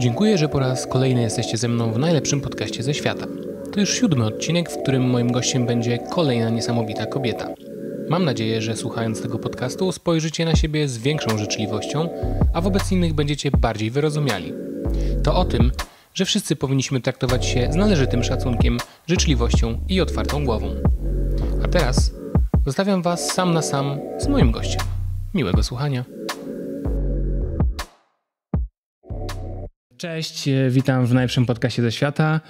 Dziękuję, że po raz kolejny jesteście ze mną w najlepszym podcaście ze świata. To już siódmy odcinek, w którym moim gościem będzie kolejna niesamowita kobieta. Mam nadzieję, że słuchając tego podcastu spojrzycie na siebie z większą życzliwością, a wobec innych będziecie bardziej wyrozumiali. To o tym, że wszyscy powinniśmy traktować się z należytym szacunkiem, życzliwością i otwartą głową. A teraz zostawiam Was sam na sam z moim gościem. Miłego słuchania. Cześć, e, witam w najlepszym podcastie ze świata.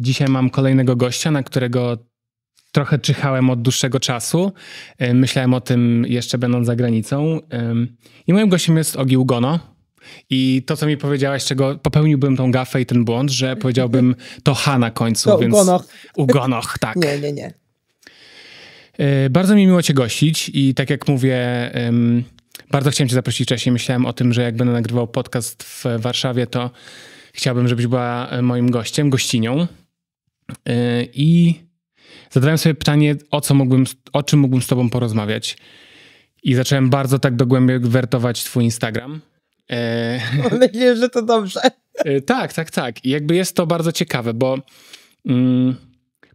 Dzisiaj mam kolejnego gościa, na którego trochę czyhałem od dłuższego czasu. E, myślałem o tym jeszcze będąc za granicą. I moim gościem jest Ogi I to, co mi powiedziałaś, czego popełniłbym tą gafę i ten błąd, że powiedziałbym to H na końcu. To więc Ugonoch. Ugonoch, tak. Nie, nie, nie. E, bardzo mi miło Cię gościć i tak jak mówię, bardzo chciałem cię zaprosić wcześniej. Myślałem o tym, że jak będę nagrywał podcast w Warszawie, to chciałbym, żebyś była e, moim gościem, gościnią. E, I zadałem sobie pytanie, o, co mógłbym, o czym mógłbym z tobą porozmawiać. I zacząłem bardzo tak dogłębnie wertować twój Instagram. E, Mam że to dobrze. Tak, tak, tak. I jakby jest to bardzo ciekawe, bo mm,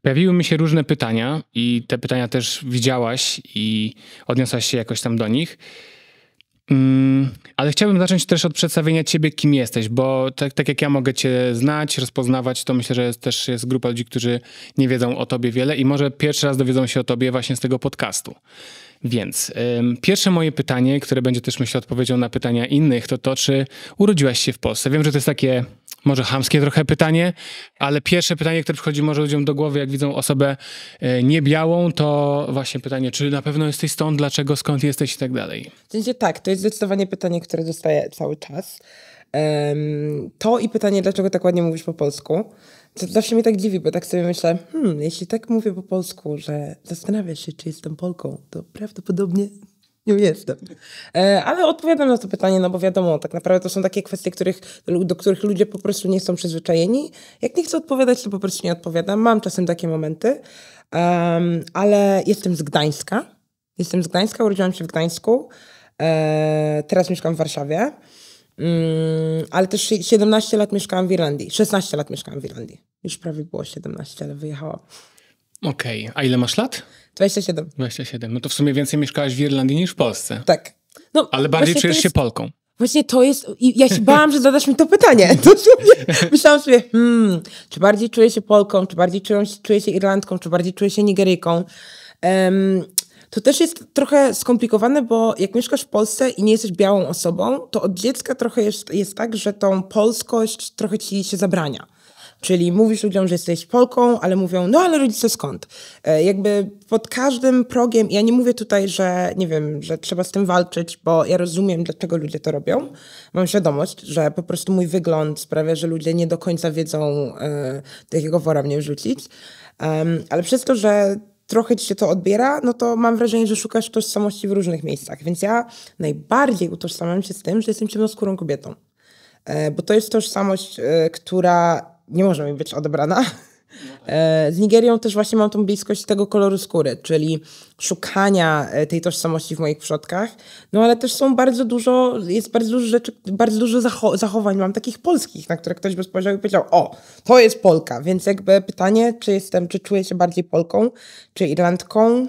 pojawiły mi się różne pytania i te pytania też widziałaś i odniosłaś się jakoś tam do nich. Mm, ale chciałbym zacząć też od przedstawienia ciebie, kim jesteś, bo tak, tak, jak ja mogę cię znać, rozpoznawać, to myślę, że jest, też jest grupa ludzi, którzy nie wiedzą o tobie wiele i może pierwszy raz dowiedzą się o tobie właśnie z tego podcastu. Więc ym, pierwsze moje pytanie, które będzie też myślę odpowiedzią na pytania innych, to to, czy urodziłaś się w Polsce? Wiem, że to jest takie może hamskie trochę pytanie, ale pierwsze pytanie, które przychodzi może ludziom do głowy, jak widzą osobę e, niebiałą, to właśnie pytanie, czy na pewno jesteś stąd, dlaczego, skąd jesteś i tak dalej. W sensie tak, to jest zdecydowanie pytanie, które dostaję cały czas. Um, to i pytanie, dlaczego tak ładnie mówisz po polsku. To zawsze mnie tak dziwi, bo tak sobie myślę, hmm, jeśli tak mówię po polsku, że zastanawiasz się, czy jestem Polką, to prawdopodobnie nim jestem. E, ale odpowiadam na to pytanie, no bo wiadomo, tak naprawdę to są takie kwestie, których, do których ludzie po prostu nie są przyzwyczajeni. Jak nie chcę odpowiadać, to po prostu nie odpowiadam. Mam czasem takie momenty, um, ale jestem z Gdańska. Jestem z Gdańska, urodziłam się w Gdańsku. E, teraz mieszkam w Warszawie. Mm, ale też 17 lat mieszkałam w Irlandii. 16 lat mieszkałam w Irlandii. Już prawie było 17, ale wyjechałam. Okej, okay. a ile masz lat? 27. 27. No to w sumie więcej mieszkałaś w Irlandii niż w Polsce. Tak. No, Ale bardziej czujesz jest... się Polką. Właśnie to jest, ja się bałam, że zadasz mi to pytanie. To sobie, myślałam sobie, hmm, czy bardziej czuję się Polką, czy bardziej czuję, czuję się Irlandką, czy bardziej czuję się Nigeryjką. Um, to też jest trochę skomplikowane, bo jak mieszkasz w Polsce i nie jesteś białą osobą, to od dziecka trochę jest, jest tak, że tą polskość trochę ci się zabrania. Czyli mówisz ludziom, że jesteś Polką, ale mówią, no ale rodzice skąd? E, jakby pod każdym progiem, ja nie mówię tutaj, że nie wiem, że trzeba z tym walczyć, bo ja rozumiem, dlaczego ludzie to robią. Mam świadomość, że po prostu mój wygląd sprawia, że ludzie nie do końca wiedzą, e, do jakiego wora mnie wrzucić. ale przez to, że trochę ci się to odbiera, no to mam wrażenie, że szukasz tożsamości w różnych miejscach. Więc ja najbardziej utożsamiam się z tym, że jestem ciemnoskórą kobietą. E, bo to jest tożsamość, która nie może mi być odebrana. No tak. e, z Nigerią też właśnie mam tą bliskość tego koloru skóry, czyli szukania e, tej tożsamości w moich przodkach, no ale też są bardzo dużo, jest bardzo dużo rzeczy, bardzo dużo zacho zachowań mam takich polskich, na które ktoś by spojrzał i powiedział, o, to jest Polka, więc jakby pytanie, czy jestem, czy czuję się bardziej Polką, czy Irlandką,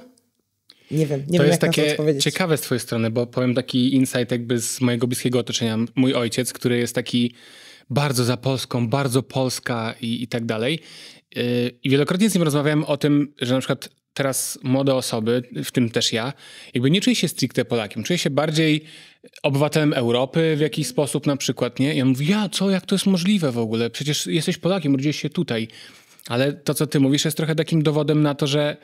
nie wiem, nie to wiem, jest takie ciekawe z twojej strony, bo powiem taki insight jakby z mojego bliskiego otoczenia. Mój ojciec, który jest taki bardzo za Polską, bardzo Polska i, i tak dalej. Y, I wielokrotnie z nim rozmawiałem o tym, że na przykład teraz młode osoby, w tym też ja, jakby nie czuję się stricte Polakiem, czuję się bardziej obywatelem Europy w jakiś sposób na przykład, nie? I on mówi, ja co, jak to jest możliwe w ogóle? Przecież jesteś Polakiem, urodziłeś się tutaj. Ale to, co ty mówisz, jest trochę takim dowodem na to, że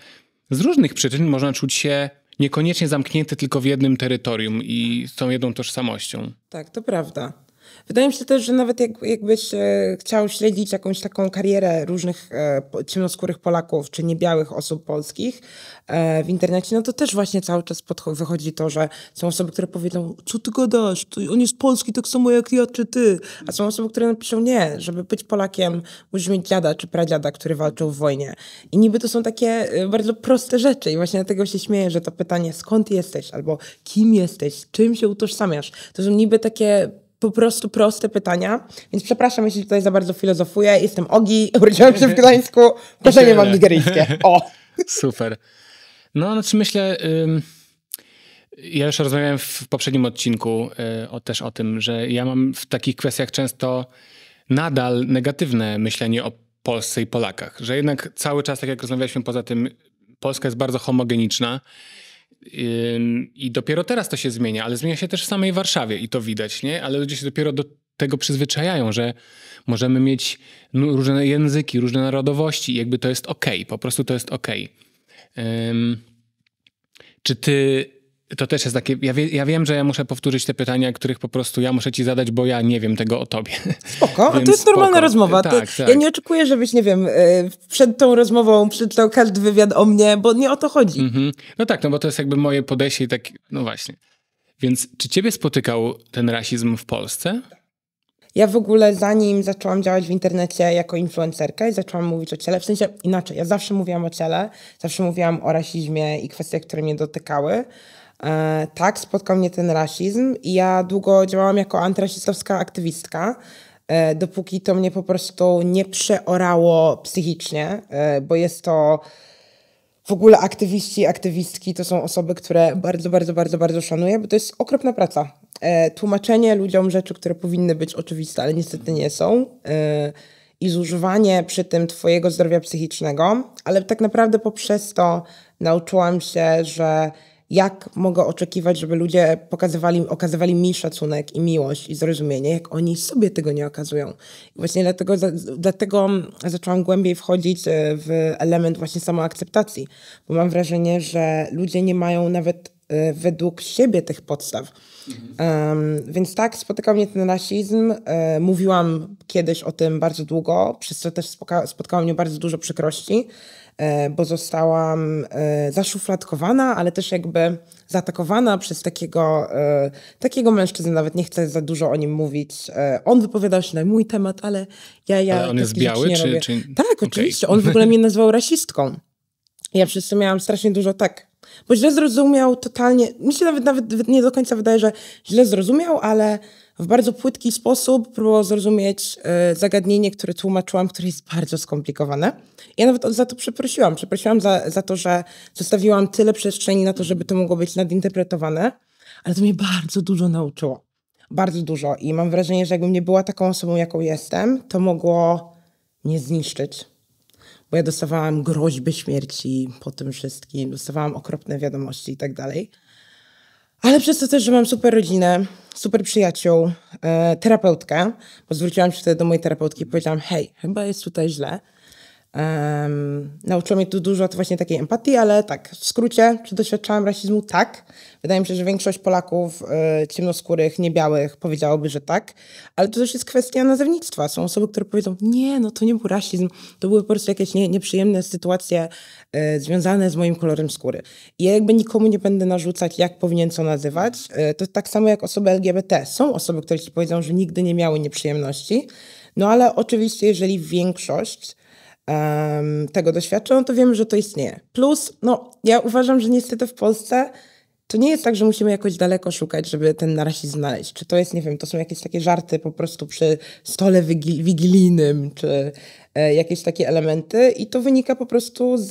z różnych przyczyn można czuć się niekoniecznie zamknięty tylko w jednym terytorium i z tą jedną tożsamością. Tak, to prawda. Wydaje mi się też, że nawet jak, jakbyś e, chciał śledzić jakąś taką karierę różnych e, ciemnoskórych Polaków czy niebiałych osób polskich e, w internecie, no to też właśnie cały czas wychodzi to, że są osoby, które powiedzą, co ty gadasz, on jest polski tak samo jak ja czy ty, a są osoby, które napiszą nie, żeby być Polakiem musisz mieć dziada czy pradziada, który walczył w wojnie. I niby to są takie bardzo proste rzeczy i właśnie dlatego się śmieję, że to pytanie skąd jesteś albo kim jesteś, czym się utożsamiasz, to są niby takie po prostu proste pytania. Więc przepraszam, jeśli tutaj za bardzo filozofuję. Jestem Ogi, urodziłam się w Gdańsku, nie mam nigeryjskie. O! Super. No, znaczy myślę... Ja już rozmawiałem w poprzednim odcinku y, też o tym, że ja mam w takich kwestiach często nadal negatywne myślenie o Polsce i Polakach, że jednak cały czas, tak jak rozmawialiśmy poza tym, Polska jest bardzo homogeniczna i dopiero teraz to się zmienia, ale zmienia się też w samej Warszawie i to widać, nie? Ale ludzie się dopiero do tego przyzwyczajają, że możemy mieć różne języki, różne narodowości, i jakby to jest ok, po prostu to jest ok. czy ty to też jest takie, ja, wie, ja, wiem, że ja muszę powtórzyć te pytania, których po prostu ja muszę ci zadać, bo ja nie wiem tego o tobie. Spoko, to jest normalna rozmowa. Tak, to, tak. Ja nie oczekuję, żebyś, nie wiem, e, przed tą rozmową przeczytał każdy wywiad o mnie, bo nie o to chodzi. Mhm. No tak, no bo to jest jakby moje podejście i tak, no właśnie. Więc czy ciebie spotykał ten rasizm w Polsce? Ja w ogóle zanim zaczęłam działać w internecie jako influencerka i zaczęłam mówić o ciele, w sensie inaczej, ja zawsze mówiłam o ciele, zawsze mówiłam o rasizmie i kwestiach, które mnie dotykały, E, tak, spotkał mnie ten rasizm i ja długo działałam jako antyrasistowska aktywistka, e, dopóki to mnie po prostu nie przeorało psychicznie, e, bo jest to w ogóle aktywiści, aktywistki to są osoby, które bardzo, bardzo, bardzo, bardzo szanuję, bo to jest okropna praca. tłumaczenie ludziom rzeczy, które powinny być oczywiste, ale niestety nie są. I zużywanie przy tym Twojego zdrowia psychicznego, ale tak naprawdę poprzez to nauczyłam się, że jak mogę oczekiwać, żeby ludzie pokazywali, okazywali mi szacunek i miłość i zrozumienie, jak oni sobie tego nie okazują. I właśnie dlatego, dlatego mm, zaczęłam głębiej wchodzić e, w element właśnie samoakceptacji, bo mam wrażenie, że ludzie nie mają nawet e, według siebie tych podstaw. Um, więc tak, spotykał mnie ten rasizm. E, mówiłam kiedyś o tym bardzo długo, przez co też spotkało mnie bardzo dużo przykrości. E, bo zostałam e, zaszufladkowana, ale też jakby zaatakowana przez takiego, e, takiego mężczyznę, nawet nie chcę za dużo o nim mówić. On wypowiadał się na mój temat, ale ja... ja ale on jest biały? Czy, czy, Tak, oczywiście. On w ogóle mnie nazwał rasistką. Ja przez to miałam strasznie dużo tak bo źle zrozumiał totalnie, mi się nawet, nawet nie do końca wydaje, że źle zrozumiał, ale w bardzo płytki sposób próbował zrozumieć e, zagadnienie, które tłumaczyłam, które jest bardzo skomplikowane. Ja nawet za to przeprosiłam. Przeprosiłam za, za to, że zostawiłam tyle przestrzeni na to, żeby to mogło być nadinterpretowane, ale to mnie bardzo dużo nauczyło. Bardzo dużo. I mam wrażenie, że jakbym nie była taką osobą, jaką jestem, to mogło mnie zniszczyć. Bo ja dostawałam groźby śmierci po tym wszystkim, dostawałam okropne wiadomości i tak dalej. Ale przez to też, że mam super rodzinę, super przyjaciół, e, terapeutkę, bo zwróciłam się wtedy do mojej terapeutki i powiedziałam, hej, chyba jest tutaj źle, Um, nauczyło mnie tu dużo właśnie takiej empatii, ale tak, w skrócie, czy doświadczałam rasizmu? Tak. Wydaje mi się, że większość Polaków y, ciemnoskórych, niebiałych powiedziałoby, że tak, ale to też jest kwestia nazewnictwa. Są osoby, które powiedzą, nie, no to nie był rasizm, to były po prostu jakieś nie, nieprzyjemne sytuacje y, związane z moim kolorem skóry. I ja jakby nikomu nie będę narzucać, jak powinien co nazywać. Y, to tak samo jak osoby LGBT. Są osoby, które ci powiedzą, że nigdy nie miały nieprzyjemności, no ale oczywiście, jeżeli większość um, tego doświadczą, to wiemy, że to istnieje. Plus, no, ja uważam, że niestety w Polsce to nie jest tak, że musimy jakoś daleko szukać, żeby ten narasizm znaleźć. Czy to jest, nie wiem, to są jakieś takie żarty po prostu przy stole wigilijnym, czy e, jakieś takie elementy i to wynika po prostu z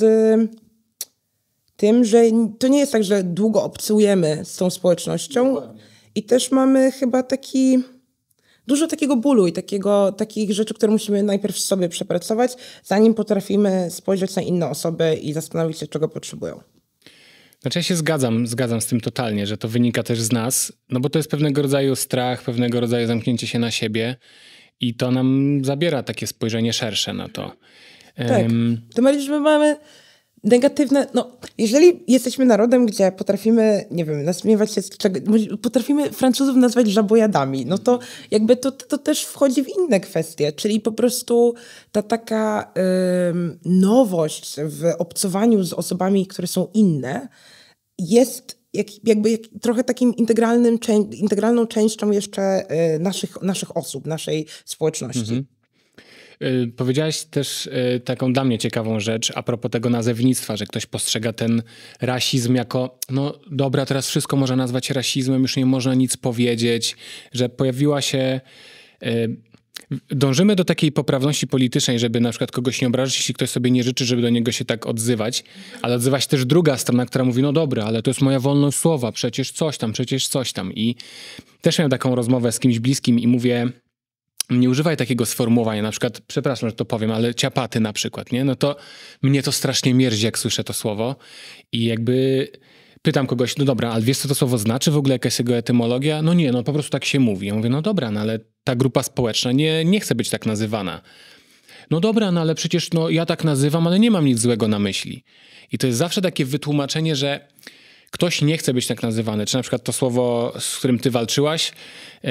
tym, że to nie jest tak, że długo obcujemy z tą społecznością Dokładnie. i też mamy chyba taki dużo takiego bólu i takiego, takich rzeczy, które musimy najpierw sobie przepracować, zanim potrafimy spojrzeć na inne osoby i zastanowić się, czego potrzebują. Znaczy ja się zgadzam, zgadzam z tym totalnie, że to wynika też z nas, no bo to jest pewnego rodzaju strach, pewnego rodzaju zamknięcie się na siebie i to nam zabiera takie spojrzenie szersze na to. Tak. Um... To my mamy negatywne, no jeżeli jesteśmy narodem, gdzie potrafimy, nie wiem, nasmiewać się z czego, potrafimy Francuzów nazwać żabojadami, no to jakby to, to też wchodzi w inne kwestie, czyli po prostu ta taka nowość w obcowaniu z osobami, które są inne, jest jak, jakby jak, trochę takim integralnym, integralną częścią jeszcze y, naszych, naszych osób, naszej społeczności. Mhm. E, Powiedziałaś też e, taką dla mnie ciekawą rzecz a propos tego nazewnictwa, że ktoś postrzega ten rasizm jako, no dobra, teraz wszystko można nazwać rasizmem, już nie można nic powiedzieć, że pojawiła się. E, dążymy do takiej poprawności politycznej, żeby na przykład kogoś nie obrażać, jeśli ktoś sobie nie życzy, żeby do niego się tak odzywać, ale odzywa się też druga strona, która mówi, no dobra, ale to jest moja wolność słowa, przecież coś tam, przecież coś tam. I też miałem taką rozmowę z kimś bliskim i mówię, nie używaj takiego sformułowania, na przykład, przepraszam, że to powiem, ale ciapaty na przykład, nie? No to mnie to strasznie mierzi, jak słyszę to słowo i jakby pytam kogoś, no dobra, ale wiesz, co to słowo znaczy w ogóle, jaka jest jego etymologia? No nie, no po prostu tak się mówi. Ja mówię, no dobra, no ale ta grupa społeczna nie, nie chce być tak nazywana. No dobra, no ale przecież no, ja tak nazywam, ale nie mam nic złego na myśli. I to jest zawsze takie wytłumaczenie, że ktoś nie chce być tak nazywany. Czy na przykład to słowo, z którym ty walczyłaś, yy,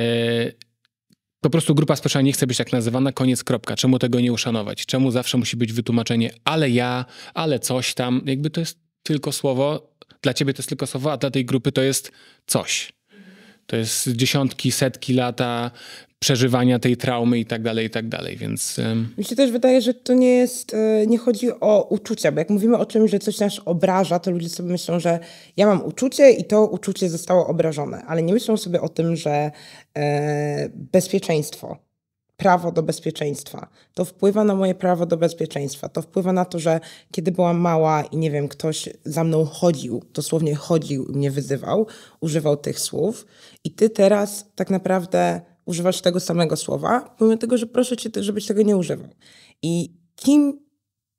po prostu grupa społeczna nie chce być tak nazywana, koniec, kropka. Czemu tego nie uszanować? Czemu zawsze musi być wytłumaczenie, ale ja, ale coś tam. Jakby to jest tylko słowo, dla ciebie to jest tylko słowo, a dla tej grupy to jest coś. To jest dziesiątki, setki lata przeżywania tej traumy i tak dalej, i tak dalej, więc... Mi się też wydaje, że to nie jest, e, nie chodzi o uczucia, bo jak mówimy o czymś, że coś nas obraża, to ludzie sobie myślą, że ja mam uczucie i to uczucie zostało obrażone, ale nie myślą sobie o tym, że e, bezpieczeństwo, prawo do bezpieczeństwa. To wpływa na moje prawo do bezpieczeństwa. To wpływa na to, że kiedy byłam mała i nie wiem, ktoś za mną chodził, dosłownie chodził i mnie wyzywał, używał tych słów, i ty teraz tak naprawdę używasz tego samego słowa, pomimo tego, że proszę cię, żebyś tego nie używał. I kim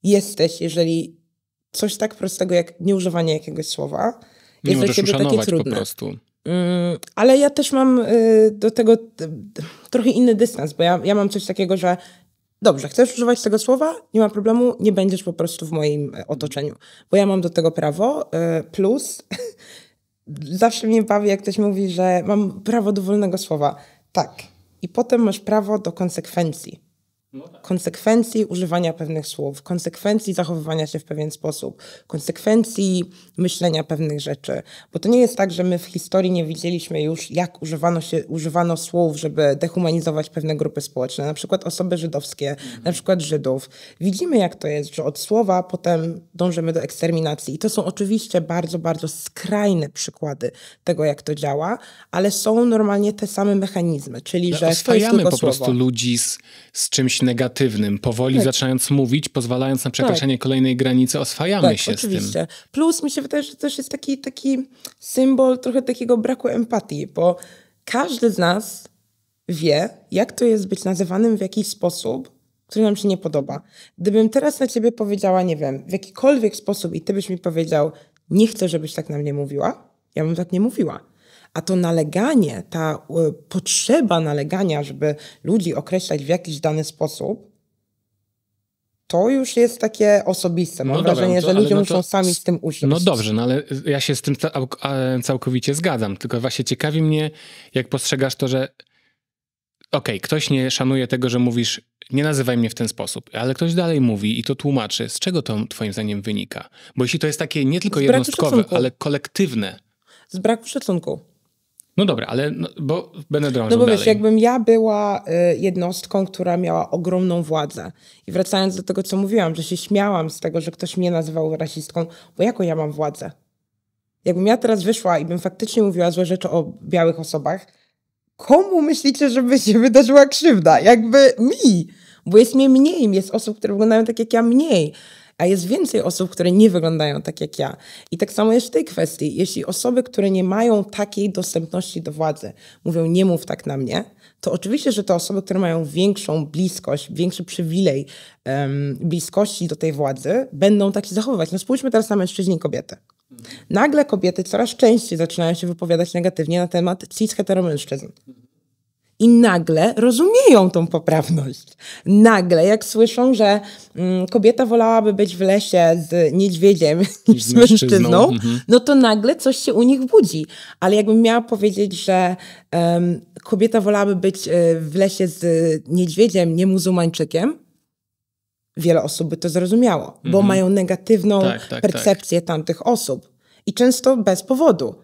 jesteś, jeżeli coś tak prostego jak nieużywanie jakiegoś słowa nie jest dla ciebie takie trudne? Po prostu. Mm, ale ja też mam y, do tego trochę inny dystans, bo ja, ja mam coś takiego, że dobrze, chcesz używać tego słowa, nie ma problemu, nie będziesz po prostu w moim e, otoczeniu, bo ja mam do tego prawo. E, plus, zawsze mnie bawi, jak ktoś mówi, że mam prawo do wolnego słowa. Tak. I potem masz prawo do konsekwencji. No tak. konsekwencji używania pewnych słów, konsekwencji zachowywania się w pewien sposób, konsekwencji myślenia pewnych rzeczy. Bo to nie jest tak, że my w historii nie widzieliśmy już, jak używano, się, używano słów, żeby dehumanizować pewne grupy społeczne, na przykład osoby żydowskie, mhm. na przykład Żydów. Widzimy, jak to jest, że od słowa potem dążymy do eksterminacji. I to są oczywiście bardzo, bardzo skrajne przykłady tego, jak to działa, ale są normalnie te same mechanizmy, czyli no, że... Oswajamy po prostu ludzi z, z czymś negatywnym. Powoli tak. zaczynając mówić, pozwalając na przekroczenie tak. kolejnej granicy, oswajamy tak, się oczywiście. z tym. Plus mi się wydaje, że też jest taki, taki symbol trochę takiego braku empatii, bo każdy z nas wie, jak to jest być nazywanym w jakiś sposób, który nam się nie podoba. Gdybym teraz na ciebie powiedziała, nie wiem, w jakikolwiek sposób i ty byś mi powiedział, nie chcę, żebyś tak na mnie mówiła, ja bym tak nie mówiła. A to naleganie, ta e, potrzeba nalegania, żeby ludzi określać w jakiś dany sposób, to już jest takie osobiste. Mam no wrażenie, dobra, no to, że ludzie no to, muszą sami z tym usiąść. No dobrze, no ale ja się z tym całkowicie zgadzam. Tylko właśnie ciekawi mnie, jak postrzegasz to, że okej, okay, ktoś nie szanuje tego, że mówisz, nie nazywaj mnie w ten sposób, ale ktoś dalej mówi i to tłumaczy. Z czego to twoim zdaniem wynika? Bo jeśli to jest takie nie tylko jednostkowe, ale kolektywne. Z braku szacunku. No dobra, ale no, bo będę drążył No bo dalej. wiesz, jakbym ja była y, jednostką, która miała ogromną władzę i wracając do tego, co mówiłam, że się śmiałam z tego, że ktoś mnie nazywał rasistką, bo jaką ja mam władzę? Jakbym ja teraz wyszła i bym faktycznie mówiła złe rzeczy o białych osobach, komu myślicie, żeby się wydarzyła krzywda? Jakby mi! Bo jest mnie mniej, jest osób, które wyglądają tak jak ja mniej a jest więcej osób, które nie wyglądają tak jak ja. I tak samo jest w tej kwestii. Jeśli osoby, które nie mają takiej dostępności do władzy, mówią nie mów tak na mnie, to oczywiście, że te osoby, które mają większą bliskość, większy przywilej um, bliskości do tej władzy, będą tak się zachowywać. No spójrzmy teraz na mężczyźni i kobiety. Nagle kobiety coraz częściej zaczynają się wypowiadać negatywnie na temat cis-heteromężczyzn i nagle rozumieją tą poprawność. Nagle, jak słyszą, że mm, kobieta wolałaby być w lesie z niedźwiedziem niż z mężczyzną, mhm. no to nagle coś się u nich budzi. Ale jakbym miała powiedzieć, że um, kobieta wolałaby być e, w lesie z niedźwiedziem, nie muzułmańczykiem, wiele osób by to zrozumiało, mhm. bo mają negatywną tak, tak, tak. percepcję tak. tamtych osób. I często bez powodu.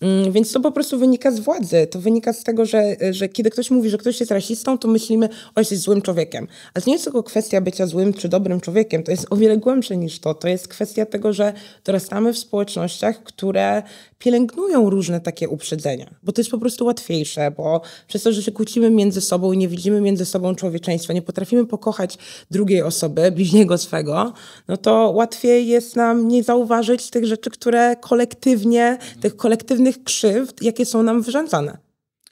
Mm, więc to po prostu wynika z władzy. To wynika z tego, że, że kiedy ktoś mówi, że ktoś jest rasistą, to myślimy, o jest złym człowiekiem. Ale to nie jest tylko kwestia bycia złym czy dobrym człowiekiem. To jest o wiele głębsze niż to. To jest kwestia tego, że dorastamy w społecznościach, które pielęgnują różne takie uprzedzenia, bo to jest po prostu łatwiejsze, bo przez to, że się kłócimy między sobą i nie widzimy między sobą człowieczeństwa, nie potrafimy pokochać drugiej osoby, bliźniego swego, no to łatwiej jest nam nie zauważyć tych rzeczy, które kolektywnie, tych kolektywnych krzywd, jakie są nam wyrządzane.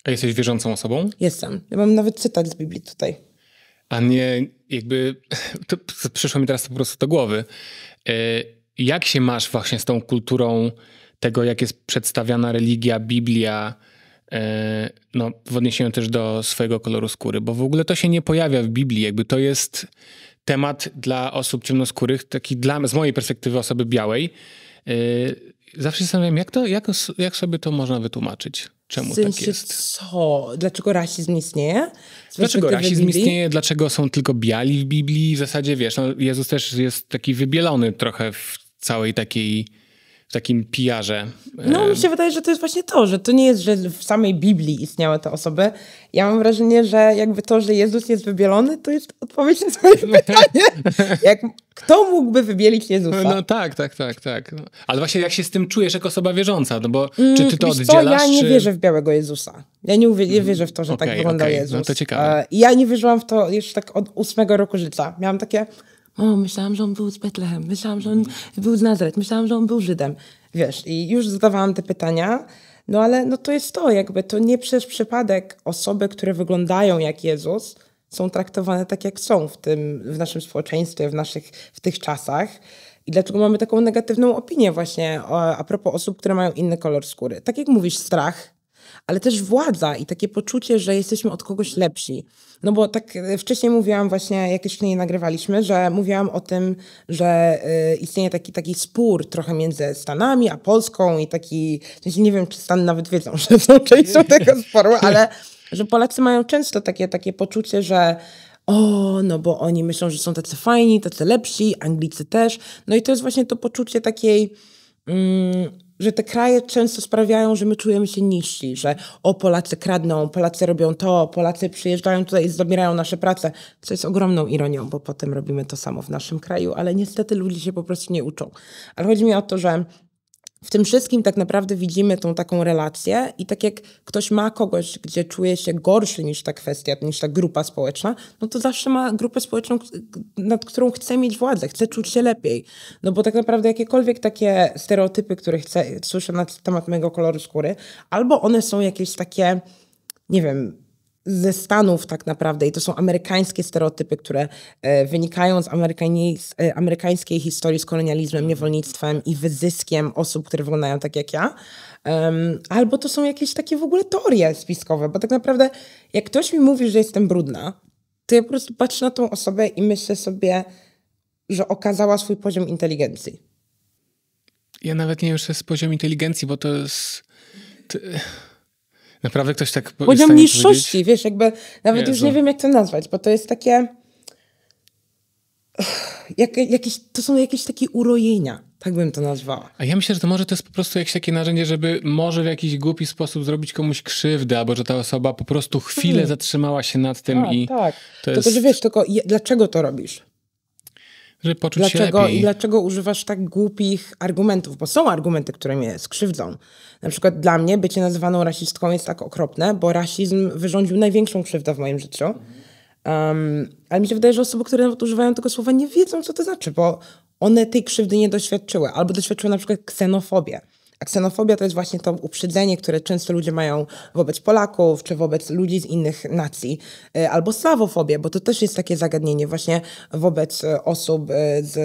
A jesteś wierzącą osobą? Jestem. Ja mam nawet cytat z Biblii tutaj. A nie, jakby, to przyszło mi teraz po prostu do głowy. E, jak się masz właśnie z tą kulturą tego, jak jest przedstawiana religia, Biblia, e, no, w odniesieniu też do swojego koloru skóry, bo w ogóle to się nie pojawia w Biblii, jakby to jest temat dla osób ciemnoskórych, taki dla, z mojej perspektywy osoby białej. E, zawsze się zastanawiam, jak, to, jak, jak sobie to można wytłumaczyć? Czemu w tak sensie tak jest? Co? Dlaczego rasizm istnieje? Dlaczego rasizm Biblii? istnieje? Dlaczego są tylko biali w Biblii? W zasadzie wiesz, no Jezus też jest taki wybielony trochę w całej takiej w takim pr No, mi się wydaje, że to jest właśnie to, że to nie jest, że w samej Biblii istniały te osoby. Ja mam wrażenie, że jakby to, że Jezus jest wybielony, to jest odpowiedź na swoje pytanie. Jak, kto mógłby wybielić Jezusa? No tak, tak, tak, tak. No, ale właśnie jak się z tym czujesz jako osoba wierząca, no bo mm, czy ty to oddzielasz? Co? Ja nie czy... wierzę w białego Jezusa. Ja nie, uwie- nie wierzę w to, że okay, tak wygląda okay. No Jezus. No to ciekawe. E, ja nie wierzyłam w to jeszcze tak od ósmego roku życia. Miałam takie o, myślałam, że on był z Betlehem, myślałam, że on był z Nazaret, myślałam, że on był Żydem. Wiesz, i już zadawałam te pytania, no ale no to jest to, jakby to nie przez przypadek osoby, które wyglądają jak Jezus, są traktowane tak, jak są w tym, w naszym społeczeństwie, w naszych, w tych czasach. I dlaczego mamy taką negatywną opinię właśnie a propos osób, które mają inny kolor skóry? Tak jak mówisz, strach, ale też władza i takie poczucie, że jesteśmy od kogoś lepsi. No bo tak e, wcześniej mówiłam właśnie, jak jeszcze nie nagrywaliśmy, że mówiłam o tym, że e, istnieje taki, taki spór trochę między Stanami a Polską i taki, w sensie nie wiem, czy Stany nawet wiedzą, że są częścią tego sporu, ale że Polacy mają często takie, takie poczucie, że o, no bo oni myślą, że są tacy fajni, tacy lepsi, Anglicy też. No i to jest właśnie to poczucie takiej... Mm, że te kraje często sprawiają, że my czujemy się niżsi, że o Polacy kradną, Polacy robią to, Polacy przyjeżdżają tutaj i zabierają nasze prace, co jest ogromną ironią, bo potem robimy to samo w naszym kraju, ale niestety ludzie się po prostu nie uczą. Ale chodzi mi o to, że w tym wszystkim tak naprawdę widzimy tą taką relację i tak jak ktoś ma kogoś, gdzie czuje się gorszy niż ta kwestia, niż ta grupa społeczna, no to zawsze ma grupę społeczną, nad którą chce mieć władzę, chce czuć się lepiej. No bo tak naprawdę jakiekolwiek takie stereotypy, które chcę, słyszę na temat mojego koloru skóry, albo one są jakieś takie, nie wiem, ze Stanów tak naprawdę i to są amerykańskie stereotypy, które e, wynikają z e, amerykańskiej historii z kolonializmem, mhm. niewolnictwem i wyzyskiem osób, które wyglądają tak jak ja. albo to są jakieś takie w ogóle teorie spiskowe, bo tak naprawdę jak ktoś mi mówi, że jestem brudna, to ja po prostu patrzę na tą osobę i myślę sobie, że okazała swój poziom inteligencji. Ja nawet nie wiem, czy to jest poziom inteligencji, bo to jest... Naprawdę ktoś tak. Poziom niższości, powiedzieć? wiesz, jakby nawet Jezu. już nie wiem, jak to nazwać, bo to jest takie. Jak, jakieś, to są jakieś takie urojenia, tak bym to nazwała. A ja myślę, że to może to jest po prostu jakieś takie narzędzie, żeby może w jakiś głupi sposób zrobić komuś krzywdę, albo że ta osoba po prostu chwilę hmm. zatrzymała się nad tym A, tak, i. Tak. To, to jest... że wiesz, tylko dlaczego to robisz? żeby poczuć dlaczego, się lepiej. Dlaczego używasz tak głupich argumentów? Bo są argumenty, które mnie skrzywdzą. Na przykład dla mnie bycie nazywaną rasistką jest tak okropne, bo rasizm wyrządził największą krzywdę w moim życiu. Um, ale mi się wydaje, że osoby, które nawet używają tego słowa, nie wiedzą, co to znaczy, bo one tej krzywdy nie doświadczyły, albo doświadczyły na przykład ksenofobię. A ksenofobia to jest właśnie to uprzedzenie, które często ludzie mają wobec Polaków czy wobec ludzi z innych nacji. E, albo slawofobia, bo to też jest takie zagadnienie właśnie wobec e, osób e, z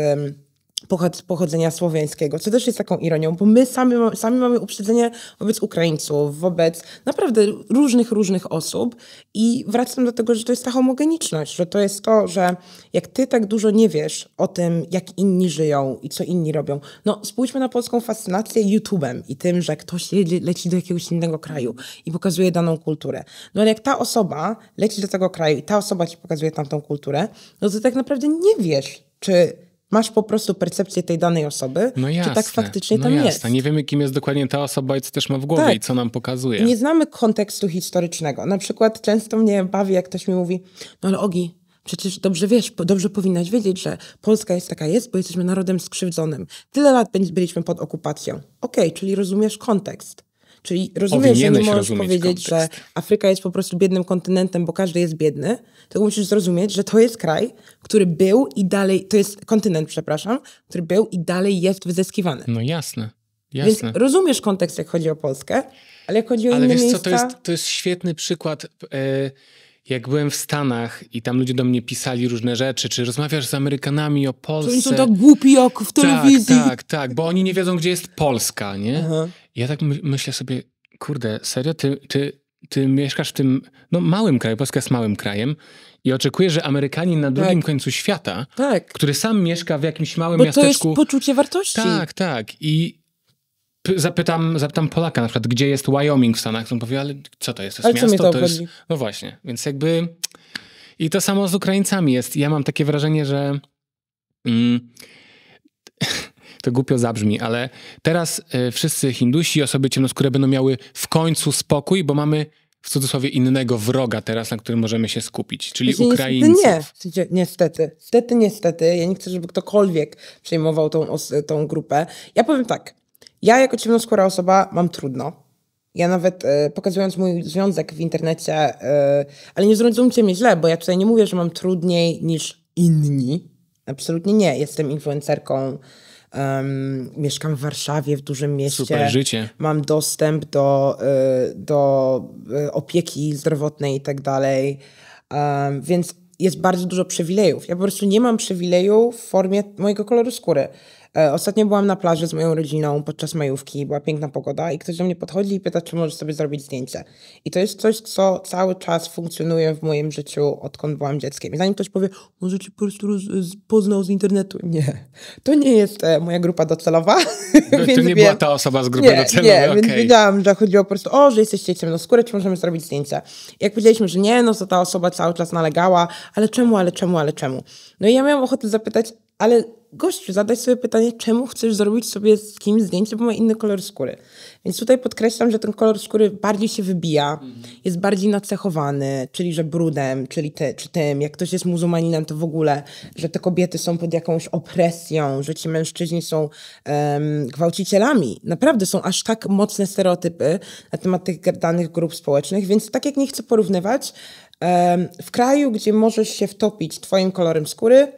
pochodzenia słowiańskiego, co też jest taką ironią, bo my sami, sami mamy uprzedzenie wobec Ukraińców, wobec naprawdę różnych, różnych osób i wracam do tego, że to jest ta homogeniczność, że to jest to, że jak ty tak dużo nie wiesz o tym, jak inni żyją i co inni robią, no spójrzmy na polską fascynację YouTube'em i tym, że ktoś leci do jakiegoś innego kraju i pokazuje daną kulturę. No ale jak ta osoba leci do tego kraju i ta osoba ci pokazuje tamtą kulturę, no to tak naprawdę nie wiesz, czy masz po prostu percepcję tej danej osoby, no jasne, czy tak faktycznie no tam jasne. jest. Nie wiemy, kim jest dokładnie ta osoba i co też ma w głowie tak. i co nam pokazuje. Nie znamy kontekstu historycznego. Na przykład często mnie bawi, jak ktoś mi mówi, no ale Ogi, przecież dobrze wiesz, dobrze powinnaś wiedzieć, że Polska jest taka jest, bo jesteśmy narodem skrzywdzonym. Tyle lat byliśmy pod okupacją. Okej, okay, czyli rozumiesz kontekst. Czyli rozumiem, że nie możesz powiedzieć, kontekst. że Afryka jest po prostu biednym kontynentem, bo każdy jest biedny, tylko musisz zrozumieć, że to jest kraj, który był i dalej, to jest kontynent, przepraszam, który był i dalej jest wyzyskiwany. No jasne. Jasne. Więc rozumiesz kontekst, jak chodzi o Polskę, ale jak chodzi o ale inne miejsca... Ale wiesz co, to jest, to jest świetny przykład... Yy jak byłem w Stanach i tam ludzie do mnie pisali różne rzeczy, czy rozmawiasz z Amerykanami o Polsce. Oni są tak głupi jak w tak, telewizji. Tak, tak, tak, bo oni nie wiedzą, gdzie jest Polska, nie? Aha. Ja tak my myślę sobie, kurde, serio? Ty, ty, ty mieszkasz w tym no, małym kraju, Polska jest małym krajem i oczekujesz, że Amerykanin na drugim tak. końcu świata, tak. który sam mieszka w jakimś małym bo miasteczku... to jest poczucie wartości. Tak, tak. I, zapytam, zapytam Polaka na przykład, gdzie jest Wyoming w Stanach, on powie, ale co to jest? To jest ale miasto? to, to jest... No właśnie, więc jakby... I to samo z Ukraińcami jest. Ja mam takie wrażenie, że... Mm, to głupio zabrzmi, ale teraz y, wszyscy Hindusi, osoby ciemnoskóre będą miały w końcu spokój, bo mamy w cudzysłowie innego wroga teraz, na którym możemy się skupić, czyli Właśnie Ukraińców. Niestety nie, niestety. Niestety, niestety. Ja nie chcę, żeby ktokolwiek przejmował tą, tą grupę. Ja powiem tak, ja jako ciemnoskóra osoba mam trudno. Ja nawet e, pokazując mój związek w internecie, e, ale nie zrozumcie mnie źle, bo ja tutaj nie mówię, że mam trudniej niż inni. Absolutnie nie. Jestem influencerką, um, mieszkam w Warszawie, w dużym mieście. Super życie. Mam dostęp do, y, do opieki zdrowotnej i tak dalej. Um, więc jest bardzo dużo przywilejów. Ja po prostu nie mam przywileju w formie mojego koloru skóry. E, ostatnio byłam na plaży z moją rodziną podczas majówki, była piękna pogoda i ktoś do mnie podchodzi i pyta, czy może sobie zrobić zdjęcie. I to jest coś, co cały czas funkcjonuje w moim życiu, odkąd byłam dzieckiem. I zanim ktoś powie, może cię po prostu poznał z internetu. Nie. To nie jest e, moja grupa docelowa. No, to nie była ta osoba z grupy nie, docelowej, Nie, okay. więc wiedziałam, że chodziło po prostu o, że jesteście ciemnoskóre, czy możemy zrobić zdjęcie? I jak powiedzieliśmy, że nie, no to ta osoba cały czas nalegała, ale czemu, ale czemu, ale czemu? No i ja miałam ochotę zapytać, ale gościu, zadać sobie pytanie, czemu chcesz zrobić sobie z kimś zdjęcie, bo ma inny kolor skóry. Więc tutaj podkreślam, że ten kolor skóry bardziej się wybija, mm. jest bardziej nacechowany, czyli że brudem, czyli te, czy tym, jak ktoś jest muzułmaninem, to w ogóle, że te kobiety są pod jakąś opresją, że ci mężczyźni są um, gwałcicielami. Naprawdę są aż tak mocne stereotypy na temat tych danych grup społecznych, więc tak jak nie chcę porównywać, w kraju, gdzie możesz się wtopić twoim kolorem skóry,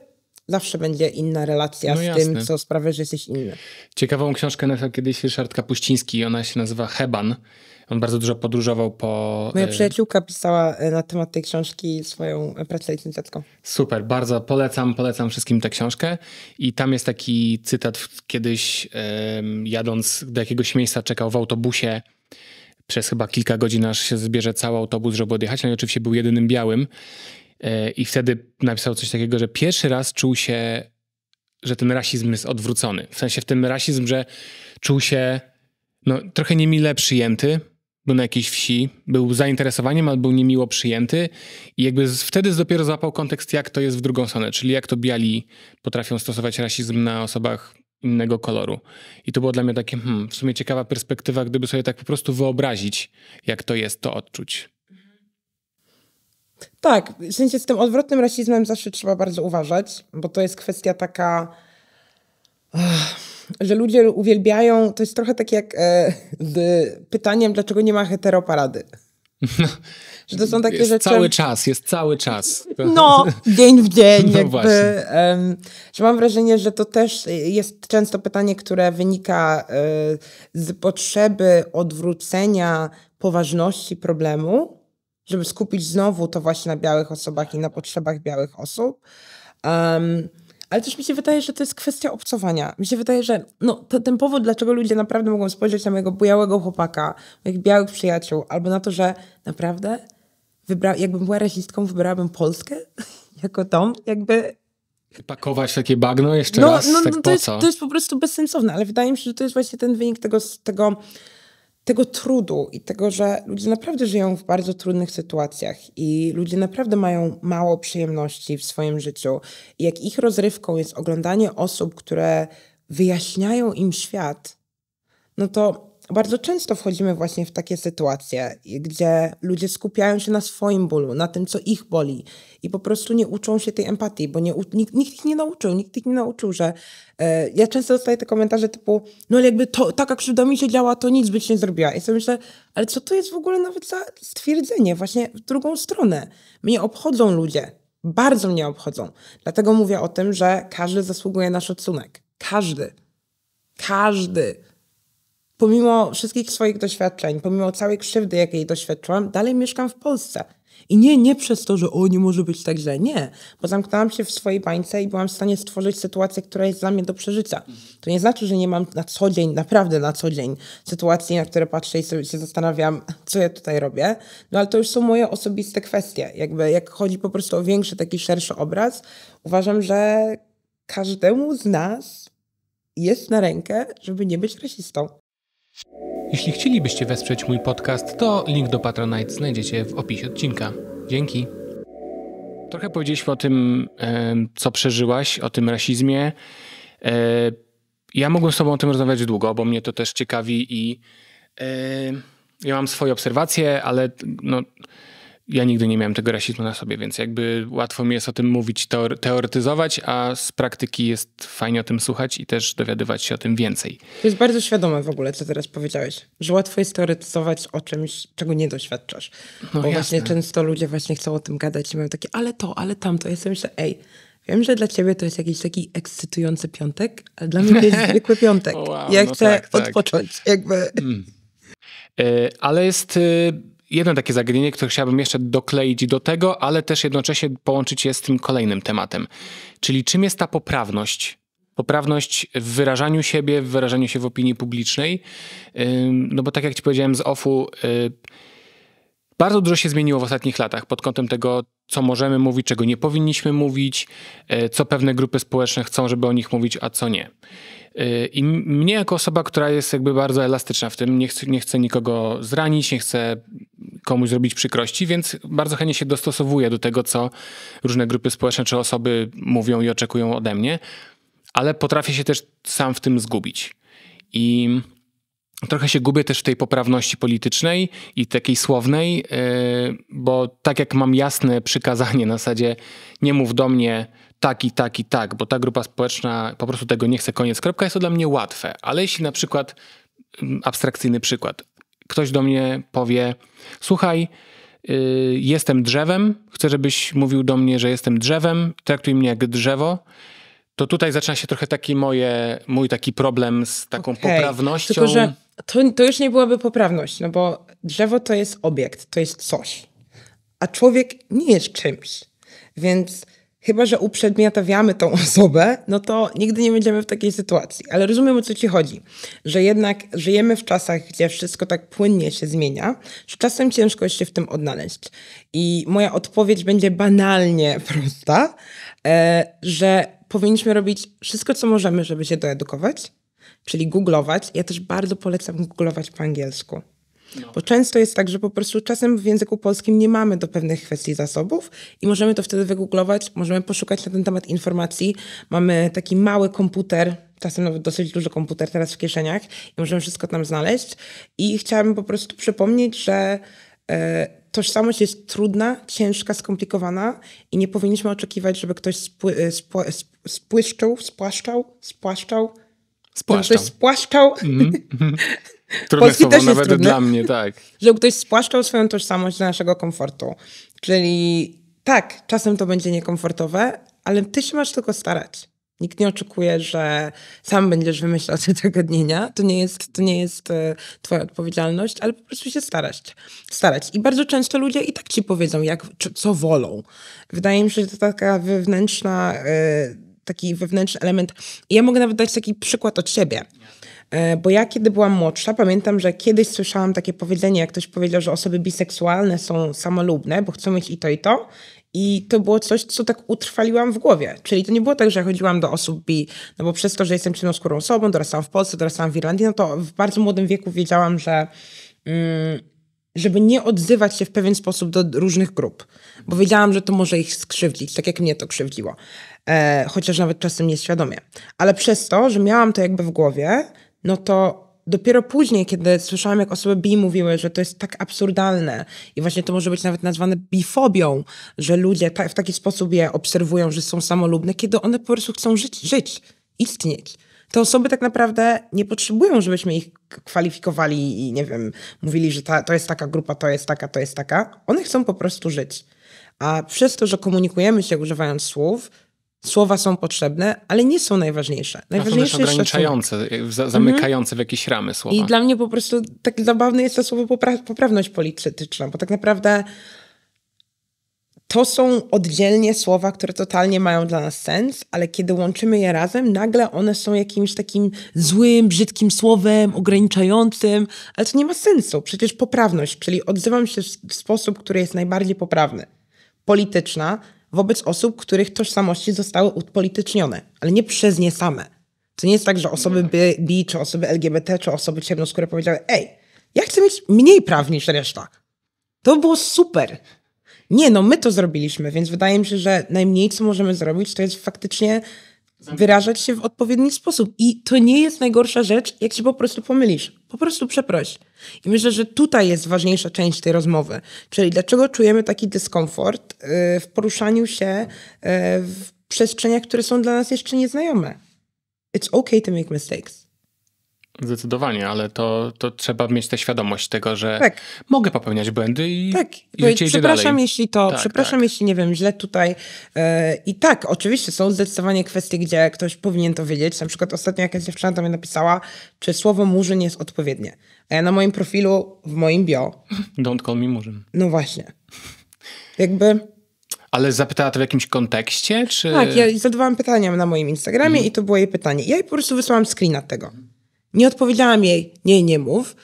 zawsze będzie inna relacja no z jasne. tym, co sprawia, że jesteś inny. Ciekawą książkę napisał kiedyś Ryszard Kapuściński, ona się nazywa Heban. On bardzo dużo podróżował po... Moja e, przyjaciółka pisała e, na temat tej książki swoją e, pracę licencjacką. Super, bardzo polecam, polecam wszystkim tę książkę. I tam jest taki cytat, kiedyś jadąc do jakiegoś miejsca czekał w autobusie przez chyba kilka godzin, aż się zbierze cały autobus, żeby odjechać. No i oczywiście był jedynym białym. E, I wtedy napisał coś takiego, że pierwszy raz czuł się, że ten rasizm jest odwrócony. W sensie w tym rasizm, że czuł się no, trochę niemile przyjęty, był na jakiejś wsi, był zainteresowaniem, ale był niemiło przyjęty i jakby wtedy dopiero złapał kontekst, jak to jest w drugą stronę, czyli jak to biali potrafią stosować rasizm na osobach innego koloru. I to było dla mnie takie, hmm, w sumie ciekawa perspektywa, gdyby sobie tak po prostu wyobrazić, jak to jest to odczuć. Tak, w sensie z tym odwrotnym rasizmem zawsze trzeba bardzo uważać, bo to jest kwestia taka, że ludzie uwielbiają, to jest trochę tak jak e, z pytaniem, dlaczego nie ma heteroparady. Że to są takie jest rzeczy. Cały czas, jest cały czas. No, dzień w dzień. No jakby, właśnie. Um, że mam wrażenie, że to też jest często pytanie, które wynika y, z potrzeby odwrócenia poważności problemu żeby skupić znowu to właśnie na białych osobach i na potrzebach białych osób. Um, ale też mi się wydaje, że to jest kwestia obcowania. Mi się wydaje, że no, to, ten powód, dlaczego ludzie naprawdę mogą spojrzeć na mojego białego chłopaka, moich białych przyjaciół, albo na to, że naprawdę wybra- jakbym była rasistką, wybrałabym Polskę jako dom, jakby... Pakować takie bagno jeszcze no, raz? No, tak no tak to, jest, to jest po prostu bezsensowne, ale wydaje mi się, że to jest właśnie ten wynik tego, tego tego trudu i tego, że ludzie naprawdę żyją w bardzo trudnych sytuacjach i ludzie naprawdę mają mało przyjemności w swoim życiu. I jak ich rozrywką jest oglądanie osób, które wyjaśniają im świat, no to bardzo często wchodzimy właśnie w takie sytuacje, gdzie ludzie skupiają się na swoim bólu, na tym, co ich boli i po prostu nie uczą się tej empatii, bo nie, nikt, nikt ich nie nauczył, nikt ich nie nauczył, że e, ja często dostaję te komentarze typu, no ale jakby to, taka krzywda mi się działa, to nic byś nie zrobiła. I sobie myślę, ale co to jest w ogóle nawet za stwierdzenie, właśnie w drugą stronę. Mnie obchodzą ludzie, bardzo mnie obchodzą. Dlatego mówię o tym, że każdy zasługuje na szacunek. Każdy. Każdy pomimo wszystkich swoich doświadczeń, pomimo całej krzywdy, jakiej doświadczyłam, dalej mieszkam w Polsce. I nie, nie przez to, że o, nie może być tak źle. Nie, bo zamknęłam się w swojej bańce i byłam w stanie stworzyć sytuację, która jest dla mnie do przeżycia. To nie znaczy, że nie mam na co dzień, naprawdę na co dzień sytuacji, na które patrzę i sobie się zastanawiam, co ja tutaj robię. No ale to już są moje osobiste kwestie. Jakby jak chodzi po prostu o większy, taki szerszy obraz, uważam, że każdemu z nas jest na rękę, żeby nie być rasistą. Jeśli chcielibyście wesprzeć mój podcast, to link do Patronite znajdziecie w opisie odcinka. Dzięki. Trochę powiedzieliśmy o tym, e, co przeżyłaś, o tym rasizmie. E, ja mogłem z tobą o tym rozmawiać długo, bo mnie to też ciekawi i e, ja mam swoje obserwacje, ale no, ja nigdy nie miałem tego rasizmu na sobie, więc jakby łatwo mi jest o tym mówić, teoretyzować, a z praktyki jest fajnie o tym słuchać i też dowiadywać się o tym więcej. To jest bardzo świadome w ogóle, co teraz powiedziałeś, że łatwo jest teoretyzować o czymś, czego nie doświadczasz. No, Bo jasne. właśnie często ludzie właśnie chcą o tym gadać i mają takie, ale to, ale tamto. Ja sobie myślę, ej, Wiem, że dla ciebie to jest jakiś taki ekscytujący piątek, ale dla mnie to jest zwykły piątek. Wow, ja no chcę tak, tak. odpocząć, jakby. Mm. Yy, ale jest... Yy jedno takie zagadnienie, które chciałbym jeszcze dokleić do tego, ale też jednocześnie połączyć je z tym kolejnym tematem. Czyli czym jest ta poprawność? Poprawność w wyrażaniu siebie, w wyrażaniu się w opinii publicznej. No bo tak jak ci powiedziałem z OFU, y, bardzo dużo się zmieniło w ostatnich latach pod kątem tego, co możemy mówić, czego nie powinniśmy mówić, y, co pewne grupy społeczne chcą, żeby o nich mówić, a co nie. Y, I mnie jako osoba, która jest jakby bardzo elastyczna w tym, nie chcę, nie chcę nikogo zranić, nie chcę komuś zrobić przykrości, więc bardzo chętnie się dostosowuję do tego, co różne grupy społeczne czy osoby mówią i oczekują ode mnie, ale potrafię się też sam w tym zgubić. I trochę się gubię też w tej poprawności politycznej i takiej słownej, y, bo tak jak mam jasne przykazanie na zasadzie nie mów do mnie tak i tak i tak, bo ta grupa społeczna po prostu tego nie chce, koniec, kropka, jest to dla mnie łatwe. Ale jeśli na przykład, mm, abstrakcyjny przykład, ktoś do mnie powie, słuchaj, yy, jestem drzewem, chcę, żebyś mówił do mnie, że jestem drzewem, traktuj mnie jak drzewo, to tutaj zaczyna się trochę taki moje, mój taki problem z taką okay. poprawnością. Tylko, że to, to już nie byłaby poprawność, no bo drzewo to jest obiekt, to jest coś, a człowiek nie jest czymś. Więc Chyba, że uprzedmiotawiamy tą osobę, no to nigdy nie będziemy w takiej sytuacji. Ale rozumiem, o co ci chodzi. Że jednak żyjemy w czasach, gdzie wszystko tak płynnie się zmienia, że czasem ciężko jest się w tym odnaleźć. I moja odpowiedź będzie banalnie prosta, e, że powinniśmy robić wszystko, co możemy, żeby się doedukować, czyli googlować. Ja też bardzo polecam googlować po angielsku. No. Bo często jest tak, że po prostu czasem w języku polskim nie mamy do pewnych kwestii zasobów i możemy to wtedy wygooglować, możemy poszukać na ten temat informacji. Mamy taki mały komputer, czasem nawet dosyć duży komputer teraz w kieszeniach i możemy wszystko tam znaleźć. I chciałabym po prostu przypomnieć, że e, tożsamość jest trudna, ciężka, skomplikowana i nie powinniśmy oczekiwać, żeby ktoś spły, e, spł, e, spłyszczał, spłaszczał, spłaszczał, spłaszczał. spłaszczał mm -hmm. Trudne Polski słowo, też nawet trudne. dla mnie, tak. Że ktoś spłaszczał swoją tożsamość do naszego komfortu. Czyli tak, czasem to będzie niekomfortowe, ale ty się masz tylko starać. Nikt nie oczekuje, że sam będziesz wymyślał te zagadnienia. To nie jest, to nie jest e, twoja odpowiedzialność, ale po prostu się starać. starać. I bardzo często ludzie i tak ci powiedzą, jak, co wolą. Wydaje mi się, że to taka wewnętrzna, e, taki wewnętrzny element. I ja mogę nawet dać taki przykład od siebie. E, bo ja, kiedy byłam młodsza, pamiętam, że kiedyś słyszałam takie powiedzenie, jak ktoś powiedział, że osoby biseksualne są samolubne, bo chcą mieć i to, i to. I to było coś, co tak utrwaliłam w głowie. Czyli to nie było tak, że chodziłam do osób bi, no bo przez to, że jestem ciemnoskórą osobą, dorastałam w Polsce, dorastałam w Irlandii, no to w bardzo młodym wieku wiedziałam, że mm, żeby nie odzywać się w pewien sposób do różnych grup, bo wiedziałam, że to może ich skrzywdzić, tak jak mnie to krzywdziło. E, chociaż nawet czasem nieświadomie. Ale przez to, że miałam to jakby w głowie, no to dopiero później, kiedy słyszałam, jak osoby bi mówiły, że to jest tak absurdalne i właśnie to może być nawet nazwane bifobią, że ludzie ta, w taki sposób je obserwują, że są samolubne, kiedy one po prostu chcą żyć, żyć istnieć. Te osoby tak naprawdę nie potrzebują, żebyśmy ich kwalifikowali i nie wiem, mówili, że ta, to jest taka grupa, to jest taka, to jest taka. One chcą po prostu żyć. A przez to, że komunikujemy się używając słów, słowa są potrzebne, ale nie są najważniejsze. Najważniejsze no są też ograniczające, y, zamykające w jakieś ramy słowa. I dla mnie po prostu tak zabawne jest to słowo popra poprawność polityczna, bo tak naprawdę to są oddzielnie słowa, które totalnie mają dla nas sens, ale kiedy łączymy je razem, nagle one są jakimś takim złym, brzydkim słowem, ograniczającym, ale to nie ma sensu. Przecież poprawność, czyli odzywam się w sposób, który jest najbardziej poprawny polityczna, wobec osób, których tożsamości zostały upolitycznione, ale nie przez nie same. To nie jest tak, że osoby bi, czy osoby LGBT, czy osoby ciemnoskóre powiedziały, ej, ja chcę mieć mniej praw niż reszta. To było super. Nie, no my to zrobiliśmy, więc wydaje mi się, że najmniej, co możemy zrobić, to jest faktycznie wyrażać się w odpowiedni sposób. I to nie jest najgorsza rzecz, jak się po prostu pomylisz. Po prostu przeproś. I myślę, że tutaj jest ważniejsza część tej rozmowy, czyli dlaczego czujemy taki dyskomfort y, w poruszaniu się y, w przestrzeniach, które są dla nas jeszcze nieznajome. It's okay to make mistakes. Zdecydowanie, ale to, to trzeba mieć tę świadomość tego, że tak. mogę popełniać błędy i, tak. i życie Przepraszam, dalej. jeśli to, tak, przepraszam, tak. jeśli nie wiem, źle tutaj. Yy, I tak, oczywiście są zdecydowanie kwestie, gdzie ktoś powinien to wiedzieć. Na przykład ostatnio jakaś dziewczyna do mnie napisała, czy słowo murzyn jest odpowiednie. A ja na moim profilu, w moim bio... Don't call me murzyn. No właśnie. Jakby... Ale zapytała to w jakimś kontekście, czy... Tak, ja zadawałam pytania na moim Instagramie mm. i to było jej pytanie. Ja jej po prostu wysłałam screena tego. Nie odpowiedziałam jej, nie, nie mów.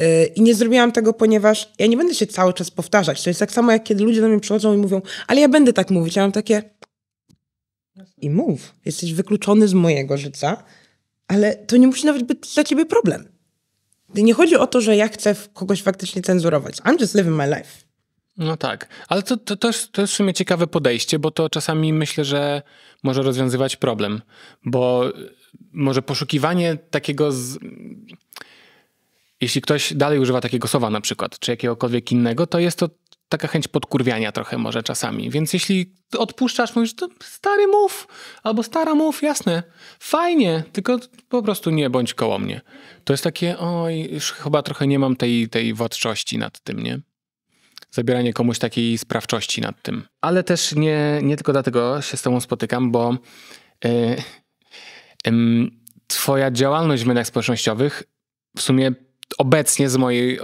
Y, I nie zrobiłam tego, ponieważ ja nie będę się cały czas powtarzać. To jest tak samo, jak kiedy ludzie do mnie przychodzą i mówią, ale ja będę tak mówić. Ja mam takie. I mów. Jesteś wykluczony z mojego życia, ale to nie musi nawet być dla ciebie problem. Nie chodzi o to, że ja chcę kogoś faktycznie cenzurować. I'm just living my life. No tak, ale to, to, to, jest, to jest w sumie ciekawe podejście, bo to czasami myślę, że może rozwiązywać problem, bo może poszukiwanie takiego. Z... Jeśli ktoś dalej używa takiego słowa na przykład, czy jakiegokolwiek innego, to jest to taka chęć podkurwiania trochę może czasami. Więc jeśli odpuszczasz, mówisz, to stary mów, albo stara mów, jasne, fajnie, tylko po prostu nie bądź koło mnie. To jest takie, oj, już chyba trochę nie mam tej, tej władczości nad tym, nie? Zabieranie komuś takiej sprawczości nad tym. Ale też nie, nie tylko dlatego się z tobą spotykam, bo... Yy, Twoja działalność w mediach społecznościowych w sumie obecnie z mojej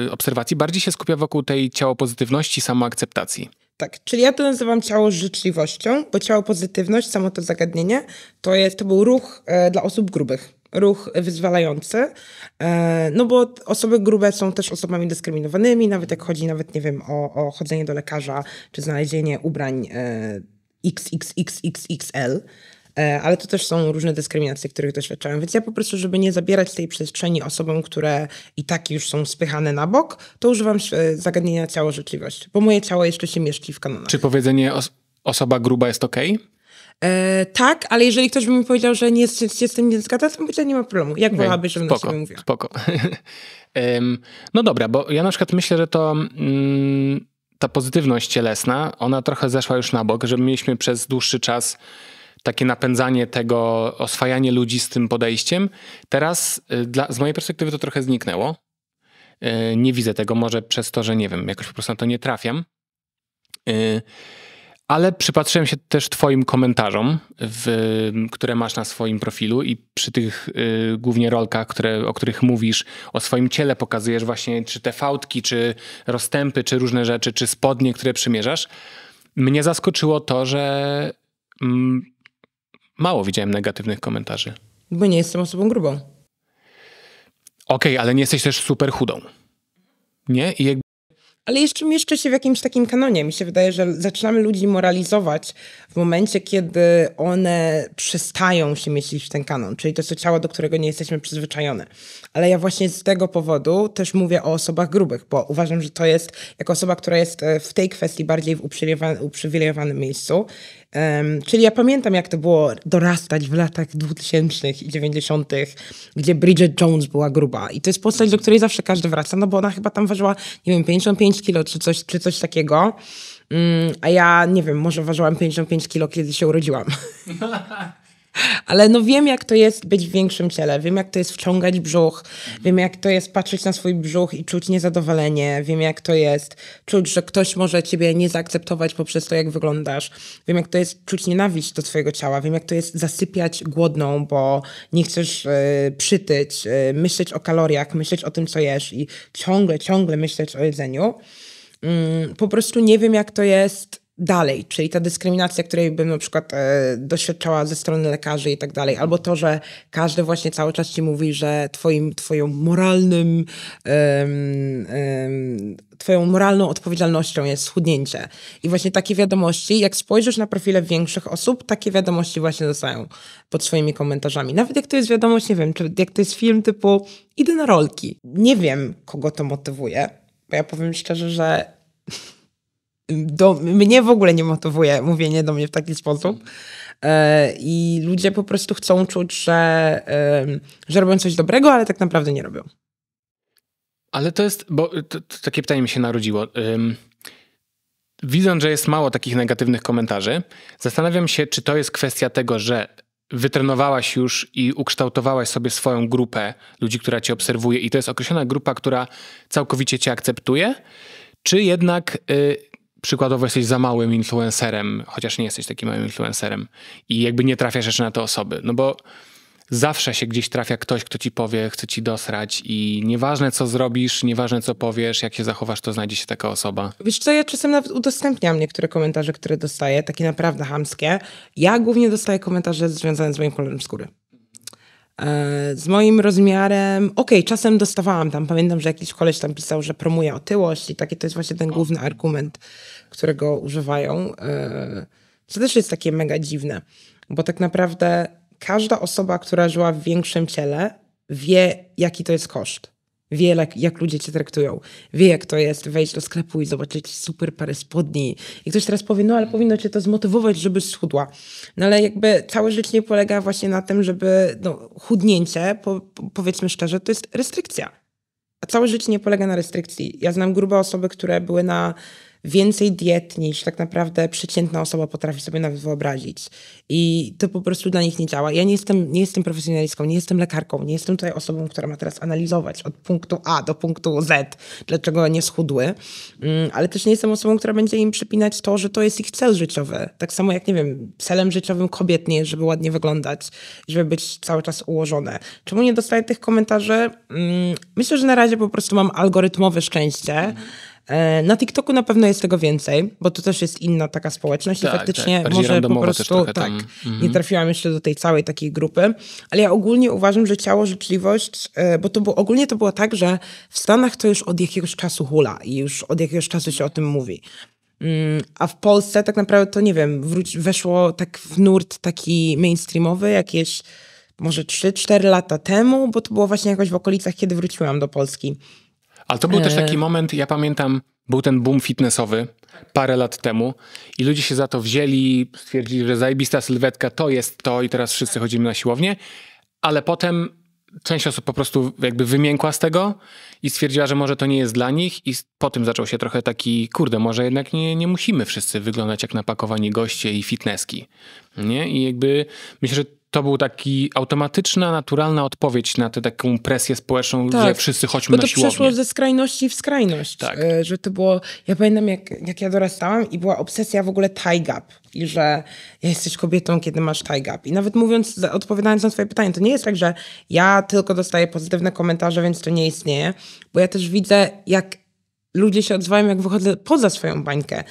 yy, obserwacji bardziej się skupia wokół tej ciało pozytywności, samoakceptacji. Tak, czyli ja to nazywam ciało życzliwością, bo ciało pozytywność, samo to zagadnienie, to, jest, to był ruch e, dla osób grubych ruch wyzwalający, e, no bo osoby grube są też osobami dyskryminowanymi, nawet jak chodzi nawet, nie wiem, o, o chodzenie do lekarza, czy znalezienie ubrań XXXXXL, E, ale to też są różne dyskryminacje, których doświadczałem. Więc ja po prostu, żeby nie zabierać tej przestrzeni osobom, które i tak już są spychane na bok, to używam e, zagadnienia ciało życzliwość, bo moje ciało jeszcze się mieszczy w kanonach. Czy powiedzenie os osoba gruba jest ok? E, tak, ale jeżeli ktoś by mi powiedział, że nie jest, się z tym nie zgadza, to myślę, nie ma problemu. Jak okay, wolałabyś, żebym spoko, na mówiła? Spoko. um, no dobra, bo ja na przykład myślę, że to... Mm ta pozytywność cielesna, ona trochę zeszła już na bok, że mieliśmy przez dłuższy czas takie napędzanie tego, oswajanie ludzi z tym podejściem, teraz y, dla, z mojej perspektywy to trochę zniknęło. Y, nie widzę tego, może przez to, że nie wiem, jakoś po prostu na to nie trafiam. Y, ale przypatrzyłem się też Twoim komentarzom, w, które masz na swoim profilu i przy tych y, głównie rolkach, które, o których mówisz, o swoim ciele pokazujesz właśnie czy te fałdki, czy rozstępy, czy różne rzeczy, czy spodnie, które przymierzasz. Mnie zaskoczyło to, że mm, mało widziałem negatywnych komentarzy. Bo nie jestem osobą grubą. Okej, okay, ale nie jesteś też super chudą. Nie? I jak? ale jeszcze mieszczę się w jakimś takim kanonie. Mi się wydaje, że zaczynamy ludzi moralizować w momencie, kiedy one przestają się mieścić w ten kanon, czyli to jest to ciało, do którego nie jesteśmy przyzwyczajone. Ale ja właśnie z tego powodu też mówię o osobach grubych, bo uważam, że to jest, jako osoba, która jest e, w tej kwestii bardziej w uprzywilejowanym miejscu, Um, czyli ja pamiętam, jak to było dorastać w latach 2000 i 90., gdzie Bridget Jones była gruba. I to jest postać, do której zawsze każdy wraca, no bo ona chyba tam ważyła, nie wiem, 55 kilo czy coś, czy coś takiego. Um, a ja, nie wiem, może ważyłam 55 kilo, kiedy się urodziłam. Ale no wiem, jak to jest być w większym ciele, wiem, jak to jest wciągać brzuch, wiem, jak to jest patrzeć na swój brzuch i czuć niezadowolenie, wiem, jak to jest czuć, że ktoś może ciebie nie zaakceptować poprzez to, jak wyglądasz, wiem, jak to jest czuć nienawiść do swojego ciała, wiem, jak to jest zasypiać głodną, bo nie chcesz e, przytyć, e, myśleć o kaloriach, myśleć o tym, co jesz i ciągle, ciągle myśleć o jedzeniu. Mm, po prostu nie wiem, jak to jest dalej, czyli ta dyskryminacja, której bym na przykład e, doświadczała ze strony lekarzy i tak dalej, albo to, że każdy właśnie cały czas ci mówi, że twoim, twoją moralnym, um, um, twoją moralną odpowiedzialnością jest schudnięcie. I właśnie takie wiadomości, jak spojrzysz na profile większych osób, takie wiadomości właśnie dostają pod swoimi komentarzami. Nawet jak to jest wiadomość, nie wiem, czy jak to jest film typu idę na rolki. Nie wiem, kogo to motywuje, bo ja powiem szczerze, że do, mnie w ogóle nie motywuje mówienie do mnie w taki sposób. E, I ludzie po prostu chcą czuć, że, że robią coś dobrego, ale tak naprawdę nie robią. Ale to jest, bo y, to, to takie pytanie mi się narodziło. Widząc, że jest mało takich negatywnych komentarzy, zastanawiam się, czy to jest kwestia tego, że wytrenowałaś już i ukształtowałaś sobie swoją grupę ludzi, która cię obserwuje, i to jest określona grupa, która całkowicie cię akceptuje, czy jednak y, przykładowo jesteś za małym influencerem, chociaż nie jesteś takim małym influencerem i jakby nie trafiasz jeszcze na te osoby, no bo zawsze się gdzieś trafia ktoś, kto ci powie, chce ci dosrać i nieważne co zrobisz, nieważne co powiesz, jak się zachowasz, to znajdzie się taka osoba. Wiesz co, ja czasem nawet udostępniam niektóre komentarze, które dostaję, takie naprawdę hamskie. Ja głównie dostaję komentarze związane z moim kolorem skóry. E, z moim rozmiarem, okej, okay, czasem dostawałam tam, pamiętam, że jakiś koleś tam pisał, że promuje otyłość i taki to jest właśnie ten główny argument którego używają, to e, też jest takie mega dziwne, bo tak naprawdę każda osoba, która żyła w większym ciele, wie, jaki to jest koszt. Wie, jak, jak, ludzie cię traktują. Wie, jak to jest wejść do sklepu i zobaczyć super parę spodni. I ktoś teraz powie, no ale powinno cię to zmotywować, żeby schudła. No ale jakby całe życie polega właśnie na tym, żeby no, chudnięcie, po, powiedzmy szczerze, to jest restrykcja. A całe życie nie polega na restrykcji. Ja znam grube osoby, które były na więcej diet niż tak naprawdę przeciętna osoba potrafi sobie nawet wyobrazić. I to po prostu dla nich nie działa. Ja nie jestem, nie jestem profesjonalistką, nie jestem lekarką, nie jestem tutaj osobą, która ma teraz analizować od punktu A do punktu Z, dlaczego nie schudły, mm, ale też nie jestem osobą, która będzie im przypinać to, że to jest ich cel życiowy. Tak samo jak, nie wiem, celem życiowym kobiet nie jest, żeby ładnie wyglądać, żeby być cały czas ułożone. Czemu nie dostaję tych komentarzy? Mm, myślę, że na razie po prostu mam algorytmowe szczęście, E, na TikToku na pewno jest tego więcej, bo to też jest inna taka społeczność tak, i faktycznie tak, może po prostu tak. Mhm. Nie trafiłam jeszcze do tej całej takiej grupy, ale ja ogólnie uważam, że ciało życzliwość, e, bo to było, ogólnie to było tak, że w Stanach to już od jakiegoś czasu hula i już od jakiegoś czasu się o tym mówi. Mm, a w Polsce tak naprawdę to nie wiem, wróć, weszło tak w nurt taki mainstreamowy, jakieś może 3-4 lata temu, bo to było właśnie jakoś w okolicach, kiedy wróciłam do Polski. Ale to był też eee. taki moment, ja pamiętam, był ten boom fitnessowy parę lat temu i ludzie się za to wzięli, stwierdzili, że zajebista sylwetka to jest to i teraz wszyscy chodzimy na siłownię, ale potem część osób po prostu jakby wymiękła z tego i stwierdziła, że może to nie jest dla nich i po tym zaczął się trochę taki, kurde, może jednak nie, nie musimy wszyscy wyglądać jak napakowani goście i fitnesski, nie? I jakby myślę, że to był taki automatyczna, naturalna odpowiedź na tę taką presję społeczną, tak, że wszyscy chodźmy bo to na siłownię. przeszło ze skrajności w skrajność. Tak. E, że to było... Ja pamiętam, jak, jak ja dorastałam i była obsesja w ogóle tie gap i że jesteś kobietą, kiedy masz tie gap. I nawet mówiąc, odpowiadając na twoje pytanie, to nie jest tak, że ja tylko dostaję pozytywne komentarze, więc to nie istnieje, bo ja też widzę, jak ludzie się odzywają, jak wychodzę poza swoją bańkę.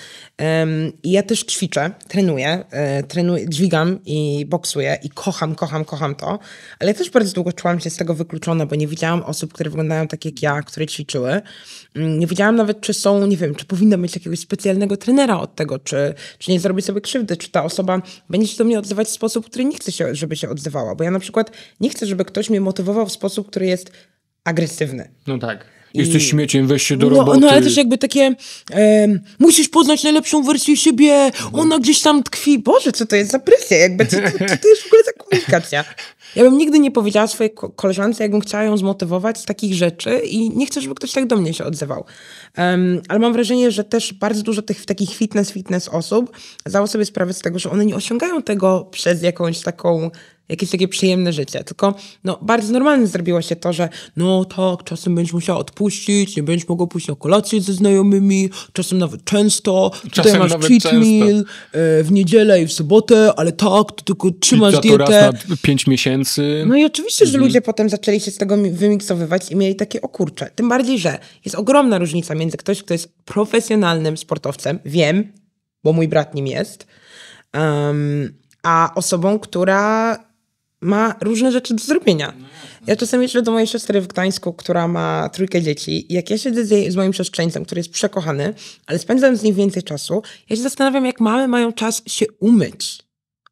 I ja też ćwiczę, trenuję, e, trenuję, dźwigam i boksuję i kocham, kocham, kocham to. Ale ja też bardzo długo czułam się z tego wykluczona, bo nie widziałam osób, które wyglądają tak jak ja, które ćwiczyły. Mm, nie wiedziałam nawet, czy są, nie wiem, czy powinna mieć jakiegoś specjalnego trenera od tego, czy, czy nie zrobi sobie krzywdy, czy ta osoba będzie się do mnie odzywać w sposób, który nie chce się, żeby się odzywała. Bo ja na przykład nie chcę, żeby ktoś mnie motywował w sposób, który jest agresywny. No tak. Jesteś śmieciem, weź się do no, roboty. No ale też jakby takie, e, musisz poznać najlepszą wersję siebie, no. ona gdzieś tam tkwi. Boże, co to jest za presja, jakby, co, co, co to jest w ogóle za komunikacja? Ja bym nigdy nie powiedziała swojej koleżance, jakbym chciała ją zmotywować z takich rzeczy i nie chcę, żeby ktoś tak do mnie się odzywał. Um, ale mam wrażenie, że też bardzo dużo tych takich fitness, fitness osób zdało sobie sprawę z tego, że one nie osiągają tego przez jakąś taką jakieś takie przyjemne życie. Tylko no, bardzo normalne zrobiło się to, że no tak, czasem będziesz musiała odpuścić, nie będziesz mogła pójść na kolację ze znajomymi, czasem nawet często, czasem tutaj masz cheat często. meal e, w niedzielę i w sobotę, ale tak, to tylko trzymasz dietę. To raz na pięć miesięcy. No i oczywiście, że mhm. ludzie potem zaczęli się z tego wymiksowywać i mieli takie okurcze. Tym bardziej, że jest ogromna różnica między ktoś, kto jest profesjonalnym sportowcem, wiem, bo mój brat nim jest, um, a osobą, która ma różne rzeczy do zrobienia. No ja czasem jeżdżę do mojej siostry w Gdańsku, która ma trójkę dzieci i jak ja siedzę z, jej, z moim siostrzeńcem, który jest przekochany, ale spędzam z nim więcej czasu, ja się zastanawiam, jak mamy mają czas się umyć.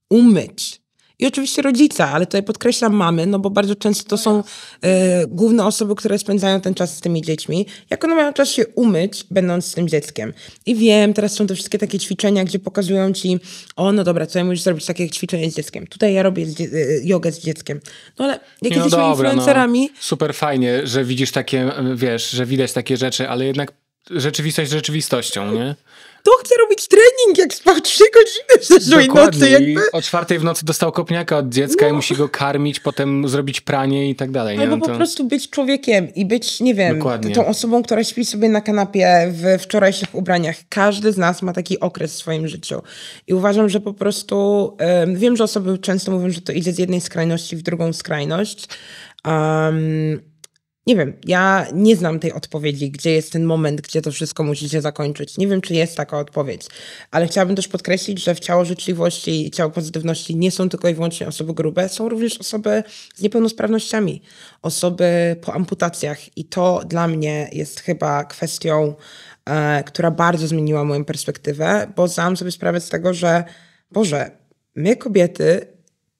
Umyć i oczywiście rodzica, ale tutaj podkreślam mamy, no bo bardzo często to są no e, główne osoby, które spędzają ten czas z tymi dziećmi. Jak one mają czas się umyć, będąc z tym dzieckiem? I wiem, teraz są te wszystkie takie ćwiczenia, gdzie pokazują ci, o no dobra, co ja musisz zrobić takie ćwiczenie z dzieckiem. Tutaj ja robię z e, e, jogę z dzieckiem. No ale jak no jesteśmy no. influencerami... No, super fajnie, że widzisz takie, wiesz, że widać takie rzeczy, ale jednak rzeczywistość rzeczywistością, nie? to chce robić trening, jak spał trzy godziny w zeszłej nocy. Jakby. O czwartej w nocy dostał kopniaka od dziecka no. i musi go karmić, potem zrobić pranie i tak dalej. Albo nie? No po to... prostu być człowiekiem i być, nie wiem, Dokładnie. tą osobą, która śpi sobie na kanapie w wczorajszych ubraniach. Każdy z nas ma taki okres w swoim życiu. I uważam, że po prostu, um, wiem, że osoby często mówią, że to idzie z jednej skrajności w drugą skrajność, um, nie wiem, ja nie znam tej odpowiedzi, gdzie jest ten moment, gdzie to wszystko musi się zakończyć. Nie wiem, czy jest taka odpowiedź, ale chciałabym też podkreślić, że w ciało życzliwości i ciało pozytywności nie są tylko i wyłącznie osoby grube, są również osoby z niepełnosprawnościami, osoby po amputacjach i to dla mnie jest chyba kwestią, e, która bardzo zmieniła moją perspektywę, bo zdałam sobie sprawę z tego, że Boże, my kobiety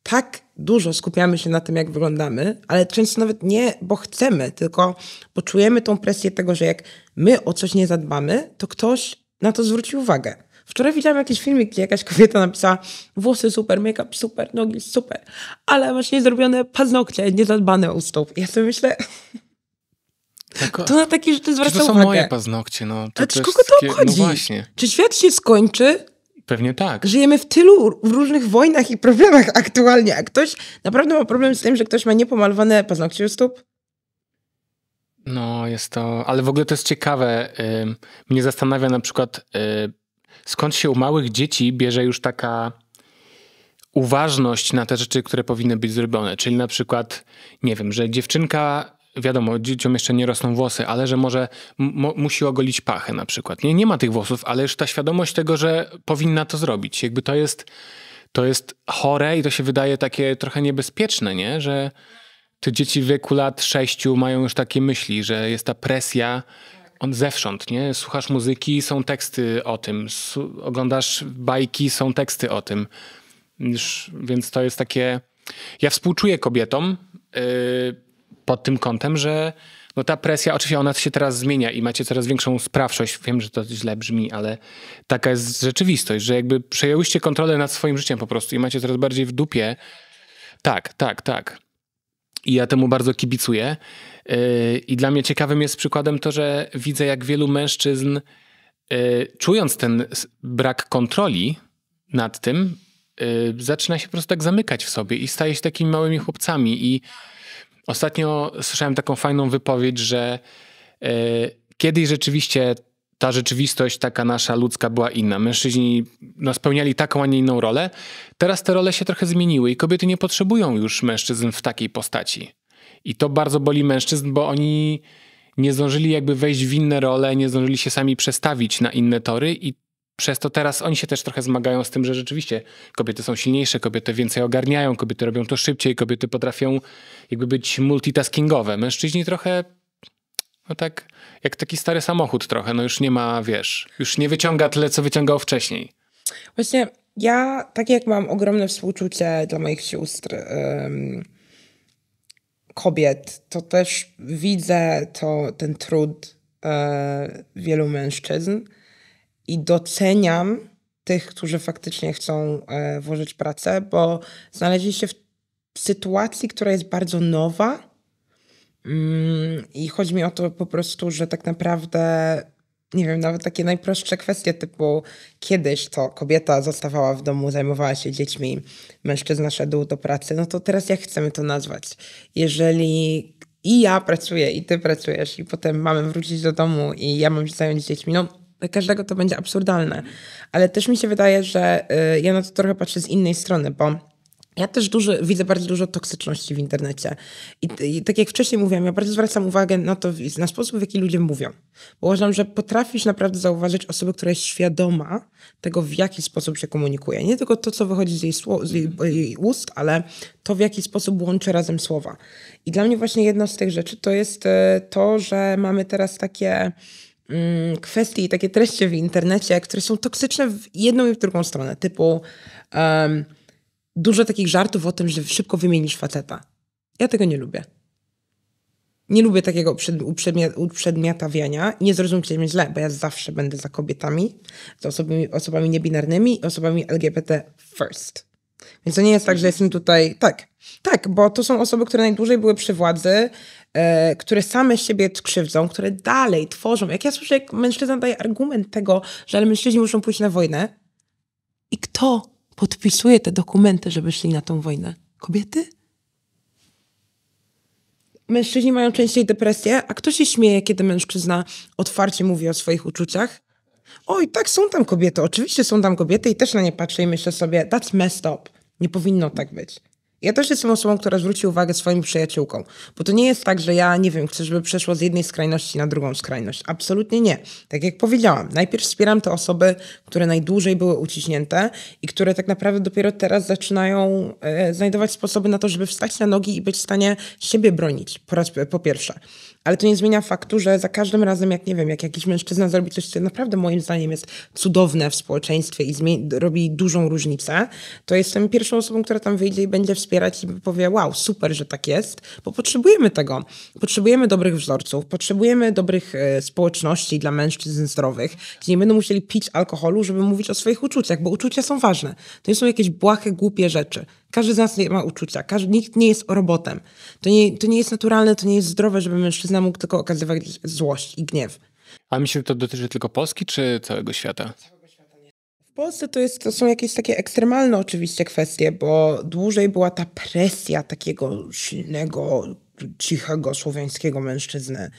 tak dużo skupiamy się na tym, jak wyglądamy, ale często nawet nie, bo chcemy, tylko poczujemy tą presję tego, że jak my o coś nie zadbamy, to ktoś na to zwróci uwagę. Wczoraj widziałam jakiś filmik, gdzie jakaś kobieta napisała włosy super, make-up super, nogi super, ale właśnie zrobione paznokcie, niezadbane u stóp. Ja sobie myślę, tak, to na takie rzeczy zwraca uwagę. To są uwagę. moje paznokcie, no. To, Ale kogo to no obchodzi? No właśnie. Czy świat się skończy, Pewnie tak. Żyjemy w tylu w różnych wojnach i problemach aktualnie, a ktoś naprawdę ma problem z tym, że ktoś ma niepomalowane paznokcie u stóp? No, jest to... Ale w ogóle to jest ciekawe. Mnie zastanawia na przykład, y, skąd się u małych dzieci bierze już taka uważność na te rzeczy, które powinny być zrobione. Czyli na przykład, nie wiem, że dziewczynka wiadomo, dzieciom jeszcze nie rosną włosy, ale że może musi ogolić pachę na przykład. Nie, nie ma tych włosów, ale już ta świadomość tego, że powinna to zrobić. Jakby to jest, to jest chore i to się wydaje takie trochę niebezpieczne, nie? Że te dzieci w wieku lat sześciu mają już takie myśli, że jest ta presja on zewsząd, nie? Słuchasz muzyki, są teksty o tym. oglądasz bajki, są teksty o tym. Już, więc to jest takie... Ja współczuję kobietom, yy, pod tym kątem, że no ta presja, oczywiście ona się teraz zmienia i macie coraz większą sprawczość. Wiem, że to źle brzmi, ale taka jest rzeczywistość, że jakby przejęłyście kontrolę nad swoim życiem po prostu i macie coraz bardziej w dupie. Tak, tak, tak. I ja temu bardzo kibicuję. Yy, I dla mnie ciekawym jest przykładem to, że widzę, jak wielu mężczyzn, yy, czując ten brak kontroli nad tym, yy, zaczyna się po prostu tak zamykać w sobie i staje się takimi małymi chłopcami. I Ostatnio słyszałem taką fajną wypowiedź, że e, kiedyś rzeczywiście ta rzeczywistość taka nasza ludzka była inna. Mężczyźni no, spełniali taką, a nie inną rolę. Teraz te role się trochę zmieniły i kobiety nie potrzebują już mężczyzn w takiej postaci. I to bardzo boli mężczyzn, bo oni nie zdążyli jakby wejść w inne role, nie zdążyli się sami przestawić na inne tory i przez to teraz oni się też trochę zmagają z tym, że rzeczywiście kobiety są silniejsze, kobiety więcej ogarniają, kobiety robią to szybciej, kobiety potrafią jakby być multitaskingowe. Mężczyźni trochę, no tak, jak taki stary samochód trochę, no już nie ma, wiesz, już nie wyciąga tyle, co wyciągał wcześniej. Właśnie ja, tak jak mam ogromne współczucie dla moich sióstr, kobiet, to też widzę to, ten trud yy, wielu mężczyzn, i doceniam tych, którzy faktycznie chcą e, włożyć pracę, bo znaleźli się w sytuacji, która jest bardzo nowa. Mm, I chodzi mi o to po prostu, że tak naprawdę, nie wiem, nawet takie najprostsze kwestie typu kiedyś to kobieta zostawała w domu, zajmowała się dziećmi, mężczyzna szedł do pracy, no to teraz jak chcemy to nazwać? Jeżeli i ja pracuję, i ty pracujesz, i potem mamy wrócić do domu, i ja mam się zająć dziećmi, no dla każdego to będzie absurdalne. Ale też mi się wydaje, że y, ja na to trochę patrzę z innej strony, bo ja też dużo, widzę bardzo dużo toksyczności w internecie. I, I, tak jak wcześniej mówiłam, ja bardzo zwracam uwagę na to, na sposób, w jaki ludzie mówią. Bo uważam, że potrafisz naprawdę zauważyć osobę, która jest świadoma tego, w jaki sposób się komunikuje. Nie tylko to, co wychodzi z jej, z jej, jej ust, ale to, w jaki sposób łączy razem słowa. I dla mnie właśnie jedna z tych rzeczy to jest y, to, że mamy teraz takie Mm, kwestie i takie treści w internecie, które są toksyczne w jedną i w drugą stronę. Typu um, dużo takich żartów o tym, że szybko wymienisz faceta. Ja tego nie lubię. Nie lubię takiego uprzedmiotawiania. Nie zrozumcie mnie źle, bo ja zawsze będę za kobietami, za osobami, osobami niebinarnymi i osobami LGBT first. Więc to nie jest tak, że jestem tutaj. Tak, tak, bo to są osoby, które najdłużej były przy władzy, E, które same siebie krzywdzą, które dalej tworzą. Jak ja słyszę, jak mężczyzna daje argument tego, że mężczyźni muszą pójść na wojnę. I kto podpisuje te dokumenty, żeby szli na tą wojnę? Kobiety? Mężczyźni mają częściej depresję, a kto się śmieje, kiedy mężczyzna otwarcie mówi o swoich uczuciach? Oj, tak, są tam kobiety, oczywiście są tam kobiety i też na nie patrzę i myślę sobie, that's messed up. Nie powinno tak być. Ja też jestem osobą, która zwróci uwagę swoim przyjaciółkom, bo to nie jest tak, że ja, nie wiem, chcę, żeby przeszło z jednej skrajności na drugą skrajność. Absolutnie nie. Tak jak powiedziałam, najpierw wspieram te osoby, które najdłużej były uciśnięte i które tak naprawdę dopiero teraz zaczynają e, znajdować sposoby na to, żeby wstać na nogi i być w stanie siebie bronić, po, raz, po pierwsze. Ale to nie zmienia faktu, że za każdym razem, jak nie wiem, jak jakiś mężczyzna zrobi coś, co naprawdę moim zdaniem jest cudowne w społeczeństwie i robi dużą różnicę, to jestem pierwszą osobą, która tam wyjdzie i będzie wspierać i powie, wow, super, że tak jest, bo potrzebujemy tego. Potrzebujemy dobrych wzorców, potrzebujemy dobrych y, społeczności dla mężczyzn zdrowych, gdzie nie będą musieli pić alkoholu, żeby mówić o swoich uczuciach, bo uczucia są ważne. To nie są jakieś błahe, głupie rzeczy. Każdy z nas nie ma uczucia, każdy, nikt nie jest robotem. To nie, to nie jest naturalne, to nie jest zdrowe, żeby mężczyzna mógł tylko okazywać złość i gniew. A myślę, że to dotyczy tylko Polski czy całego świata? W Polsce to, jest, to są jakieś takie ekstremalne oczywiście kwestie, bo dłużej była ta presja takiego silnego, cichego słowiańskiego mężczyzny.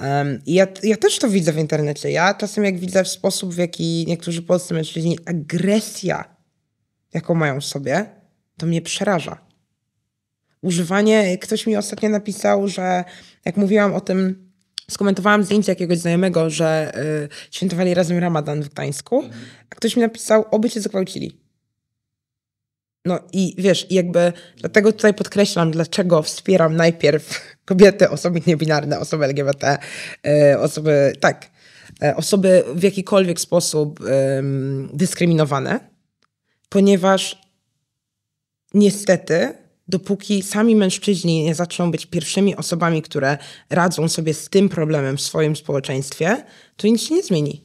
Um, ja, ja też to widzę w internecie. Ja czasem jak widzę w sposób, w jaki niektórzy polscy mężczyźni agresja, jaką mają w sobie, to mnie przeraża. Używanie, ktoś mi ostatnio napisał, że jak mówiłam o tym, skomentowałam zdjęcie jakiegoś znajomego, że y, świętowali razem Ramadan w Gdańsku, a ktoś mi napisał, oby cię zgwałcili. No i wiesz, jakby dlatego tutaj podkreślam, dlaczego wspieram najpierw kobiety, osoby niebinarne, osoby LGBT, y, osoby, tak, y, osoby w jakikolwiek sposób dyskryminowane, ponieważ niestety, dopóki sami mężczyźni nie zaczną być pierwszymi osobami, które radzą sobie z tym problemem w swoim społeczeństwie, to nic się nie zmieni.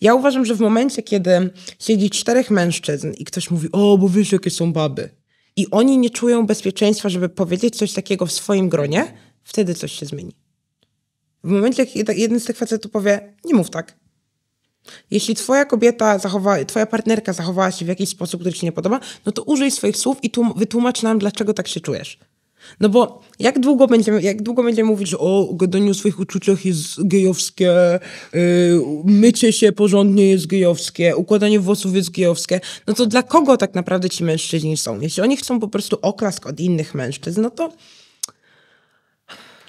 Ja uważam, że w momencie, kiedy siedzi czterech mężczyzn i ktoś mówi, o, bo wiesz, jakie są baby, i oni nie czują bezpieczeństwa, żeby powiedzieć coś takiego w swoim gronie, wtedy coś się zmieni. W momencie, jak jeden z tych facetów powie, nie mów tak, jeśli twoja kobieta zachowała, twoja partnerka zachowała się w jakiś sposób, który ci nie podoba, no to użyj swoich słów i tłum- wytłumacz nam, dlaczego tak się czujesz. No bo jak długo będziemy, jak długo będziemy mówić, że o, gadanie o swoich uczuciach jest gejowskie, yy, mycie się porządnie jest gejowskie, układanie włosów jest gejowskie, no to dla kogo tak naprawdę ci mężczyźni są? Jeśli oni chcą po prostu oklask od innych mężczyzn, no to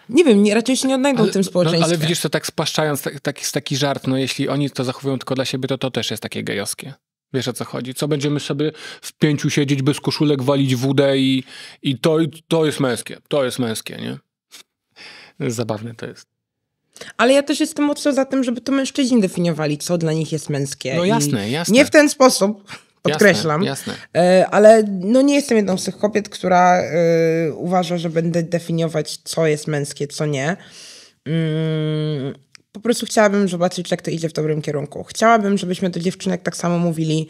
nie wiem, nie, raczej się nie odnajdą ale, w tym społeczeństwie. No, no, ale widzisz to tak spłaszczając, tak, taki żart, no jeśli oni to zachowują tylko dla siebie, to to też jest takie gejowskie. Wiesz o co chodzi? Co będziemy sobie w pięciu siedzieć bez koszulek, walić wódę i, i to, to jest męskie. To jest męskie, nie? Zabawne to jest. Ale ja też jestem mocno za tym, żeby to mężczyźni definiowali, co dla nich jest męskie. No jasne, jasne. Nie w ten sposób podkreślam. Jasne, jasne. Ale no nie jestem jedną z tych kobiet, która e, uważa, że będę definiować, co jest męskie, co nie. Mm, po prostu chciałabym zobaczyć, jak to idzie w dobrym kierunku. Chciałabym, żebyśmy do dziewczynek tak samo mówili,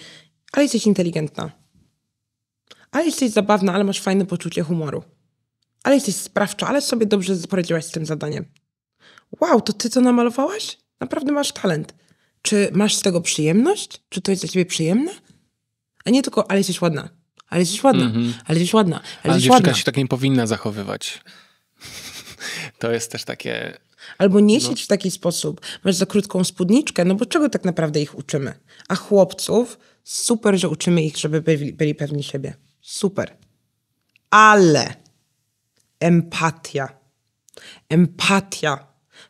ale jesteś inteligentna. Ale jesteś zabawna, ale masz fajne poczucie humoru. Ale jesteś sprawcza, ale sobie dobrze poradziłaś z tym zadaniem. Wow, to ty to namalowałaś? Naprawdę masz talent. Czy masz z tego przyjemność? Czy to jest dla ciebie przyjemne? A nie tylko, ale jesteś ładna, ale jesteś ładna, mm-hmm. ale jesteś ładna, ale, ale dziewczynka ładna. się tak nie powinna zachowywać. to jest też takie... Albo nie no. siedź no. w taki sposób, masz za krótką spódniczkę, no bo czego tak naprawdę ich uczymy? A chłopców, super, że uczymy ich, żeby byli, byli pewni siebie. Super. Ale empatia. Empatia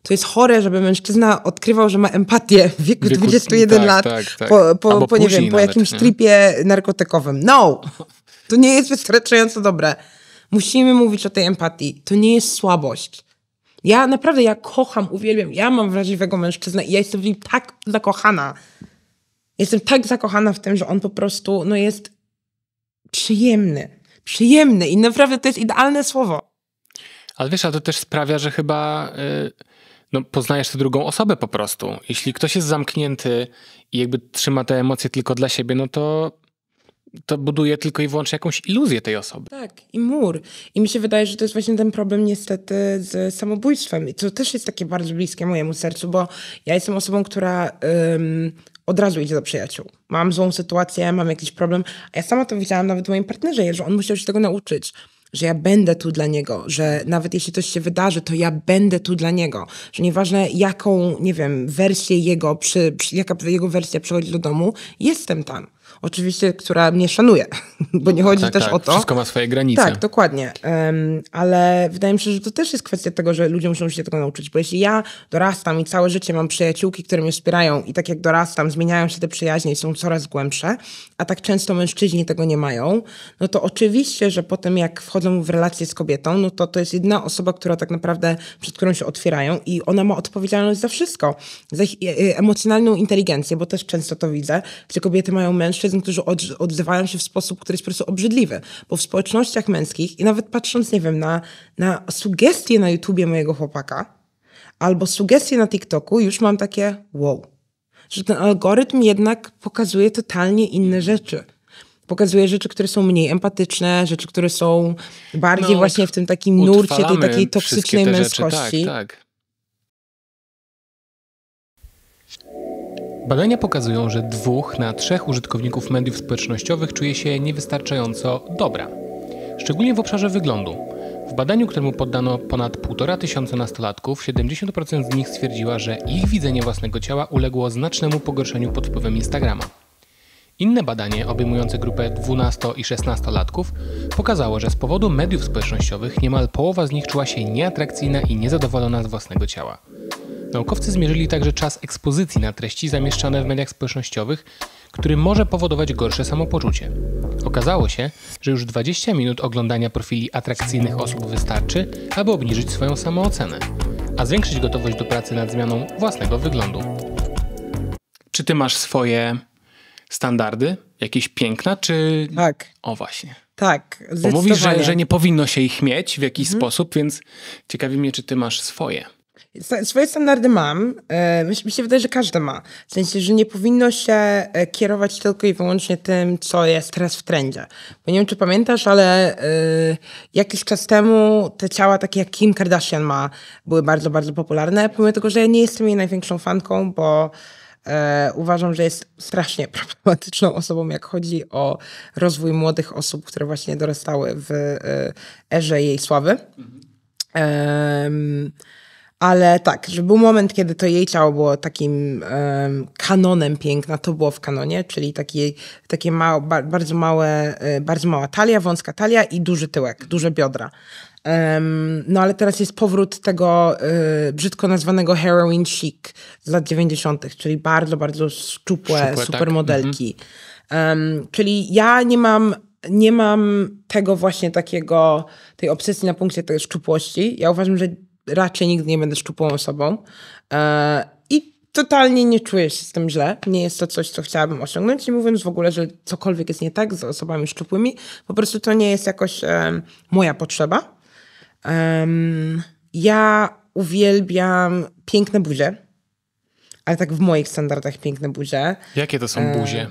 to jest chore, żeby mężczyzna odkrywał, że ma empatię w wieku, wieku 21 tak, lat tak, tak. po, po, po nie wiem, po jakimś nie? tripie narkotykowym. No! To nie jest wystarczająco dobre. Musimy mówić o tej empatii. To nie jest słabość. Ja naprawdę, ja kocham, uwielbiam. Ja mam wrażliwego mężczyznę i ja jestem w nim tak zakochana. Jestem tak zakochana w tym, że on po prostu no, jest przyjemny. Przyjemny i naprawdę to jest idealne słowo. Ale wiesz, a to też sprawia, że chyba... Yy no, poznajesz tę drugą osobę po prostu. Jeśli ktoś jest zamknięty i jakby trzyma te emocje tylko dla siebie, no to to buduje tylko i wyłącznie jakąś iluzję tej osoby. Tak, i mur. I mi się wydaje, że to jest właśnie ten problem niestety z samobójstwem. I to też jest takie bardzo bliskie mojemu sercu, bo ja jestem osobą, która ym, od razu idzie do przyjaciół. Mam złą sytuację, mam jakiś problem, a ja sama to widziałam nawet w moim partnerze, że on musiał się tego nauczyć że ja będę tu dla niego, że nawet jeśli coś się wydarzy, to ja będę tu dla niego, że nieważne jaką, nie wiem, wersję jego, przy, przy, jaka jego wersja przychodzi do domu, jestem tam. Oczywiście, która mnie szanuje, bo nie chodzi tak, też tak. o to. Wszystko ma swoje granice. Tak, dokładnie. Um, ale wydaje mi się, że to też jest kwestia tego, że ludzie muszą się tego nauczyć, bo jeśli ja dorastam i całe życie mam przyjaciółki, które mnie wspierają i tak jak dorastam, zmieniają się te przyjaźnie i są coraz głębsze, a tak często mężczyźni tego nie mają, no to oczywiście, że potem jak wchodzą w relacje z kobietą, no to to jest jedna osoba, która tak naprawdę, przed którą się otwierają i ona ma odpowiedzialność za wszystko, za ich e, e, emocjonalną inteligencję, bo też często to widzę, gdzie kobiety mają mężczyzn, którzy odzywają się w sposób, który jest po prostu obrzydliwy, bo w społecznościach męskich i nawet patrząc, nie wiem, na, na sugestie na YouTubie mojego chłopaka, albo sugestie na TikToku, już mam takie wow że ten algorytm jednak pokazuje totalnie inne rzeczy. Pokazuje rzeczy, które są mniej empatyczne, rzeczy, które są bardziej no, właśnie w tym takim tak, nurcie tej takiej toksycznej te męskości. Rzeczy, tak, tak. Badania pokazują, że dwóch na trzech użytkowników mediów społecznościowych czuje się niewystarczająco dobra. Szczególnie w obszarze wyglądu badaniu, któremu poddano ponad 1,5 tysiąca nastolatków, 70% z nich stwierdziła, że ich widzenie własnego ciała uległo znacznemu pogorszeniu pod wpływem Instagrama. Inne badanie, obejmujące grupę 12 i 16-latków, pokazało, że z powodu mediów społecznościowych niemal połowa z nich czuła się nieatrakcyjna i niezadowolona z własnego ciała. Naukowcy zmierzyli także czas ekspozycji na treści zamieszczane w mediach społecznościowych który może powodować gorsze samopoczucie. Okazało się, że już 20 minut oglądania profili atrakcyjnych osób wystarczy, aby obniżyć swoją samoocenę, a zwiększyć gotowość do pracy nad zmianą własnego wyglądu. Czy ty masz swoje standardy? Jakieś piękna, czy. Tak. O właśnie. Tak. Bo mówisz, że, że nie powinno się ich mieć w jakiś mhm. sposób, więc ciekawi mnie, czy ty masz swoje. Swoje standardy mam. E, mi się wydaje, że każdy ma. W sensie, że nie powinno się e, kierować tylko i wyłącznie tym, co jest teraz w trendzie. Bo nie wiem, czy pamiętasz, ale e, jakiś czas temu te ciała takie jak Kim Kardashian ma były bardzo, bardzo popularne. Pomimo tego, że ja nie jestem jej największą fanką, bo uważam, że jest strasznie problematyczną osobą, jak chodzi o rozwój młodych osób, które właśnie dorastały w erze jej sławy. Mhm. Ale tak, że był moment, kiedy to jej ciało było takim um, kanonem piękna, to było w kanonie, czyli taki, takie mało, ba, bardzo małe, e, bardzo mała talia, wąska talia i duży tyłek, duże biodra. Um, no ale teraz jest powrót tego y, brzydko nazwanego heroin chic z lat 90., czyli bardzo, bardzo szczupłe, szczupłe tak. supermodelki. Tak. Mhm. Um, czyli ja nie mam nie mam tego właśnie takiego, tej obsesji na punkcie tej szczupłości. Ja uważam, że raczej nigdy nie będę szczupłą osobą. E, I totalnie nie czuję się z tym źle. Nie jest to coś, co chciałabym osiągnąć. Nie mówiąc w ogóle, że cokolwiek jest nie tak z osobami szczupłymi. Po prostu to nie jest jakoś moja potrzeba. ja uwielbiam piękne buzie. Ale tak w moich standardach piękne buzie. Jakie to są e, buzie?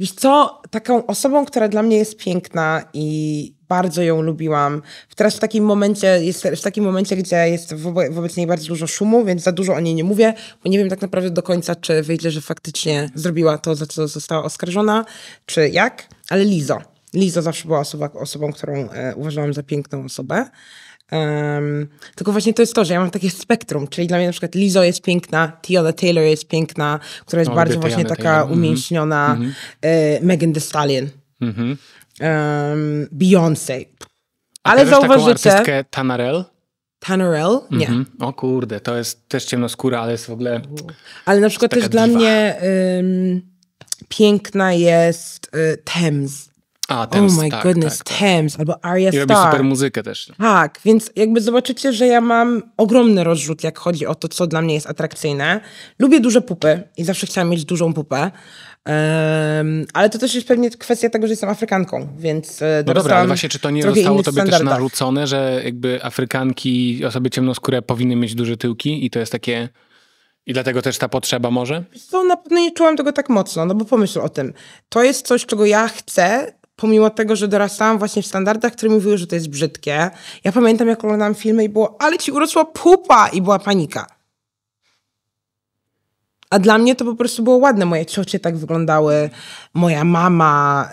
Wiesz co, taką osobą, która dla mnie jest piękna i bardzo ją lubiłam. Teraz w takim momencie, jest w takim momencie, gdzie jest wobec, wobec niej bardzo dużo szumu, więc za dużo o niej nie mówię, bo nie wiem tak naprawdę do końca, czy wyjdzie, że faktycznie zrobiła to, za co została oskarżona, czy jak, ale Lizo. Lizo zawsze była osoba, osobą, którą e, uważałam za piękną osobę. Um, tylko właśnie to jest to, że ja mam takie spektrum, czyli dla mnie na przykład Lizo jest piękna, Tiana Taylor jest piękna, która jest o, bardzo właśnie taka Taylor. Mhm. umięśniona, mm -hmm. e, Megan Thee Stallion, mm -hmm. um, Beyoncé. Ale zauważycie... Taką artystkę Tanarel? Tannerell? Nie. Mm -hmm. O kurde, to jest też ciemnoskóra, ale jest w ogóle. Ale na przykład też dla mnie piękna jest y, Thames. A, oh Thames, oh my tak, tak, goodness, tak, tak. Thames albo Aria I Star. super muzykę też. Tak, więc jakby zobaczycie, że ja mam ogromny rozrzut, jak chodzi o to, co dla mnie jest atrakcyjne. Lubię duże pupy i zawsze chciałam mieć dużą pupę. Um, ale to też jest pewnie kwestia tego, że jestem Afrykanką, więc e, No dobra, ale właśnie czy to nie zostało tobie standardach. też narzucone, że jakby Afrykanki, osoby ciemnoskóre powinny mieć duże tyłki i to jest takie... I dlatego też ta potrzeba może? No, na pewno nie czułam tego tak mocno, no bo pomyśl o tym. To jest coś, czego ja chcę pomimo tego, że dorastałam właśnie w standardach, które mówiły, że to jest brzydkie. Ja pamiętam, jak oglądałam filmy i było, ale ci urosła pupa i była panika. A dla mnie to po prostu było ładne. Moje ciocie tak wyglądały, moja mama,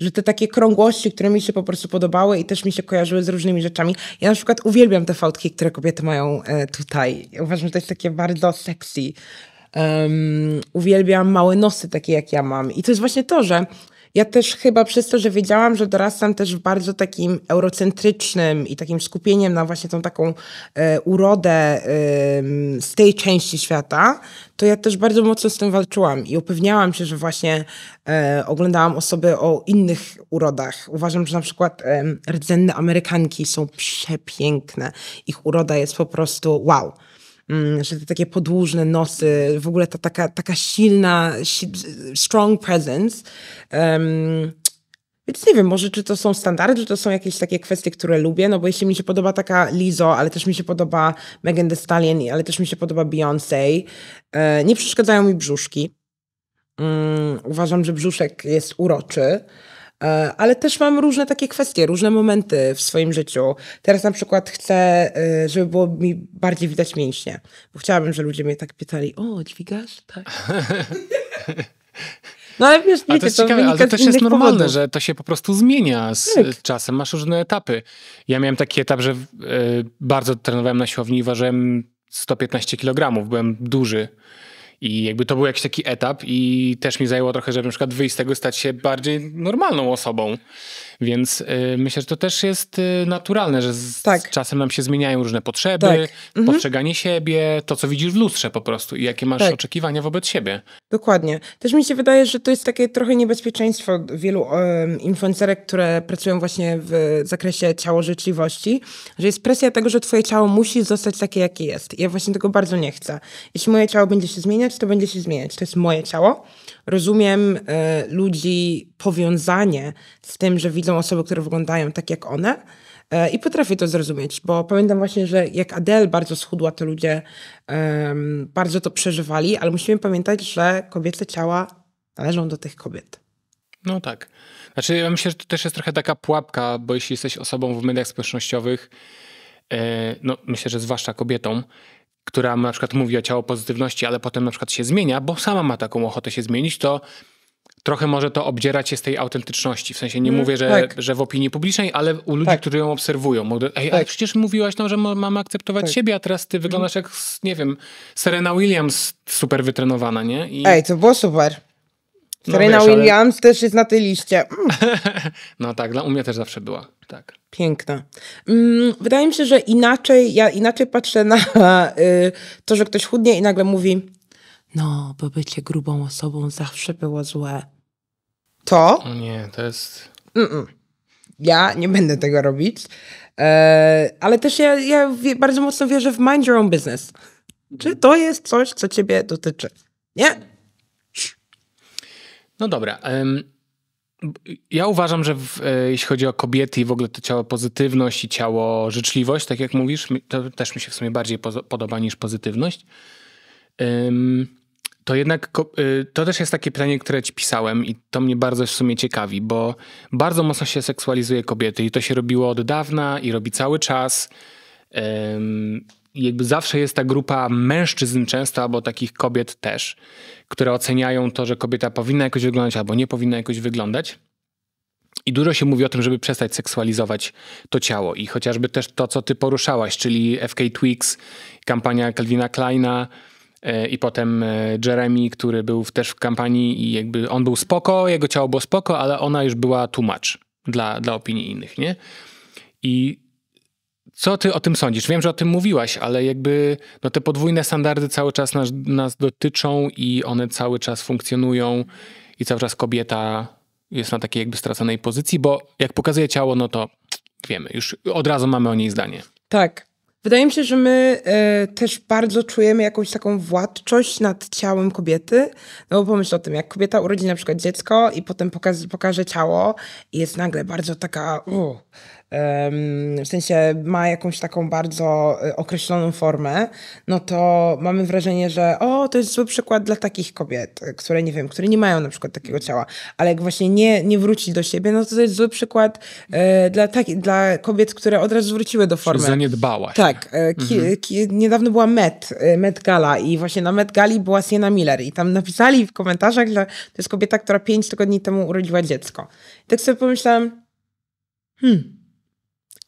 że te takie krągłości, które mi się po prostu podobały i też mi się kojarzyły z różnymi rzeczami. Ja na przykład uwielbiam te fałdki, które kobiety mają e, tutaj. Ja uważam, że to jest takie bardzo sexy. Um, uwielbiam małe nosy, takie jak ja mam. I to jest właśnie to, że ja też chyba przez to, że wiedziałam, że dorastam też w bardzo takim eurocentrycznym i takim skupieniem na właśnie tą taką e, urodę e, z tej części świata, to ja też bardzo mocno z tym walczyłam i upewniałam się, że właśnie e, oglądałam osoby o innych urodach. Uważam, że na przykład e, rdzenne Amerykanki są przepiękne. Ich uroda jest po prostu wow. Mm, że te takie podłużne nosy, w ogóle ta taka, taka silna, strong presence. Um, więc nie wiem, może czy to są standardy, czy to są jakieś takie kwestie, które lubię, no bo jeśli mi się podoba taka Lizo, ale też mi się podoba Megan Thee Stallion, ale też mi się podoba Beyoncé, e, nie przeszkadzają mi brzuszki. Um, uważam, że brzuszek jest uroczy. E, ale też mam różne takie kwestie, różne momenty w swoim życiu. Teraz na przykład chcę, e, żeby było mi bardziej widać mięśnie, bo chciałabym, żeby ludzie mnie tak pytali, o, dźwigasz? Tak. No ale wiesz, wiecie, to jest to ciekawe, ale to też jest normalne, powodów. że to się po prostu zmienia z tak. czasem. Masz różne etapy. Ja miałem taki etap, że e, bardzo trenowałem na siłowni i ważyłem 115 kg, byłem duży. I jakby to był jakiś taki etap i też mi zajęło trochę, żeby na przykład wyjść z tego, stać się bardziej normalną osobą. Więc y, myślę, że to też jest y, naturalne, że z, tak. z, czasem nam się zmieniają różne potrzeby, tak. mhm. postrzeganie siebie, to co widzisz w lustrze po prostu i jakie masz tak. oczekiwania wobec siebie. Dokładnie. Też mi się wydaje, że to jest takie trochę niebezpieczeństwo wielu um, influencerek, które pracują właśnie w zakresie życzliwości, że jest presja tego, że twoje ciało musi zostać takie, jakie jest. Ja właśnie tego bardzo nie chcę. Jeśli moje ciało będzie się zmieniać, to będzie się zmieniać. To jest moje ciało rozumiem y, ludzi powiązanie z tym, że widzą osoby, które wyglądają tak jak one. E, I potrafię to zrozumieć, bo pamiętam właśnie, że jak Adele bardzo schudła, to ludzie bardzo to przeżywali, ale musimy pamiętać, że kobiece ciała należą do tych kobiet. No tak. Znaczy, ja myślę, że to też jest trochę taka pułapka, bo jeśli jesteś osobą w mediach społecznościowych, e, no myślę, że zwłaszcza kobietą, która na przykład mówi o ciało pozytywności, ale potem na przykład się zmienia, bo sama ma taką ochotę się zmienić, to trochę może to obdzierać się z tej autentyczności. W sensie nie mm, mówię, że, tak. że w opinii publicznej, ale u ludzi, tak. którzy ją obserwują. Mówię, Ej, tak. przecież mówiłaś nam, no, że mamy akceptować tak. siebie, a teraz ty wyglądasz mm. jak, nie wiem, Serena Williams super wytrenowana, nie? I... Ej, to było super. No Serena wiesz, Williams ale... też jest na tej liście. Mm. no tak, dla mnie też zawsze była. Tak. Piękna. Mm, wydaje mi się, że inaczej, ja inaczej patrzę na y, to, że ktoś chudnie i nagle mówi no, bo bycie grubą osobą zawsze było złe. To? O nie, to jest... Mm-mm. Ja nie będę tego robić. E, ale też ja, ja wie, bardzo mocno wierzę w mind your own business. Czy to jest coś, co ciebie dotyczy? Nie? No dobra. Ja uważam, że w, e, jeśli chodzi o kobiety i w ogóle to ciało pozytywność i ciało życzliwość, tak jak mówisz, to też mi się w sumie bardziej podoba niż pozytywność. To jednak e, to też jest takie pytanie, które ci pisałem i to mnie bardzo w sumie ciekawi, bo bardzo mocno się seksualizuje kobiety i to się robiło od dawna i robi cały czas jakby zawsze jest ta grupa mężczyzn często, albo takich kobiet też, które oceniają to, że kobieta powinna jakoś wyglądać, albo nie powinna jakoś wyglądać. I dużo się mówi o tym, żeby przestać seksualizować to ciało. I chociażby też to, co ty poruszałaś, czyli FK Twix, kampania Kelvina Kleina e, i potem e, Jeremy, który był też w kampanii i jakby on był spoko, jego ciało było spoko, ale ona już była tłumacz dla, dla opinii innych, nie? I co ty o tym sądzisz? Wiem, że o tym mówiłaś, ale jakby no te podwójne standardy cały czas nas, nas dotyczą i one cały czas funkcjonują i cały czas kobieta jest na takiej jakby straconej pozycji, bo jak pokazuje ciało, no to wiemy, już od razu mamy o niej zdanie. Tak. Wydaje mi się, że my e, też bardzo czujemy jakąś taką władczość nad ciałem kobiety. No bo pomyśl o tym, jak kobieta urodzi na przykład dziecko i potem pokaże, pokaże ciało i jest nagle bardzo taka, uh, w sensie ma jakąś taką bardzo y, określoną formę, no to mamy wrażenie, że o, to jest zły przykład dla takich kobiet, które nie wiem, które nie mają na przykład takiego ciała, ale jak właśnie nie, nie wróci do siebie, no to to jest zły przykład y, dla, taki, dla kobiet, które od razu wróciły do formy. Czyli zaniedbałaś. Tak. E, ki, mhm. ki, niedawno była Met, e, Met Gala i właśnie na Met Gali była Sienna Miller i tam napisali w komentarzach, że to jest kobieta, która pięć tygodni temu urodziła dziecko. I tak sobie pomyślałam, hmm,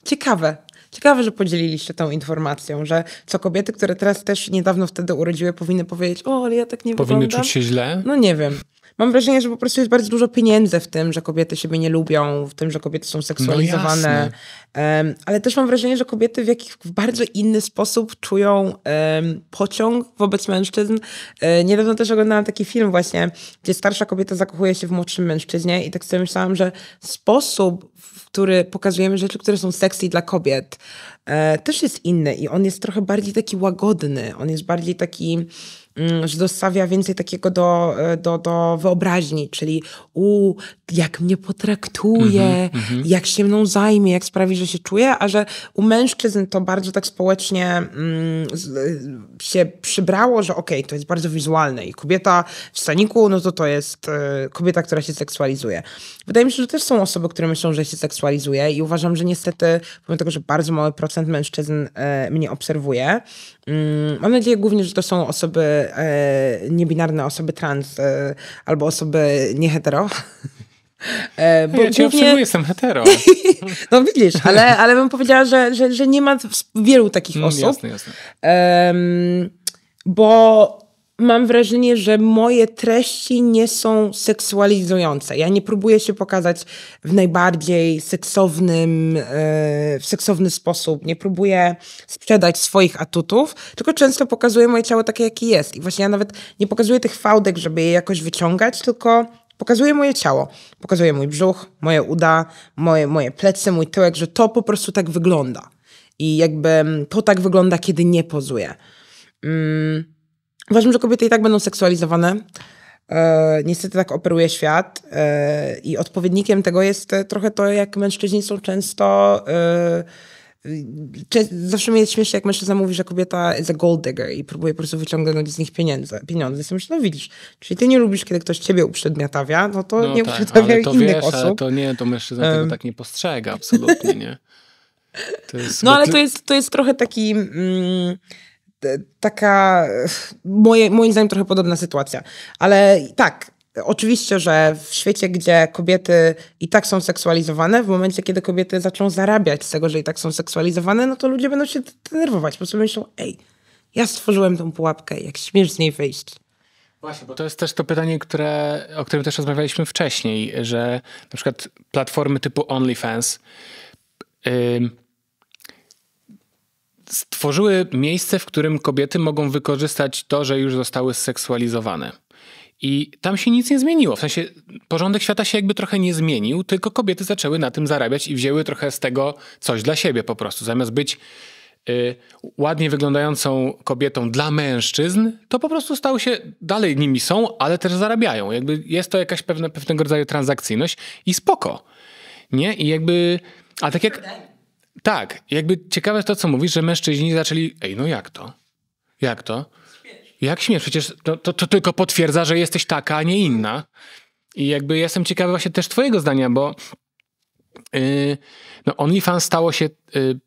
Ciekawe. Ciekawe, że podzieliliście tą informacją, że co kobiety, które teraz też niedawno wtedy urodziły, powinny powiedzieć, o, ale ja tak nie powinny wyglądam. Powinny czuć się źle? No nie wiem. Mam wrażenie, że po prostu jest bardzo dużo pieniędzy w tym, że kobiety siebie nie lubią, w tym, że kobiety są no seksualizowane. No um, ale też mam wrażenie, że kobiety w jakiś w bardzo inny sposób czują um, pociąg wobec mężczyzn. Um, niedawno też oglądałam taki film właśnie, gdzie starsza kobieta zakochuje się w młodszym mężczyźnie i tak sobie myślałam, że sposób, który pokazujemy, rzeczy, które są sexy dla kobiet, e, też jest inny i on jest trochę bardziej taki łagodny, on jest bardziej taki Mm, że dostawia więcej takiego do, e, do, do wyobraźni, czyli u, jak mnie potraktuje, mm -hmm, jak się mną zajmie, jak sprawi, że się czuję, a że u mężczyzn to bardzo tak społecznie mm, e, się przybrało, że okej, okay, to jest bardzo wizualne i kobieta w staniku, no to to jest y, kobieta, która się seksualizuje. Wydaje mi się, że też są osoby, które myślą, że się seksualizuje i uważam, że niestety, pomimo tego, że bardzo mały procent mężczyzn y, mnie obserwuje, Mm, mam nadzieję głównie, że to są osoby e, niebinarne, osoby trans e, albo osoby niehetero. E, bo ja głównie... jestem hetero. no widzisz, ale, ale bym powiedziała, że, że, że nie ma wielu takich mm, osób. Mm, jasne, jasne. bo mam wrażenie, że moje treści nie są seksualizujące. Ja nie próbuję się pokazać w najbardziej seksownym, e, w seksowny sposób. Nie próbuję sprzedać swoich atutów, tylko często pokazuję moje ciało takie, jakie jest. I właśnie ja nawet nie pokazuję tych fałdek, żeby je jakoś wyciągać, tylko pokazuję moje ciało, pokazuję mój brzuch, moje uda, moje, moje plecy, mój tyłek, że to po prostu tak wygląda. I jakby to tak wygląda, kiedy nie pozuję. Mm. Uważam, że kobiety i tak będą seksualizowane. E, niestety tak operuje świat e, i odpowiednikiem tego jest e, trochę to, jak mężczyźni są często... E, e zawsze mnie jest śmieszne, jak mężczyzna mówi, że kobieta jest a gold digger i próbuje po prostu wyciągnąć z nich pieniądze. pieniądze. Ja myślę, no widzisz, czyli ty nie lubisz, kiedy ktoś ciebie uprzedmiotawia, no to no nie tak, uprzedmiotawia ale to innych wiesz, osób. Ale to nie, to mężczyzna um. tego tak nie postrzega, absolutnie nie. no ale to jest, to jest trochę taki... Mm, taka, moje, moim zdaniem, trochę podobna sytuacja. Ale tak, Oczywiście, że w świecie, gdzie kobiety i tak są seksualizowane, w momencie, kiedy kobiety zaczną zarabiać z tego, że i tak są seksualizowane, no to ludzie będą się denerwować. Po prostu myślą, ej, ja stworzyłem tą pułapkę, jak śmiesz z niej wyjść. Właśnie, bo to jest też to pytanie, które, o którym też rozmawialiśmy wcześniej, że na przykład platformy typu OnlyFans. Yy, stworzyły miejsce, w którym kobiety mogą wykorzystać to, że już zostały seksualizowane. I tam się nic nie zmieniło. W sensie porządek świata się jakby trochę nie zmienił, tylko kobiety zaczęły na tym zarabiać i wzięły trochę z tego coś dla siebie po prostu. Zamiast być y, ładnie wyglądającą kobietą dla mężczyzn, to po prostu stały się, dalej nimi są, ale też zarabiają. Jakby jest to jakaś pewna, pewnego rodzaju transakcyjność i spoko. Nie? I jakby. A tak jak. Tak, jakby ciekawe to, co mówisz, że mężczyźni zaczęli, ej, no jak to? Jak to? Jak śmiesz? Przecież to, to, to tylko potwierdza, że jesteś taka, a nie inna. I jakby jestem ciekawy właśnie też twojego zdania, bo yy, no OnlyFans stało się yy,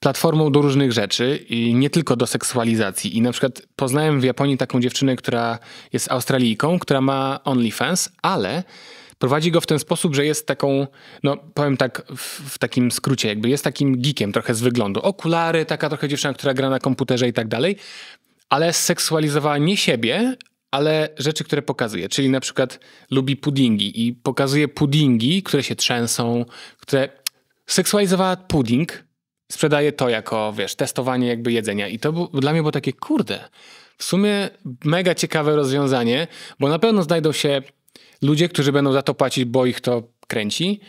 platformą do różnych rzeczy i nie tylko do seksualizacji. I na przykład poznałem w Japonii taką dziewczynę, która jest Australijką, która ma OnlyFans, ale Prowadzi go w ten sposób, że jest taką, no powiem tak w, w takim skrócie, jakby jest takim geekiem trochę z wyglądu. Okulary, taka trochę dziewczyna, która gra na komputerze i tak dalej, ale seksualizowała nie siebie, ale rzeczy, które pokazuje. Czyli na przykład lubi puddingi i pokazuje puddingi, które się trzęsą, które seksualizowała pudding, sprzedaje to jako, wiesz, testowanie jakby jedzenia. I to dla mnie było takie, kurde, w sumie mega ciekawe rozwiązanie, bo na pewno znajdą się ludzie, którzy będą za to płacić, bo ich to kręci,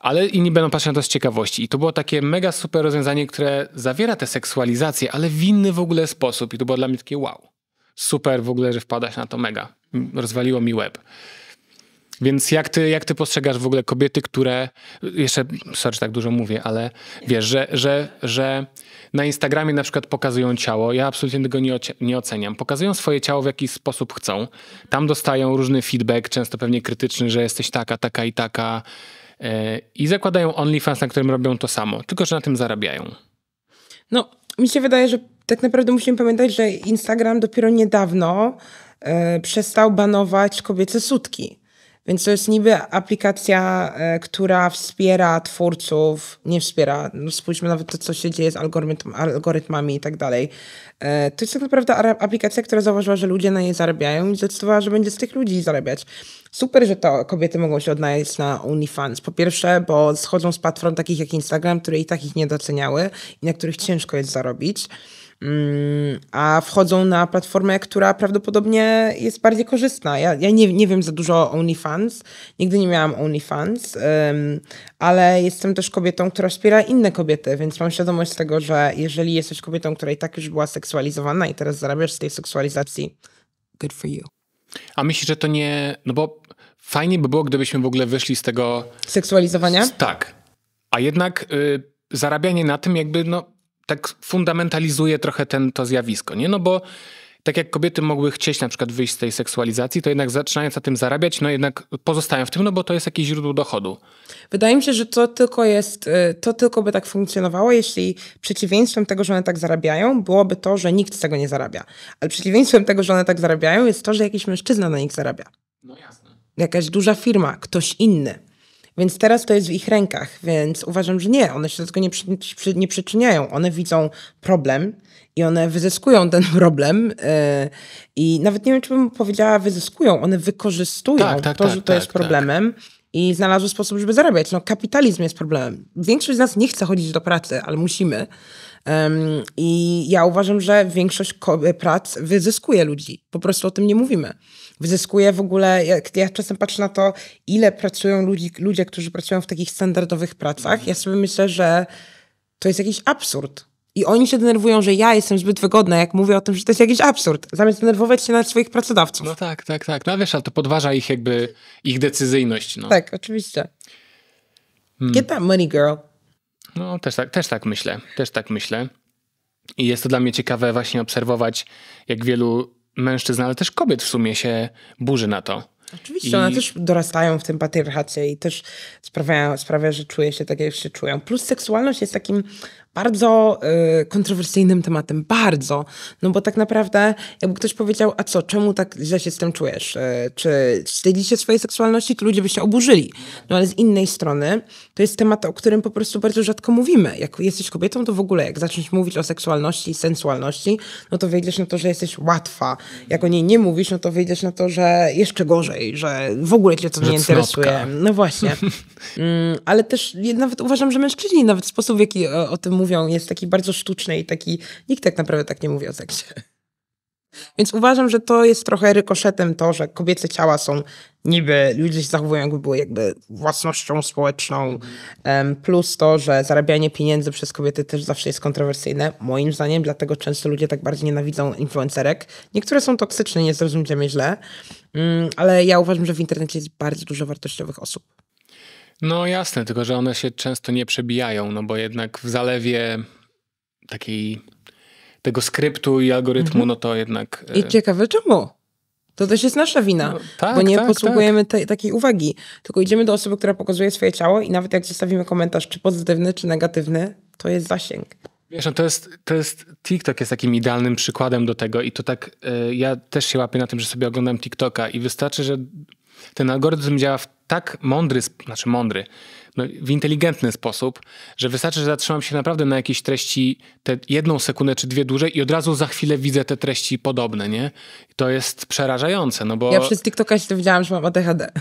ale inni będą patrzeć na to z ciekawości. I to było takie mega super rozwiązanie, które zawiera tę seksualizację, ale w inny w ogóle sposób. I to było dla mnie takie wow. Super w ogóle, że wpadać na to mega. Rozwaliło mi łeb. Więc jak ty, jak ty postrzegasz w ogóle kobiety, które, jeszcze, sorry, że tak dużo mówię, ale wiesz, że, że, że na Instagramie na przykład pokazują ciało, ja absolutnie tego nie, nie oceniam, pokazują swoje ciało w jakiś sposób chcą, tam dostają różny feedback, często pewnie krytyczny, że jesteś taka, taka i taka e, i zakładają OnlyFans, na którym robią to samo, tylko że na tym zarabiają. No, mi się wydaje, że tak naprawdę musimy pamiętać, że Instagram dopiero niedawno e, przestał banować kobiece sutki. Więc to jest niby aplikacja, e, która wspiera twórców, nie wspiera, no spójrzmy nawet to, co się dzieje z algorytm, algorytmami i tak dalej. E, to jest tak naprawdę aplikacja, która zauważyła, że ludzie na niej zarabiają i zdecydowała, że będzie z tych ludzi zarabiać. Super, że to kobiety mogą się odnaleźć na OnlyFans. Po pierwsze, bo schodzą z platform takich jak Instagram, które i tak ich nie doceniały i na których ciężko jest zarobić. Mm, a wchodzą na platformę, która prawdopodobnie jest bardziej korzystna. Ja, ja nie, nie wiem za dużo o OnlyFans, nigdy nie miałam OnlyFans, ale jestem też kobietą, która wspiera inne kobiety, więc mam świadomość tego, że jeżeli jesteś kobietą, która i tak już była seksualizowana i teraz zarabiasz z tej seksualizacji, good for you. A myślisz, że to nie. No bo fajnie by było, gdybyśmy w ogóle wyszli z tego. Seksualizowania? Z, tak. A jednak y, zarabianie na tym, jakby, no, tak fundamentalizuje trochę ten, to zjawisko, nie? No bo tak jak kobiety mogły chcieć na przykład wyjść z tej seksualizacji, to jednak zaczynając na tym zarabiać, no jednak pozostają w tym, no bo to jest jakieś źródło dochodu. Wydaje mi się, że to tylko jest, y, to tylko by tak funkcjonowało, jeśli przeciwieństwem tego, że one tak zarabiają, byłoby to, że nikt z tego nie zarabia. Ale przeciwieństwem tego, że one tak zarabiają, jest to, że jakiś mężczyzna na nich zarabia. No jasne. Jakaś duża firma, ktoś inny. Więc teraz to jest w ich rękach, więc uważam, że nie, one się do tego nie, przy, nie przyczyniają. One widzą problem i one wyzyskują ten problem. Yy, I nawet nie wiem, czy bym powiedziała, wyzyskują, one wykorzystują tak, tak, to, tak, że to tak, jest tak. problemem. I znalazły sposób, żeby zarabiać. No, kapitalizm jest problemem. Większość z nas nie chce chodzić do pracy, ale musimy. Um, I ja uważam, że większość prac wyzyskuje ludzi. Po prostu o tym nie mówimy wyzyskuje w ogóle, jak, ja czasem patrzę na to, ile pracują ludzi, ludzie, którzy pracują w takich standardowych pracach, ja sobie myślę, że to jest jakiś absurd. I oni się denerwują, że ja jestem zbyt wygodna, jak mówię o tym, że to jest jakiś absurd, zamiast denerwować się na swoich pracodawców. No tak, tak, tak. No wiesz, to podważa ich jakby, ich decyzyjność. No. Tak, oczywiście. Hmm. Get that money, girl. No, też tak, też tak myślę, też tak myślę. I jest to dla mnie ciekawe właśnie obserwować, jak wielu mężczyzn, ale też kobiet w sumie się burzy na to. Oczywiście, I... one też dorastają w tym patriarchacie i też sprawia, sprawia, że czuje się tak, jak się czują. Plus seksualność jest takim bardzo y, kontrowersyjnym tematem, bardzo, no bo tak naprawdę jakby ktoś powiedział, a co, czemu tak źle się z tym czujesz? Y, czy wstydzisz się swojej seksualności? To ludzie by się oburzyli. No ale z innej strony to jest temat, o którym po prostu bardzo rzadko mówimy. Jak jesteś kobietą, to w ogóle jak zaczniesz mówić o seksualności i sensualności, no to wyjdziesz na to, że jesteś łatwa. Jak o niej nie mówisz, no to wyjdziesz na to, że jeszcze gorzej, że w ogóle cię to nie interesuje. No właśnie. Mm, ale też nawet uważam, że mężczyźni nawet sposób, w jaki o, e, o tym mówią, mówią, jest taki bardzo sztuczny i taki, nikt tak naprawdę tak nie mówi o seksie. Więc uważam, że to jest trochę rykoszetem to, że kobiece ciała są niby, ludzie się zachowują jakby były jakby własnością społeczną, plus to, że zarabianie pieniędzy przez kobiety też zawsze jest kontrowersyjne, moim zdaniem, dlatego często ludzie tak bardzo nienawidzą influencerek. Niektóre są toksyczne, nie zrozumcie mnie źle, mm, ale ja uważam, że w internecie jest bardzo dużo wartościowych osób. No jasne, tylko że one się często nie przebijają, no bo jednak w zalewie takiej tego skryptu i algorytmu, mhm. no to jednak. E, I ciekawe czemu? To też jest nasza wina, no, tak, bo nie tak, posługujemy tak. Te, takiej uwagi. Tylko idziemy do osoby, która pokazuje swoje ciało i nawet jak zostawimy komentarz, czy pozytywny, czy negatywny, to jest zasięg. Wiesz, no to jest, to jest, TikTok jest takim idealnym przykładem do tego i to tak, y, ja też się łapię na tym, że sobie oglądam TikToka i wystarczy, że ten algorytm działa w tak mądry, znaczy mądry, no, w inteligentny sposób, że wystarczy, że zatrzymam się naprawdę na jakiejś treści te jedną sekundę czy dwie dłużej i od razu za chwilę widzę te treści podobne, nie? I to jest przerażające, no bo... Ja przez TikToka się dowiedziałam, że mam ADHD.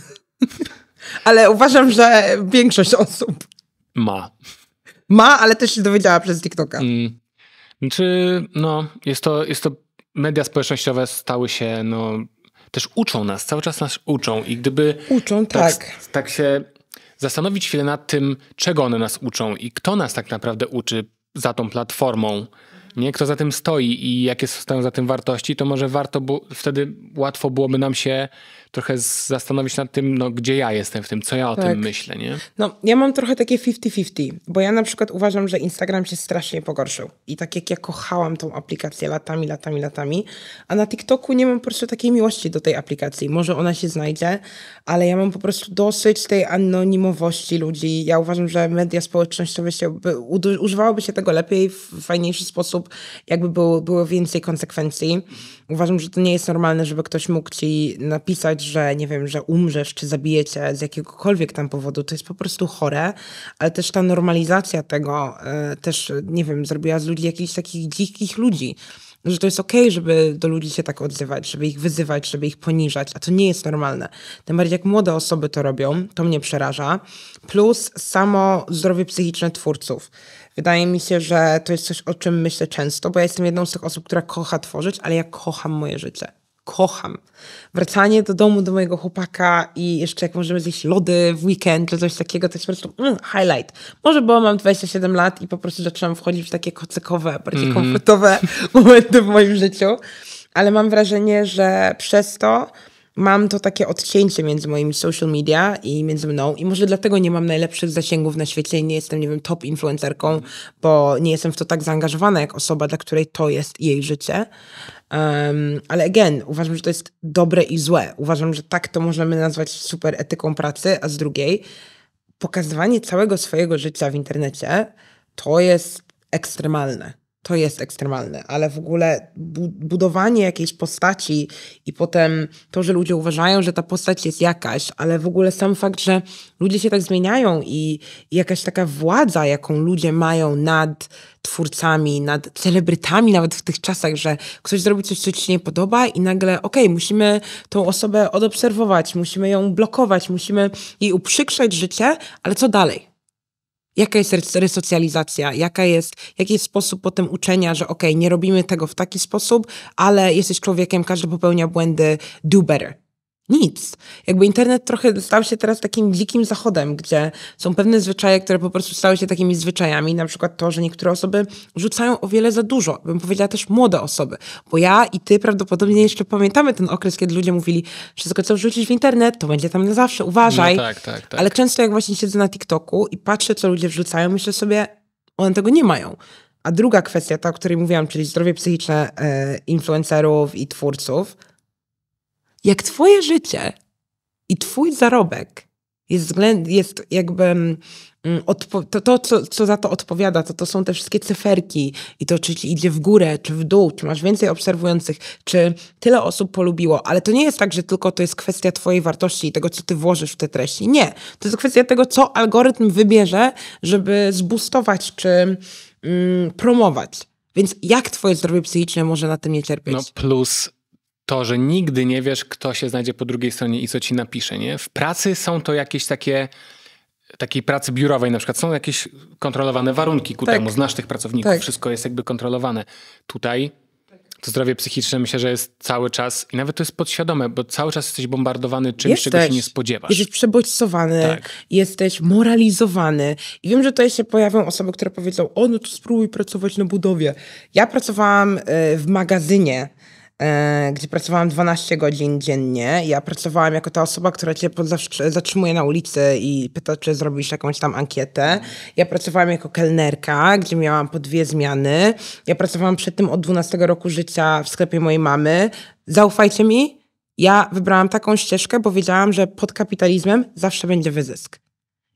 ale uważam, że większość osób... Ma. Ma, ale też się dowiedziała przez TikToka. Mm. Czy, znaczy, no, jest to, jest to... Media społecznościowe stały się, no, też uczą nas, cały czas nas uczą i gdyby uczą, tak, tak. tak się zastanowić chwilę nad tym, czego one nas uczą i kto nas tak naprawdę uczy za tą platformą, nie? kto za tym stoi i jakie stoją za tym wartości, to może warto, bo wtedy łatwo byłoby nam się trochę zastanowić nad tym, no, gdzie ja jestem w tym, co ja o tak. tym myślę, nie? No, ja mam trochę takie 50-50, bo ja na przykład uważam, że Instagram się strasznie pogorszył. I tak jak ja kochałam tą aplikację latami, latami, latami, a na TikToku nie mam po prostu takiej miłości do tej aplikacji. Może ona się znajdzie, ale ja mam po prostu dosyć tej anonimowości ludzi. Ja uważam, że media społecznościowe się, używałoby się tego lepiej, w fajniejszy sposób, jakby było, było więcej konsekwencji. Uważam, że to nie jest normalne, żeby ktoś mógł ci napisać, że nie wiem, że umrzesz czy zabijecie z jakiegokolwiek tam powodu. To jest po prostu chore, ale też ta normalizacja tego e, też, nie wiem, zrobiła z ludzi jakichś takich dzikich ludzi że to jest okej, okay, żeby do ludzi się tak odzywać, żeby ich wyzywać, żeby ich poniżać, a to nie jest normalne. Tym bardziej jak młode osoby to robią, to mnie przeraża. Plus samo zdrowie psychiczne twórców. Wydaje mi się, że to jest coś, o czym myślę często, bo ja jestem jedną z tych osób, która kocha tworzyć, ale ja kocham moje życie. Kocham. Wracanie do domu, do mojego chłopaka i jeszcze jak możemy zjeść lody w weekend czy coś takiego, to jest po prostu mm, highlight. Może bo mam 27 lat i po prostu zaczynam wchodzić w takie kocykowe, bardziej mm -hmm. komfortowe momenty w moim życiu, ale mam wrażenie, że przez to mam to takie odcięcie między moimi social media i między mną i może dlatego nie mam najlepszych zasięgów na świecie i nie jestem, nie wiem, top influencerką, bo nie jestem w to tak zaangażowana jak osoba, dla której to jest jej życie. Um, ale again, uważam, że to jest dobre i złe. Uważam, że tak to możemy nazwać super etyką pracy, a z drugiej pokazywanie całego swojego życia w internecie to jest ekstremalne to jest ekstremalne, ale w ogóle bu budowanie jakiejś postaci i potem to, że ludzie uważają, że ta postać jest jakaś, ale w ogóle sam fakt, że ludzie się tak zmieniają i, i jakaś taka władza, jaką ludzie mają nad twórcami, nad celebrytami, nawet w tych czasach, że ktoś zrobi coś, co ci się nie podoba i nagle, okej, okay, musimy tą osobę odobserwować, musimy ją blokować, musimy jej uprzykrzać życie, ale co dalej? jaka jest resocjalizacja, jaka jest, jaki jest sposób potem uczenia, że ok, nie robimy tego w taki sposób, ale jesteś człowiekiem, każdy popełnia błędy, do better nic. Jakby internet trochę stał się teraz takim dzikim zachodem, gdzie są pewne zwyczaje, które po prostu stały się takimi zwyczajami, na przykład to, że niektóre osoby rzucają o wiele za dużo, bym powiedziała też młode osoby, bo ja i ty prawdopodobnie jeszcze pamiętamy ten okres, kiedy ludzie mówili, wszystko co wrzucisz w internet, to będzie tam na zawsze, uważaj. No tak, tak, tak. Ale często jak właśnie siedzę na TikToku i patrzę, co ludzie wrzucają, myślę sobie, one tego nie mają. A druga kwestia, ta, o której mówiłam, czyli zdrowie psychiczne e, influencerów i twórców – jak twoje życie i twój zarobek jest, jest jakby mm, to, to co, co, za to odpowiada, to, to są te wszystkie cyferki i to, czy ci idzie w górę, czy w dół, czy masz więcej obserwujących, czy tyle osób polubiło, ale to nie jest tak, że tylko to jest kwestia twojej wartości i tego, co ty włożysz w te treści. Nie. To jest kwestia tego, co algorytm wybierze, żeby zbustować, czy mm, promować. Więc jak twoje zdrowie psychiczne może na tym nie cierpieć? No plus to, że nigdy nie wiesz, kto się znajdzie po drugiej stronie i co ci napisze. Nie? W pracy są to jakieś takie takiej pracy biurowej na przykład są jakieś kontrolowane warunki ku tak. temu, znasz tych pracowników, tak. wszystko jest jakby kontrolowane. Tutaj to zdrowie psychiczne myślę, że jest cały czas i nawet to jest podświadome, bo cały czas jesteś bombardowany czymś, jesteś, czego się nie spodziewasz. Jesteś przebodźcowany, tak. jesteś moralizowany. I wiem, że tutaj się pojawią osoby, które powiedzą, o no to spróbuj pracować na budowie. Ja pracowałam y, w magazynie, E, gdzie pracowałam 12 godzin dziennie. Ja pracowałam jako ta osoba, która cię zatrzymuje na ulicy i pyta, czy zrobisz jakąś tam ankietę. Ja pracowałam jako kelnerka, gdzie miałam po dwie zmiany. Ja pracowałam przed tym od 12 roku życia w sklepie mojej mamy. Zaufajcie mi, ja wybrałam taką ścieżkę, bo wiedziałam, że pod kapitalizmem zawsze będzie wyzysk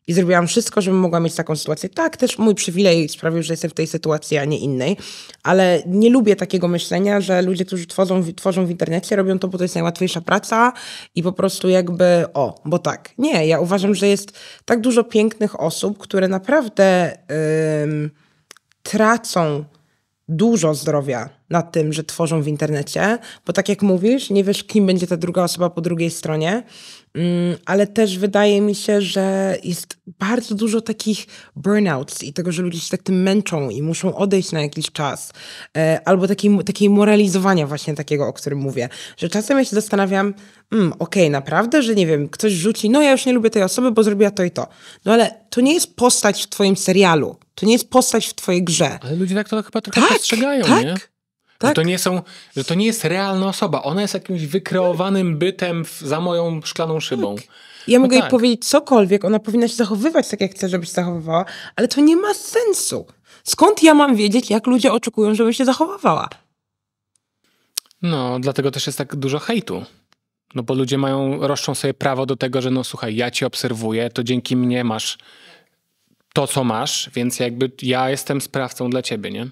i zrobiłam wszystko, żebym mogła mieć taką sytuację. Tak, też mój przywilej sprawił, że jestem w tej sytuacji, a nie innej, ale nie lubię takiego myślenia, że ludzie, którzy tworzą, tworzą w internecie, robią to, bo to jest najłatwiejsza praca i po prostu jakby o, bo tak. Nie, ja uważam, że jest tak dużo pięknych osób, które naprawdę tracą dużo zdrowia nad tym, że tworzą w internecie, bo tak jak mówisz, nie wiesz, kim będzie ta druga osoba po drugiej stronie, mm, ale też wydaje mi się, że jest bardzo dużo takich burnouts i tego, że ludzie się tak tym męczą i muszą odejść na jakiś czas, e, albo takiej, takiej moralizowania właśnie takiego, o którym mówię, że czasem ja się zastanawiam, mm, okej, okay, naprawdę, że nie wiem, ktoś rzuci, no ja już nie lubię tej osoby, bo zrobiła to i to. No ale to nie jest postać w twoim serialu, to nie jest postać w twojej grze. Ale ludzie tak to chyba trochę tak, postrzegają, tak? nie? Tak. Że, to nie są, że to nie jest realna osoba. Ona jest jakimś wykreowanym no. bytem w, za moją szklaną tak. szybą. No tak. Ja mogę tak. jej powiedzieć cokolwiek, ona powinna się zachowywać tak, jak chce żeby się zachowywała, ale to nie ma sensu. Skąd ja mam wiedzieć, jak ludzie oczekują, żeby się zachowywała? No, dlatego też jest tak dużo hejtu. No bo ludzie mają, roszczą sobie prawo do tego, że no słuchaj, ja ci obserwuję, to dzięki mnie masz to, co masz, więc jakby ja jestem sprawcą dla ciebie, nie?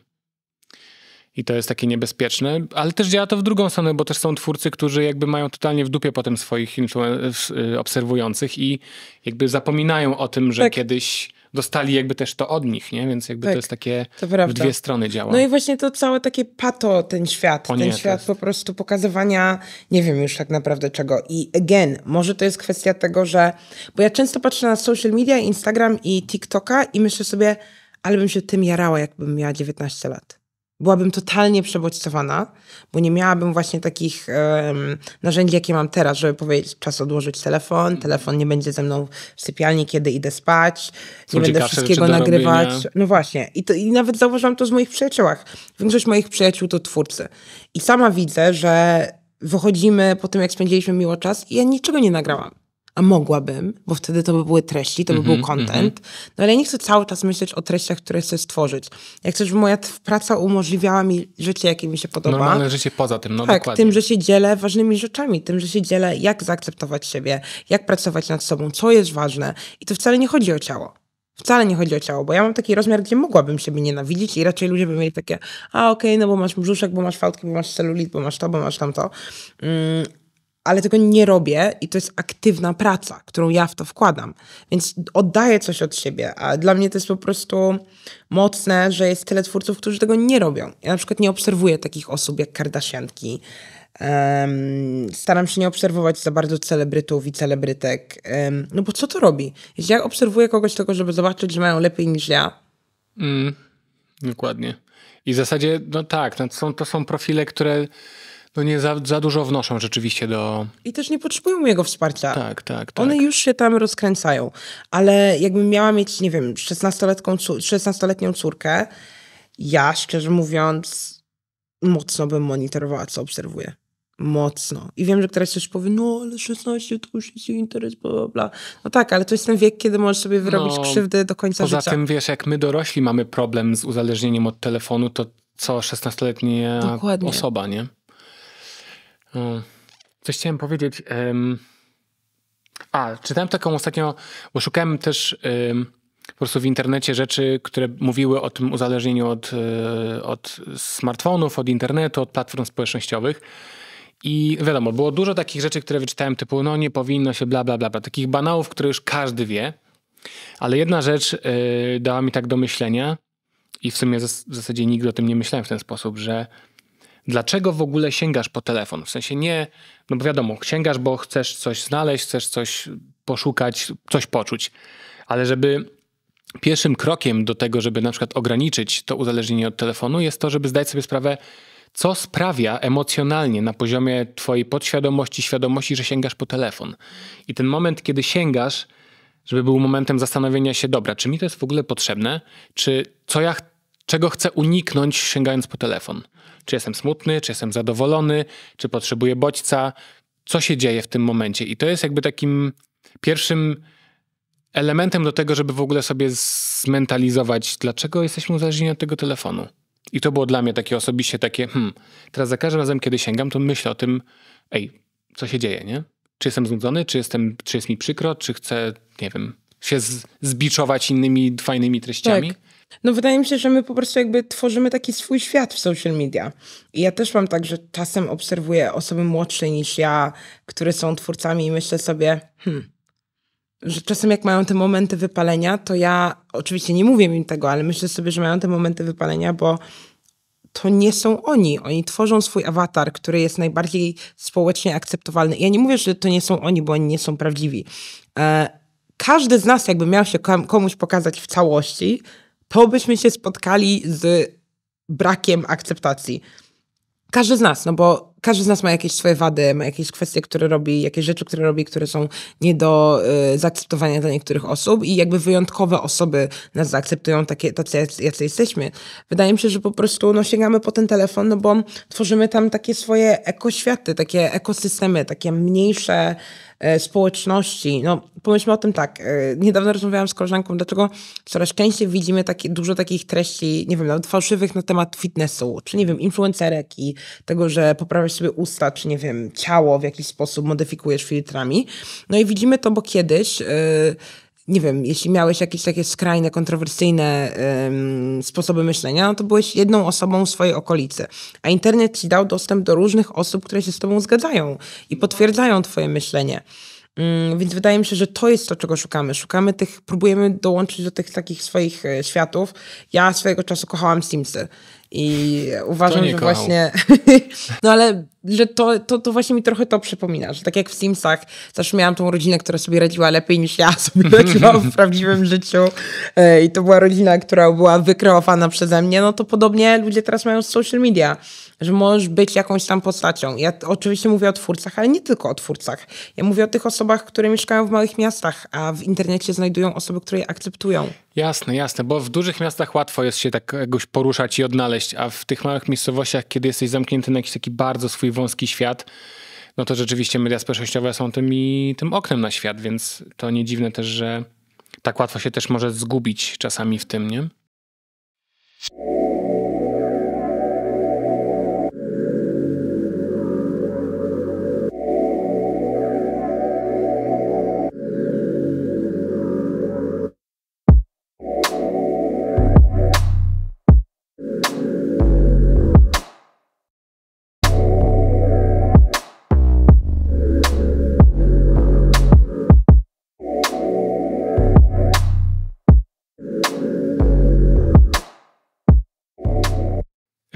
I to jest takie niebezpieczne, ale też działa to w drugą stronę, bo też są twórcy, którzy jakby mają totalnie w dupie potem swoich y, obserwujących i jakby zapominają o tym, że tak. kiedyś dostali jakby też to od nich, nie? Więc jakby tak, to jest takie to w dwie strony działa. No i właśnie to całe takie pato ten świat, ten świat po prostu pokazywania nie wiem już tak naprawdę czego. I again, może to jest kwestia tego, że bo ja często patrzę na social media, Instagram i TikToka i myślę sobie, ale bym się tym jarała, jakbym miała 19 lat byłabym totalnie przebodźcowana, bo nie miałabym właśnie takich um, narzędzi, jakie mam teraz, żeby powiedzieć, czas odłożyć telefon, mhm. telefon nie będzie ze mną w sypialni, kiedy idę spać, nie będę wszystkiego nagrywać. Robienia. No właśnie. I, to, I nawet zauważam to z moich przyjaciołach. Większość moich przyjaciół to twórcy. I sama widzę, że wychodzimy po tym, jak spędziliśmy miło czas i ja niczego nie nagrałam a mogłabym, bo wtedy to by były treści, to by mm -hmm, był mhm, mhm. content. Mm -hmm. No ale ja nie chcę cały czas myśleć o treściach, które chcę stworzyć. Ja chcę, żeby moja praca umożliwiała mi życie, jakie mi się podoba. Normalne życie poza tym, no tak, dokładnie. tym, że się dzielę ważnymi rzeczami, tym, że się dzielę, jak zaakceptować siebie, jak pracować nad sobą, co jest ważne. I to wcale nie chodzi o ciało. Wcale nie chodzi o ciało, bo ja mam taki rozmiar, gdzie mogłabym siebie nienawidzić i raczej ludzie by mieli takie, a okej, okay, no bo masz brzuszek, bo masz fałdki, bo masz celulit, bo masz to, bo masz tamto. Mm, ale tego nie robię i to jest aktywna praca, którą ja w to wkładam. Więc oddaję coś od siebie, a dla mnie to jest po prostu mocne, że jest tyle twórców, którzy tego nie robią. Ja na przykład nie obserwuję takich osób jak Kardashianki. Um, staram się nie obserwować za bardzo celebrytów i celebrytek. Um, no bo co to robi? Jeśli ja obserwuję kogoś tylko, żeby zobaczyć, że mają lepiej niż ja. Mm, dokładnie. I w zasadzie, no tak, no to, są, to są profile, które no nie za, za dużo wnoszą rzeczywiście do. I też nie potrzebują jego wsparcia. Tak, tak, tak. One już się tam rozkręcają. Ale jakbym miała mieć, nie wiem, 16-letnią, 16 córkę, ja szczerze mówiąc, mocno bym monitorowała, co obserwuję. Mocno. I wiem, że ktoś coś powie, no ale 16 to już jest interes, bla, bla, bla. No tak, ale to jest ten wiek, kiedy możesz sobie wyrobić no, krzywdę do końca poza życia. Poza tym, wiesz, jak my dorośli mamy problem z uzależnieniem od telefonu, to co 16-letnia Dokładnie. osoba, nie? Coś chciałem powiedzieć. A, czytałem taką ostatnio, bo szukałem też po prostu w internecie rzeczy, które mówiły o tym uzależnieniu od, e, od smartfonów, od internetu, od platform społecznościowych. I wiadomo, było dużo takich rzeczy, które wyczytałem, typu no nie powinno się, bla, bla, bla, bla. Takich banałów, które już każdy wie. Ale jedna rzecz yy, dała mi tak do myślenia i w sumie w zasadzie nigdy o tym nie myślałem w ten sposób, że dlaczego w ogóle sięgasz po telefon. W sensie nie, no bo wiadomo, sięgasz, bo chcesz coś znaleźć, chcesz coś poszukać, coś poczuć, ale żeby pierwszym krokiem do tego, żeby na przykład ograniczyć to uzależnienie od telefonu, jest to, żeby zdać sobie sprawę, co sprawia emocjonalnie na poziomie twojej podświadomości, świadomości, że sięgasz po telefon. I ten moment, kiedy sięgasz, żeby był momentem zastanowienia się, dobra, czy mi to jest w ogóle potrzebne, czy co ja, czego chcę uniknąć sięgając po telefon. Czy jestem smutny, czy jestem zadowolony, czy potrzebuję bodźca, co się dzieje w tym momencie. I to jest jakby takim pierwszym elementem do tego, żeby w ogóle sobie zmentalizować, dlaczego jesteśmy uzależnieni od tego telefonu. I to było dla mnie takie osobiście takie, hmm, teraz za każdym razem, kiedy sięgam, to myślę o tym, ej, co się dzieje, nie? Czy jestem znudzony, czy, jestem, czy jest mi przykro, czy chcę, nie wiem, się z, zbiczować innymi fajnymi treściami. Tak. No wydaje mi się, że my po prostu jakby tworzymy taki swój świat w social media. I ja też mam tak, że czasem obserwuję osoby młodsze niż ja, które są twórcami i myślę sobie, hmm, że czasem jak mają te momenty wypalenia, to ja oczywiście nie mówię im tego, ale myślę sobie, że mają te momenty wypalenia, bo to nie są oni. Oni tworzą swój awatar, który jest najbardziej społecznie akceptowalny. Ja nie mówię, że to nie są oni, bo oni nie są prawdziwi. E, każdy z nas jakby miał się komuś pokazać w całości, to byśmy się spotkali z brakiem akceptacji. Każdy z nas, no bo każdy z nas ma jakieś swoje wady, ma jakieś kwestie, które robi, jakieś rzeczy, które robi, które są nie do y, zaakceptowania dla niektórych osób i jakby wyjątkowe osoby nas zaakceptują takie, tacy, jacy jesteśmy. Wydaje mi się, że po prostu no, sięgamy po ten telefon, no bo tworzymy tam takie swoje ekoświaty, takie ekosystemy, takie mniejsze E, społeczności. No, pomyślmy o tym tak. E, niedawno rozmawiałam z koleżanką, dlaczego coraz częściej widzimy takie dużo takich treści, nie wiem, nawet fałszywych na temat fitnessu, czy nie wiem, influencerek i tego, że poprawiasz sobie usta, czy nie wiem, ciało w jakiś sposób modyfikujesz filtrami. No i widzimy to, bo kiedyś. Yy, nie wiem, jeśli miałeś jakieś takie skrajne, kontrowersyjne ym, sposoby myślenia, no to byłeś jedną osobą w swojej okolicy. A internet ci dał dostęp do różnych osób, które się z tobą zgadzają i no potwierdzają twoje myślenie. Ym, mm, więc wydaje mi się, że to jest to, czego szukamy. Szukamy tych, próbujemy dołączyć do tych takich swoich e, światów. Ja swojego czasu kochałam Simsy. I uważam, że kochał. właśnie. no ale że to, to, to właśnie mi trochę to przypomina, że tak jak w Simsach też miałam tą rodzinę, która sobie radziła lepiej niż ja sobie radziłam w prawdziwym życiu e, i to była rodzina, która była wykreowana przeze mnie, no to podobnie ludzie teraz mają social media, że możesz być jakąś tam postacią. Ja oczywiście mówię o twórcach, ale nie tylko o twórcach. Ja mówię o tych osobach, które mieszkają w małych miastach, a w internecie znajdują osoby, które je akceptują. Jasne, jasne, bo w dużych miastach łatwo jest się tak jakoś poruszać i odnaleźć, a w tych małych miejscowościach, kiedy jesteś zamknięty na jakiś taki bardzo swój wąski świat, no to rzeczywiście media społecznościowe są tym, i, tym oknem na świat, więc to nie dziwne też, że tak łatwo się też może zgubić czasami w tym, nie?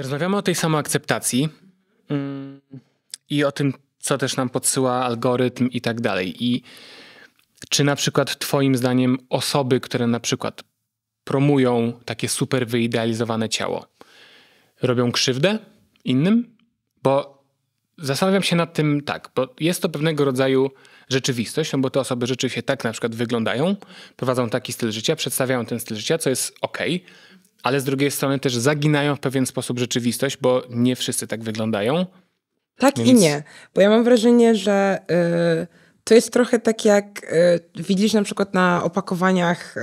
Rozmawiamy o tej samoakceptacji mm, i o tym, co też nam podsyła algorytm i tak dalej. I czy na przykład Twoim zdaniem osoby, które na przykład promują takie super wyidealizowane ciało, robią krzywdę innym? Bo zastanawiam się nad tym tak, bo jest to pewnego rodzaju rzeczywistość, no bo te osoby rzeczywiście tak na przykład wyglądają, prowadzą taki styl życia, przedstawiają ten styl życia, co jest ok, ale z drugiej strony też zaginają w pewien sposób rzeczywistość, bo nie wszyscy tak wyglądają. Tak Więc... i nie, bo ja mam wrażenie, że y, to jest trochę tak jak yy, widzisz na przykład na opakowaniach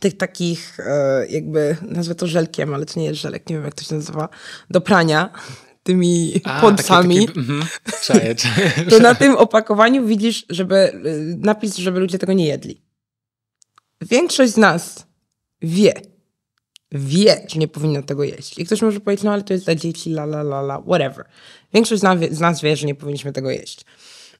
tych takich y, jakby, nazwę to żelkiem, ale to nie jest żelek, nie wiem jak to się nazywa, do prania tymi A, Takie, takie, mm, to na tym opakowaniu widzisz, żeby y, napis, żeby ludzie tego nie jedli. Większość z nas wie, wie, że nie powinno tego jeść. I ktoś może powiedzieć, no ale to jest dla dzieci, la la la la, whatever. Większość z nas, z nas wie, że nie powinniśmy tego jeść.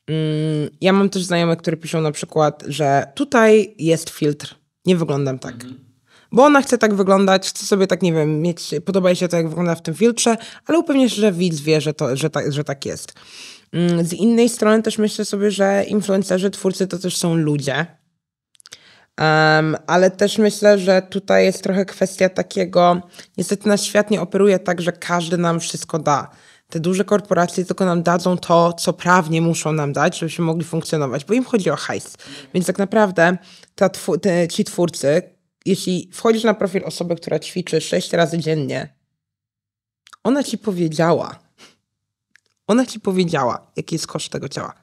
Mm, ja mam też znajome, które piszą na przykład, że tutaj jest filtr, nie wyglądam tak. Mhm. Bo ona chce tak wyglądać, chce sobie tak, nie wiem, mieć, podoba jej się to, jak wygląda w tym filtrze, ale upewnię się, że widz wie, że, to, że, ta, że tak jest. Mm, z innej strony też myślę sobie, że influencerzy, twórcy to też są ludzie Um, ale też myślę, że tutaj jest trochę kwestia takiego, niestety nasz świat nie operuje tak, że każdy nam wszystko da. Te duże korporacje tylko nam dadzą to, co prawnie muszą nam dać, żebyśmy mogli funkcjonować, bo im chodzi o hajs. Więc tak naprawdę ta tw te, ci twórcy, jeśli wchodzisz na profil osoby, która ćwiczy sześć razy dziennie, ona ci powiedziała, ona ci powiedziała, jaki jest koszt tego ciała.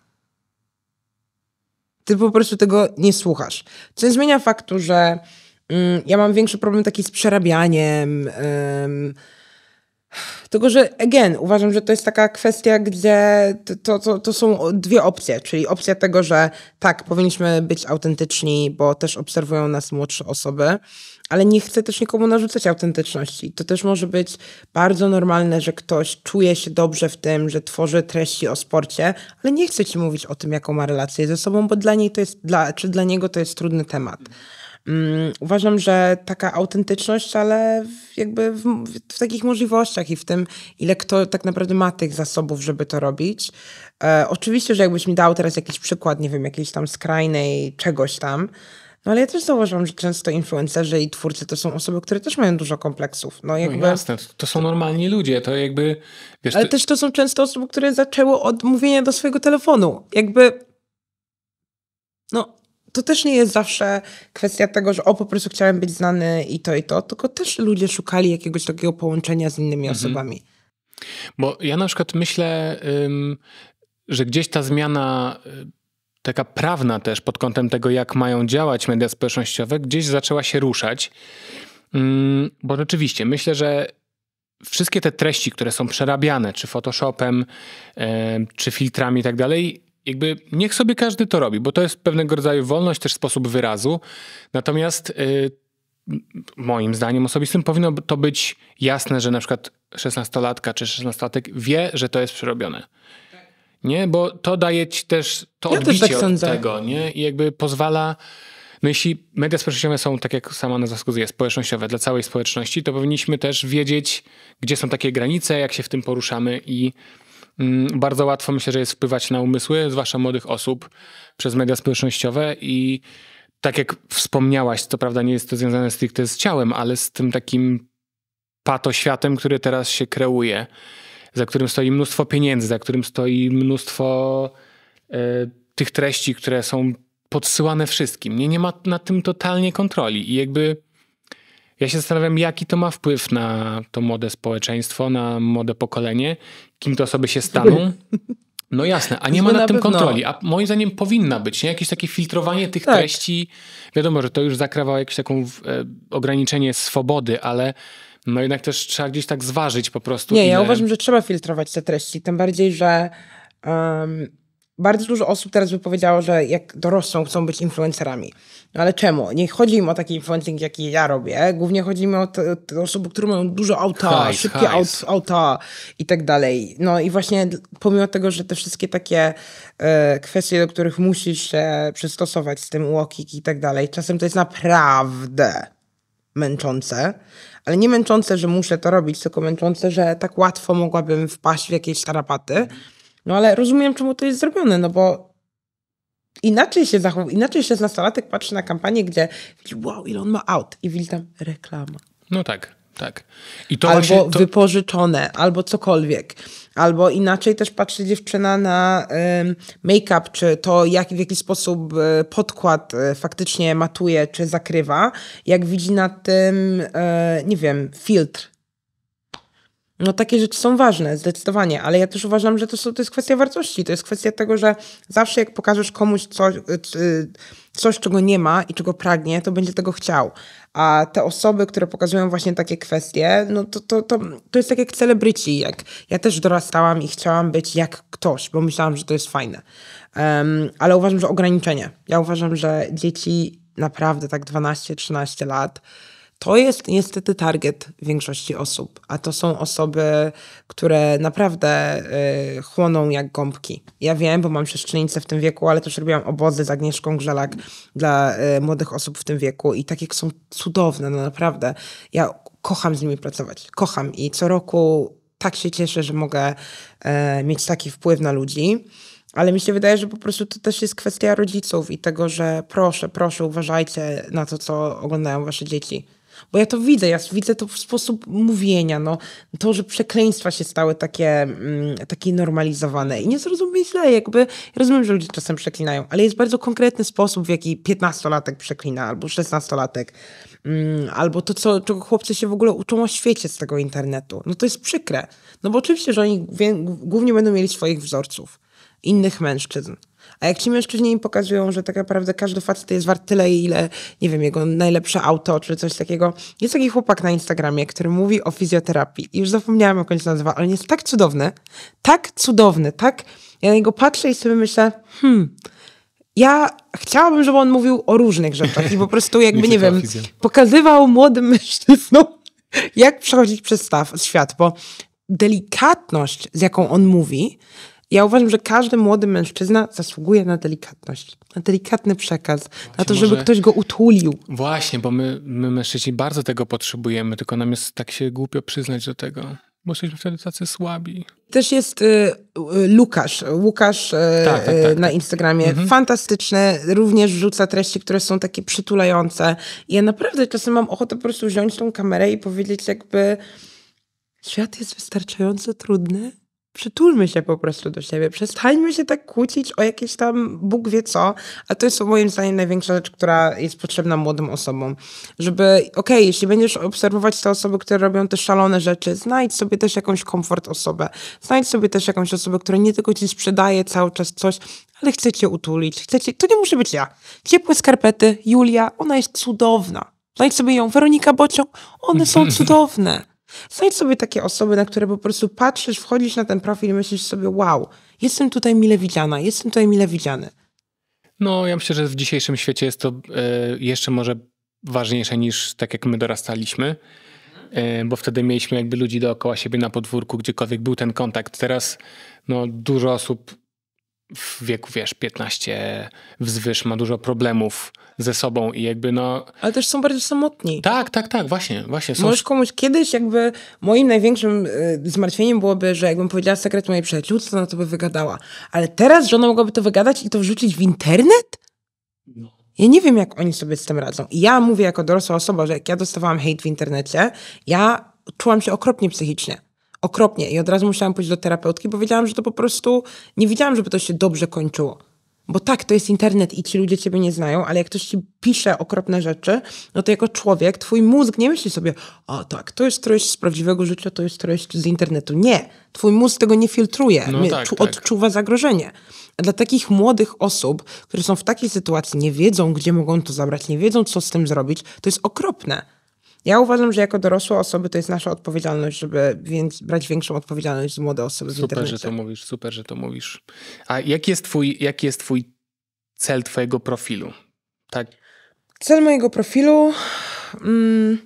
Ty po prostu tego nie słuchasz. Co nie zmienia faktu, że mm, ja mam większy problem taki z przerabianiem. Ym, tylko, że again, uważam, że to jest taka kwestia, gdzie to, to, to są dwie opcje, czyli opcja tego, że tak, powinniśmy być autentyczni, bo też obserwują nas młodsze osoby, ale nie chcę też nikomu narzucać autentyczności. To też może być bardzo normalne, że ktoś czuje się dobrze w tym, że tworzy treści o sporcie, ale nie chce ci mówić o tym, jaką ma relację ze sobą, bo dla niej to jest, dla, czy dla niego to jest trudny temat. Um, uważam, że taka autentyczność, ale w, jakby w, w, takich możliwościach i w tym, ile kto tak naprawdę ma tych zasobów, żeby to robić. E, oczywiście, że jakbyś mi dał teraz jakiś przykład, nie wiem, jakiejś tam skrajnej czegoś tam, no ale ja też zauważyłam, że często influencerzy i twórcy to są osoby, które też mają dużo kompleksów. No, no jakby... no jasne, to są normalni ludzie, to jakby... Wiesz, ale ty... też to są często osoby, które zaczęły od mówienia do swojego telefonu. Jakby... No, to też nie jest zawsze kwestia tego, że o, po prostu chciałem być znany i to i to, tylko też ludzie szukali jakiegoś takiego połączenia z innymi mhm. osobami. Bo ja na przykład myślę, że gdzieś ta zmiana y, taka prawna też pod kątem tego, jak mają działać media społecznościowe, gdzieś zaczęła się ruszać. Mm, bo rzeczywiście myślę, że wszystkie te treści, które są przerabiane, czy Photoshopem, e, czy filtrami i tak dalej, jakby niech sobie każdy to robi, bo to jest pewnego rodzaju wolność, też sposób wyrazu. Natomiast e, moim zdaniem osobistym powinno to być jasne, że na przykład 16-latka czy 16-latek wie, że to jest przerobione nie? Bo to daje ci też to ja odbicie też tak od tego, nie? I jakby pozwala... No jeśli media społecznościowe są, tak jak sama nazwa wskazuje, społecznościowe dla całej społeczności, to powinniśmy też wiedzieć, gdzie są takie granice, jak się w tym poruszamy i mm, bardzo łatwo myślę, że jest wpływać na umysły, zwłaszcza młodych osób, przez media społecznościowe i tak jak wspomniałaś, co prawda nie jest to związane stricte z ciałem, ale z tym takim patoświatem, który teraz się kreuje za którym stoi mnóstwo pieniędzy, za którym stoi mnóstwo e, tych treści, które są podsyłane wszystkim. Nie, nie ma na tym totalnie kontroli i jakby ja się zastanawiam, jaki to ma wpływ na to młode społeczeństwo, na młode pokolenie, kim te osoby się staną. No jasne, a nie ma na, na tym pewno. kontroli, a moim zdaniem powinna być, nie? Jakieś takie filtrowanie tych tak. treści. Wiadomo, że to już zakrawa jakieś taką e, ograniczenie swobody, ale no jednak też trzeba gdzieś tak zważyć po prostu. Nie, ile... ja uważam, że trzeba filtrować te treści, tym bardziej, że um, bardzo dużo osób teraz by powiedziało, że jak dorosną chcą być influencerami. No ale czemu? Nie chodzi im o taki influencing, jaki ja robię. Głównie chodzi mi o te, te osoby, które mają dużo auta, szybkie auta i tak dalej. No i właśnie pomimo tego, że te wszystkie takie e, kwestie, do których musisz się przystosować z tym walking i tak dalej, czasem to jest naprawdę męczące, ale nie męczące, że muszę to robić, tylko męczące, że tak łatwo mogłabym wpaść w jakieś tarapaty. No ale rozumiem, czemu to jest zrobione, no bo inaczej się zachował, inaczej się z nastolatek patrzy na kampanię, gdzie wow, ile on ma aut i widzi tam reklama. No tak. Tak. I to albo właśnie, to... wypożyczone, albo cokolwiek. Albo inaczej też patrzy dziewczyna na make-up, czy to jak, w jaki sposób e, podkład e, faktycznie matuje, czy zakrywa, jak widzi na tym, e, nie wiem, filtr. No takie rzeczy są ważne, zdecydowanie, ale ja też uważam, że to, są, to jest kwestia wartości. To jest kwestia tego, że zawsze jak pokażesz komuś coś, coś, czego nie ma i czego pragnie, to będzie tego chciał. A te osoby, które pokazują właśnie takie kwestie, no to, to, to, to jest tak jak celebryci. Jak ja też dorastałam i chciałam być jak ktoś, bo myślałam, że to jest fajne. Um, ale uważam, że ograniczenie. Ja uważam, że dzieci naprawdę tak 12-13 lat to jest niestety target większości osób, a to są osoby, które naprawdę y, chłoną jak gąbki. Ja wiem, bo mam siostrzenicę w tym wieku, ale też robiłam obozy z Agnieszką Grzelak dla y, młodych osób w tym wieku i takie są cudowne, no naprawdę. Ja kocham z nimi pracować, kocham i co roku tak się cieszę, że mogę y, mieć taki wpływ na ludzi. Ale mi się wydaje, że po prostu to też jest kwestia rodziców i tego, że proszę, proszę, uważajcie na to, co oglądają wasze dzieci bo ja to widzę, ja widzę to w sposób mówienia, no. To, że przekleństwa się stały takie, mm, takie normalizowane i nie zrozumieć źle, jakby, rozumiem, że ludzie czasem przeklinają, ale jest bardzo konkretny sposób, w jaki 15-latek przeklina albo 16-latek. Mm, albo to, co, czego chłopcy się w ogóle uczą o świecie z tego internetu. No to jest przykre. No bo oczywiście, że oni głównie będą mieli swoich wzorców, innych mężczyzn. A jak ci mężczyźni im pokazują, że tak naprawdę każdy facet jest wart tyle, ile, nie wiem, jego najlepsze auto czy coś takiego. Jest taki chłopak na Instagramie, który mówi o fizjoterapii. I już zapomniałam, jak on się nazywa, ale jest tak cudowny, tak cudowny, tak... Ja na niego patrzę i sobie myślę, hmm... Ja chciałabym, żeby on mówił o różnych rzeczach i po prostu jakby, nie, nie wiem, fizja. pokazywał młodym mężczyznom, jak przechodzić przez staw, świat, bo delikatność, z jaką on mówi, ja uważam, że każdy młody mężczyzna zasługuje na delikatność, na delikatny przekaz, Właśnie na znaczy to, żeby może... ktoś go utulił. Właśnie, bo my, my mężczyźni bardzo tego potrzebujemy, tylko nam jest tak się głupio przyznać do tego bo jesteśmy wtedy tacy słabi. Też jest y, y, Lukasz, Łukasz y, tak, tak, tak. Y, na tak. Instagramie. Mhm. Fantastyczny, również rzuca treści, które są takie przytulające. I ja naprawdę czasem mam ochotę po prostu wziąć tą kamerę i powiedzieć jakby świat jest wystarczająco trudny, przytulmy się po prostu do siebie, przestańmy się tak kłócić o jakieś tam Bóg wie co, a to jest moim zdaniem największa rzecz, która jest potrzebna młodym osobom, żeby, okej, okay, jeśli będziesz obserwować te osoby, które robią te szalone rzeczy, znajdź sobie też jakąś komfort osobę, znajdź sobie też jakąś osobę, która nie tylko ci sprzedaje cały czas coś, ale chce cię utulić, chce cię, to nie musi być ja. Ciepłe skarpety, Julia, ona jest cudowna. Znajdź sobie ją, Weronika Bocio, one są cudowne. Znajdź sobie takie osoby, na które po prostu patrzysz, wchodzisz na ten profil i myślisz sobie, wow, jestem tutaj mile widziana, jestem tutaj mile widziany. No, ja myślę, że w dzisiejszym świecie jest to y, jeszcze może ważniejsze niż tak, jak my dorastaliśmy, y, bo wtedy mieliśmy jakby ludzi dookoła siebie na podwórku, gdziekolwiek był ten kontakt. Teraz no, dużo osób w wieku, wiesz, 15 wzwyż ma dużo problemów ze sobą i jakby no... Ale też są bardzo samotni. Tak, tak, tak, właśnie, właśnie. Są... Możesz komuś kiedyś jakby... Moim największym y, zmartwieniem byłoby, że jakbym powiedziała sekret mojej przyjaciółce, to ona to by wygadała. Ale teraz żona mogłaby to wygadać i to wrzucić w internet? No. Ja nie wiem, jak oni sobie z tym radzą. I ja mówię jako dorosła osoba, że jak ja dostawałam hejt w internecie, ja czułam się okropnie psychicznie okropnie i od razu musiałam pójść do terapeutki, bo wiedziałam, że to po prostu nie widziałam, żeby to się dobrze kończyło. Bo tak, to jest internet i ci ludzie ciebie nie znają, ale jak ktoś ci pisze okropne rzeczy, no to jako człowiek twój mózg nie myśli sobie, o tak, to jest treść z prawdziwego życia, to jest treść z internetu. Nie, twój mózg tego nie filtruje, no nie, tak, tak. odczuwa zagrożenie. A dla takich młodych osób, które są w takiej sytuacji, nie wiedzą, gdzie mogą to zabrać, nie wiedzą, co z tym zrobić, to jest okropne. Ja uważam, że jako dorosłe osoby to jest nasza odpowiedzialność, żeby więc brać większą odpowiedzialność z młode osoby super, Super, że to mówisz, super, że to mówisz. A jaki jest twój, jaki jest twój cel twojego profilu? Tak. Cel mojego profilu, mm,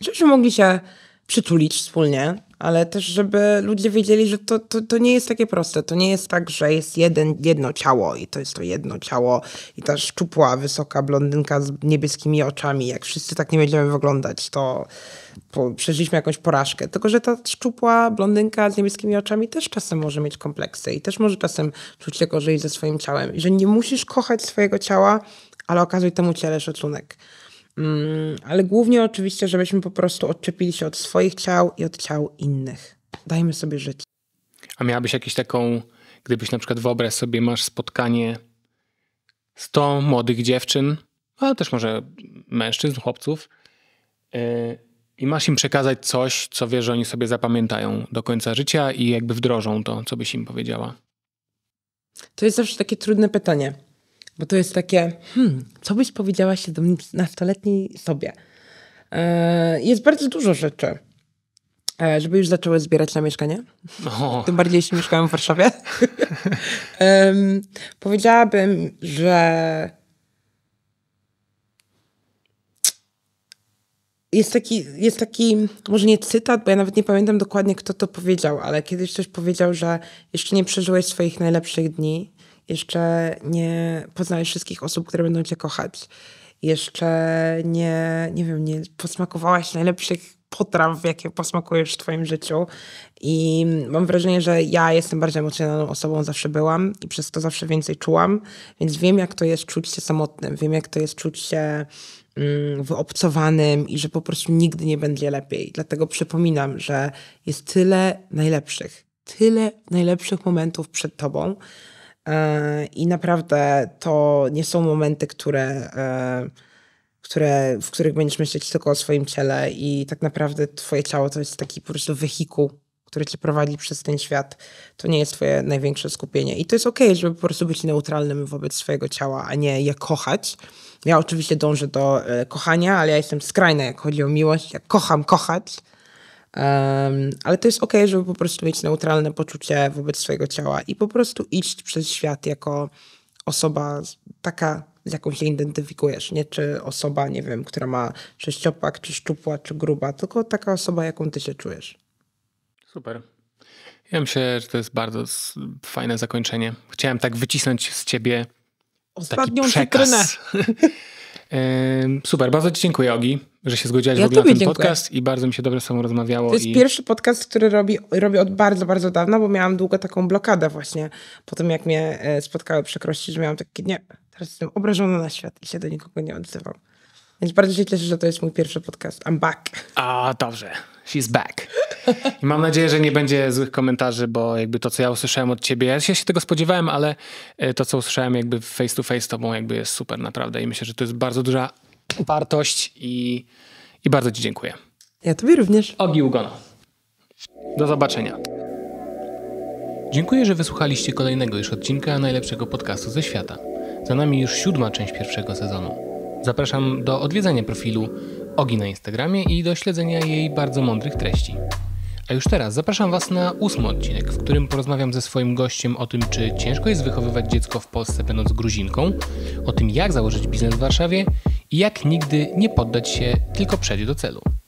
żebyśmy mogli się przytulić wspólnie, ale też, żeby ludzie wiedzieli, że to, to, to nie jest takie proste. To nie jest tak, że jest jeden, jedno ciało i to jest to jedno ciało i ta szczupła, wysoka blondynka z niebieskimi oczami. Jak wszyscy tak nie będziemy wyglądać, to przeżyliśmy jakąś porażkę. Tylko, że ta szczupła blondynka z niebieskimi oczami też czasem może mieć kompleksy i też może czasem czuć się gorzej ze swoim ciałem. I że nie musisz kochać swojego ciała, ale okazuj temu ciele szacunek. Mm, ale głównie oczywiście, żebyśmy po prostu odczepili się od swoich ciał i od ciał innych. Dajmy sobie żyć. A miałabyś jakąś taką, gdybyś na przykład wyobraź sobie, masz spotkanie 100 młodych dziewczyn, ale też może mężczyzn, chłopców, y, i masz im przekazać coś, co wiesz, że oni sobie zapamiętają do końca życia i jakby wdrożą to, co byś im powiedziała? To jest zawsze takie trudne pytanie. Bo to jest takie, hmm, co byś powiedziała się do nastoletniej sobie? E, jest bardzo dużo rzeczy. E, żeby już zaczęły zbierać na mieszkanie. Tym bardziej, jeśli mieszkałam w Warszawie. powiedziałabym, że jest taki, jest taki, może nie cytat, bo ja nawet nie pamiętam dokładnie, kto to powiedział, ale kiedyś ktoś powiedział, że jeszcze nie przeżyłeś swoich najlepszych dni, jeszcze nie poznałeś wszystkich osób, które będą cię kochać. Jeszcze nie, nie wiem, nie posmakowałaś najlepszych potraw, jakie posmakujesz w Twoim życiu. I mam wrażenie, że ja jestem bardziej emocjonalną osobą, zawsze byłam i przez to zawsze więcej czułam, więc wiem, jak to jest czuć się samotnym, wiem, jak to jest czuć się mm, wyobcowanym i że po prostu nigdy nie będzie lepiej. Dlatego przypominam, że jest tyle najlepszych, tyle najlepszych momentów przed Tobą, E, I naprawdę to nie są momenty, które, e, które, w których będziesz myśleć tylko o swoim ciele, i tak naprawdę Twoje ciało to jest taki po prostu wehikuł, który cię prowadzi przez ten świat. To nie jest Twoje największe skupienie. I to jest okej, okay, żeby po prostu być neutralnym wobec swojego ciała, a nie je kochać. Ja oczywiście dążę do e, kochania, ale ja jestem skrajna, jak chodzi o miłość. Ja kocham kochać Um, ale to jest ok, żeby po prostu mieć neutralne poczucie wobec swojego ciała i po prostu iść przez świat jako osoba taka, z jaką się identyfikujesz. Nie czy osoba, nie wiem, która ma sześciopak, czy szczupła, czy gruba, tylko taka osoba, jaką ty się czujesz. Super. Ja myślę, że to jest bardzo fajne zakończenie. Chciałem tak wycisnąć z ciebie Ostatnią taki przekaz. Super, bardzo ci dziękuję, Ogi że się zgodziłaś ja w ogóle na ten dziękuję. podcast i bardzo mi się dobrze samo rozmawiało. To jest i... pierwszy podcast, który robi, robię od bardzo, bardzo dawna, bo miałam długo taką blokadę właśnie po tym, jak mnie e, spotkały przekrości, że miałam takie, nie, teraz jestem obrażona na świat i się do nikogo nie odzywam. Więc bardzo się cieszę, że to jest mój pierwszy podcast. I'm back. A, dobrze. She's back. I mam nadzieję, że nie będzie złych komentarzy, bo jakby to, co ja usłyszałem od ciebie, ja się tego spodziewałem, ale e, to, co usłyszałem jakby face to face z tobą jakby jest super naprawdę i myślę, że to jest bardzo duża wartość i, i bardzo Ci dziękuję. Ja Tobie również. Ogi Ugono. Do zobaczenia. Dziękuję, że wysłuchaliście kolejnego już odcinka najlepszego podcastu ze świata. Za nami już siódma część pierwszego sezonu. Zapraszam do odwiedzenia profilu Ogi na Instagramie i do śledzenia jej bardzo mądrych treści. A już teraz zapraszam Was na ósmy odcinek, w którym porozmawiam ze swoim gościem o tym, czy ciężko jest wychowywać dziecko w Polsce będąc Gruzinką, o tym jak założyć biznes w Warszawie i jak nigdy nie poddać się, tylko przejdzie do celu.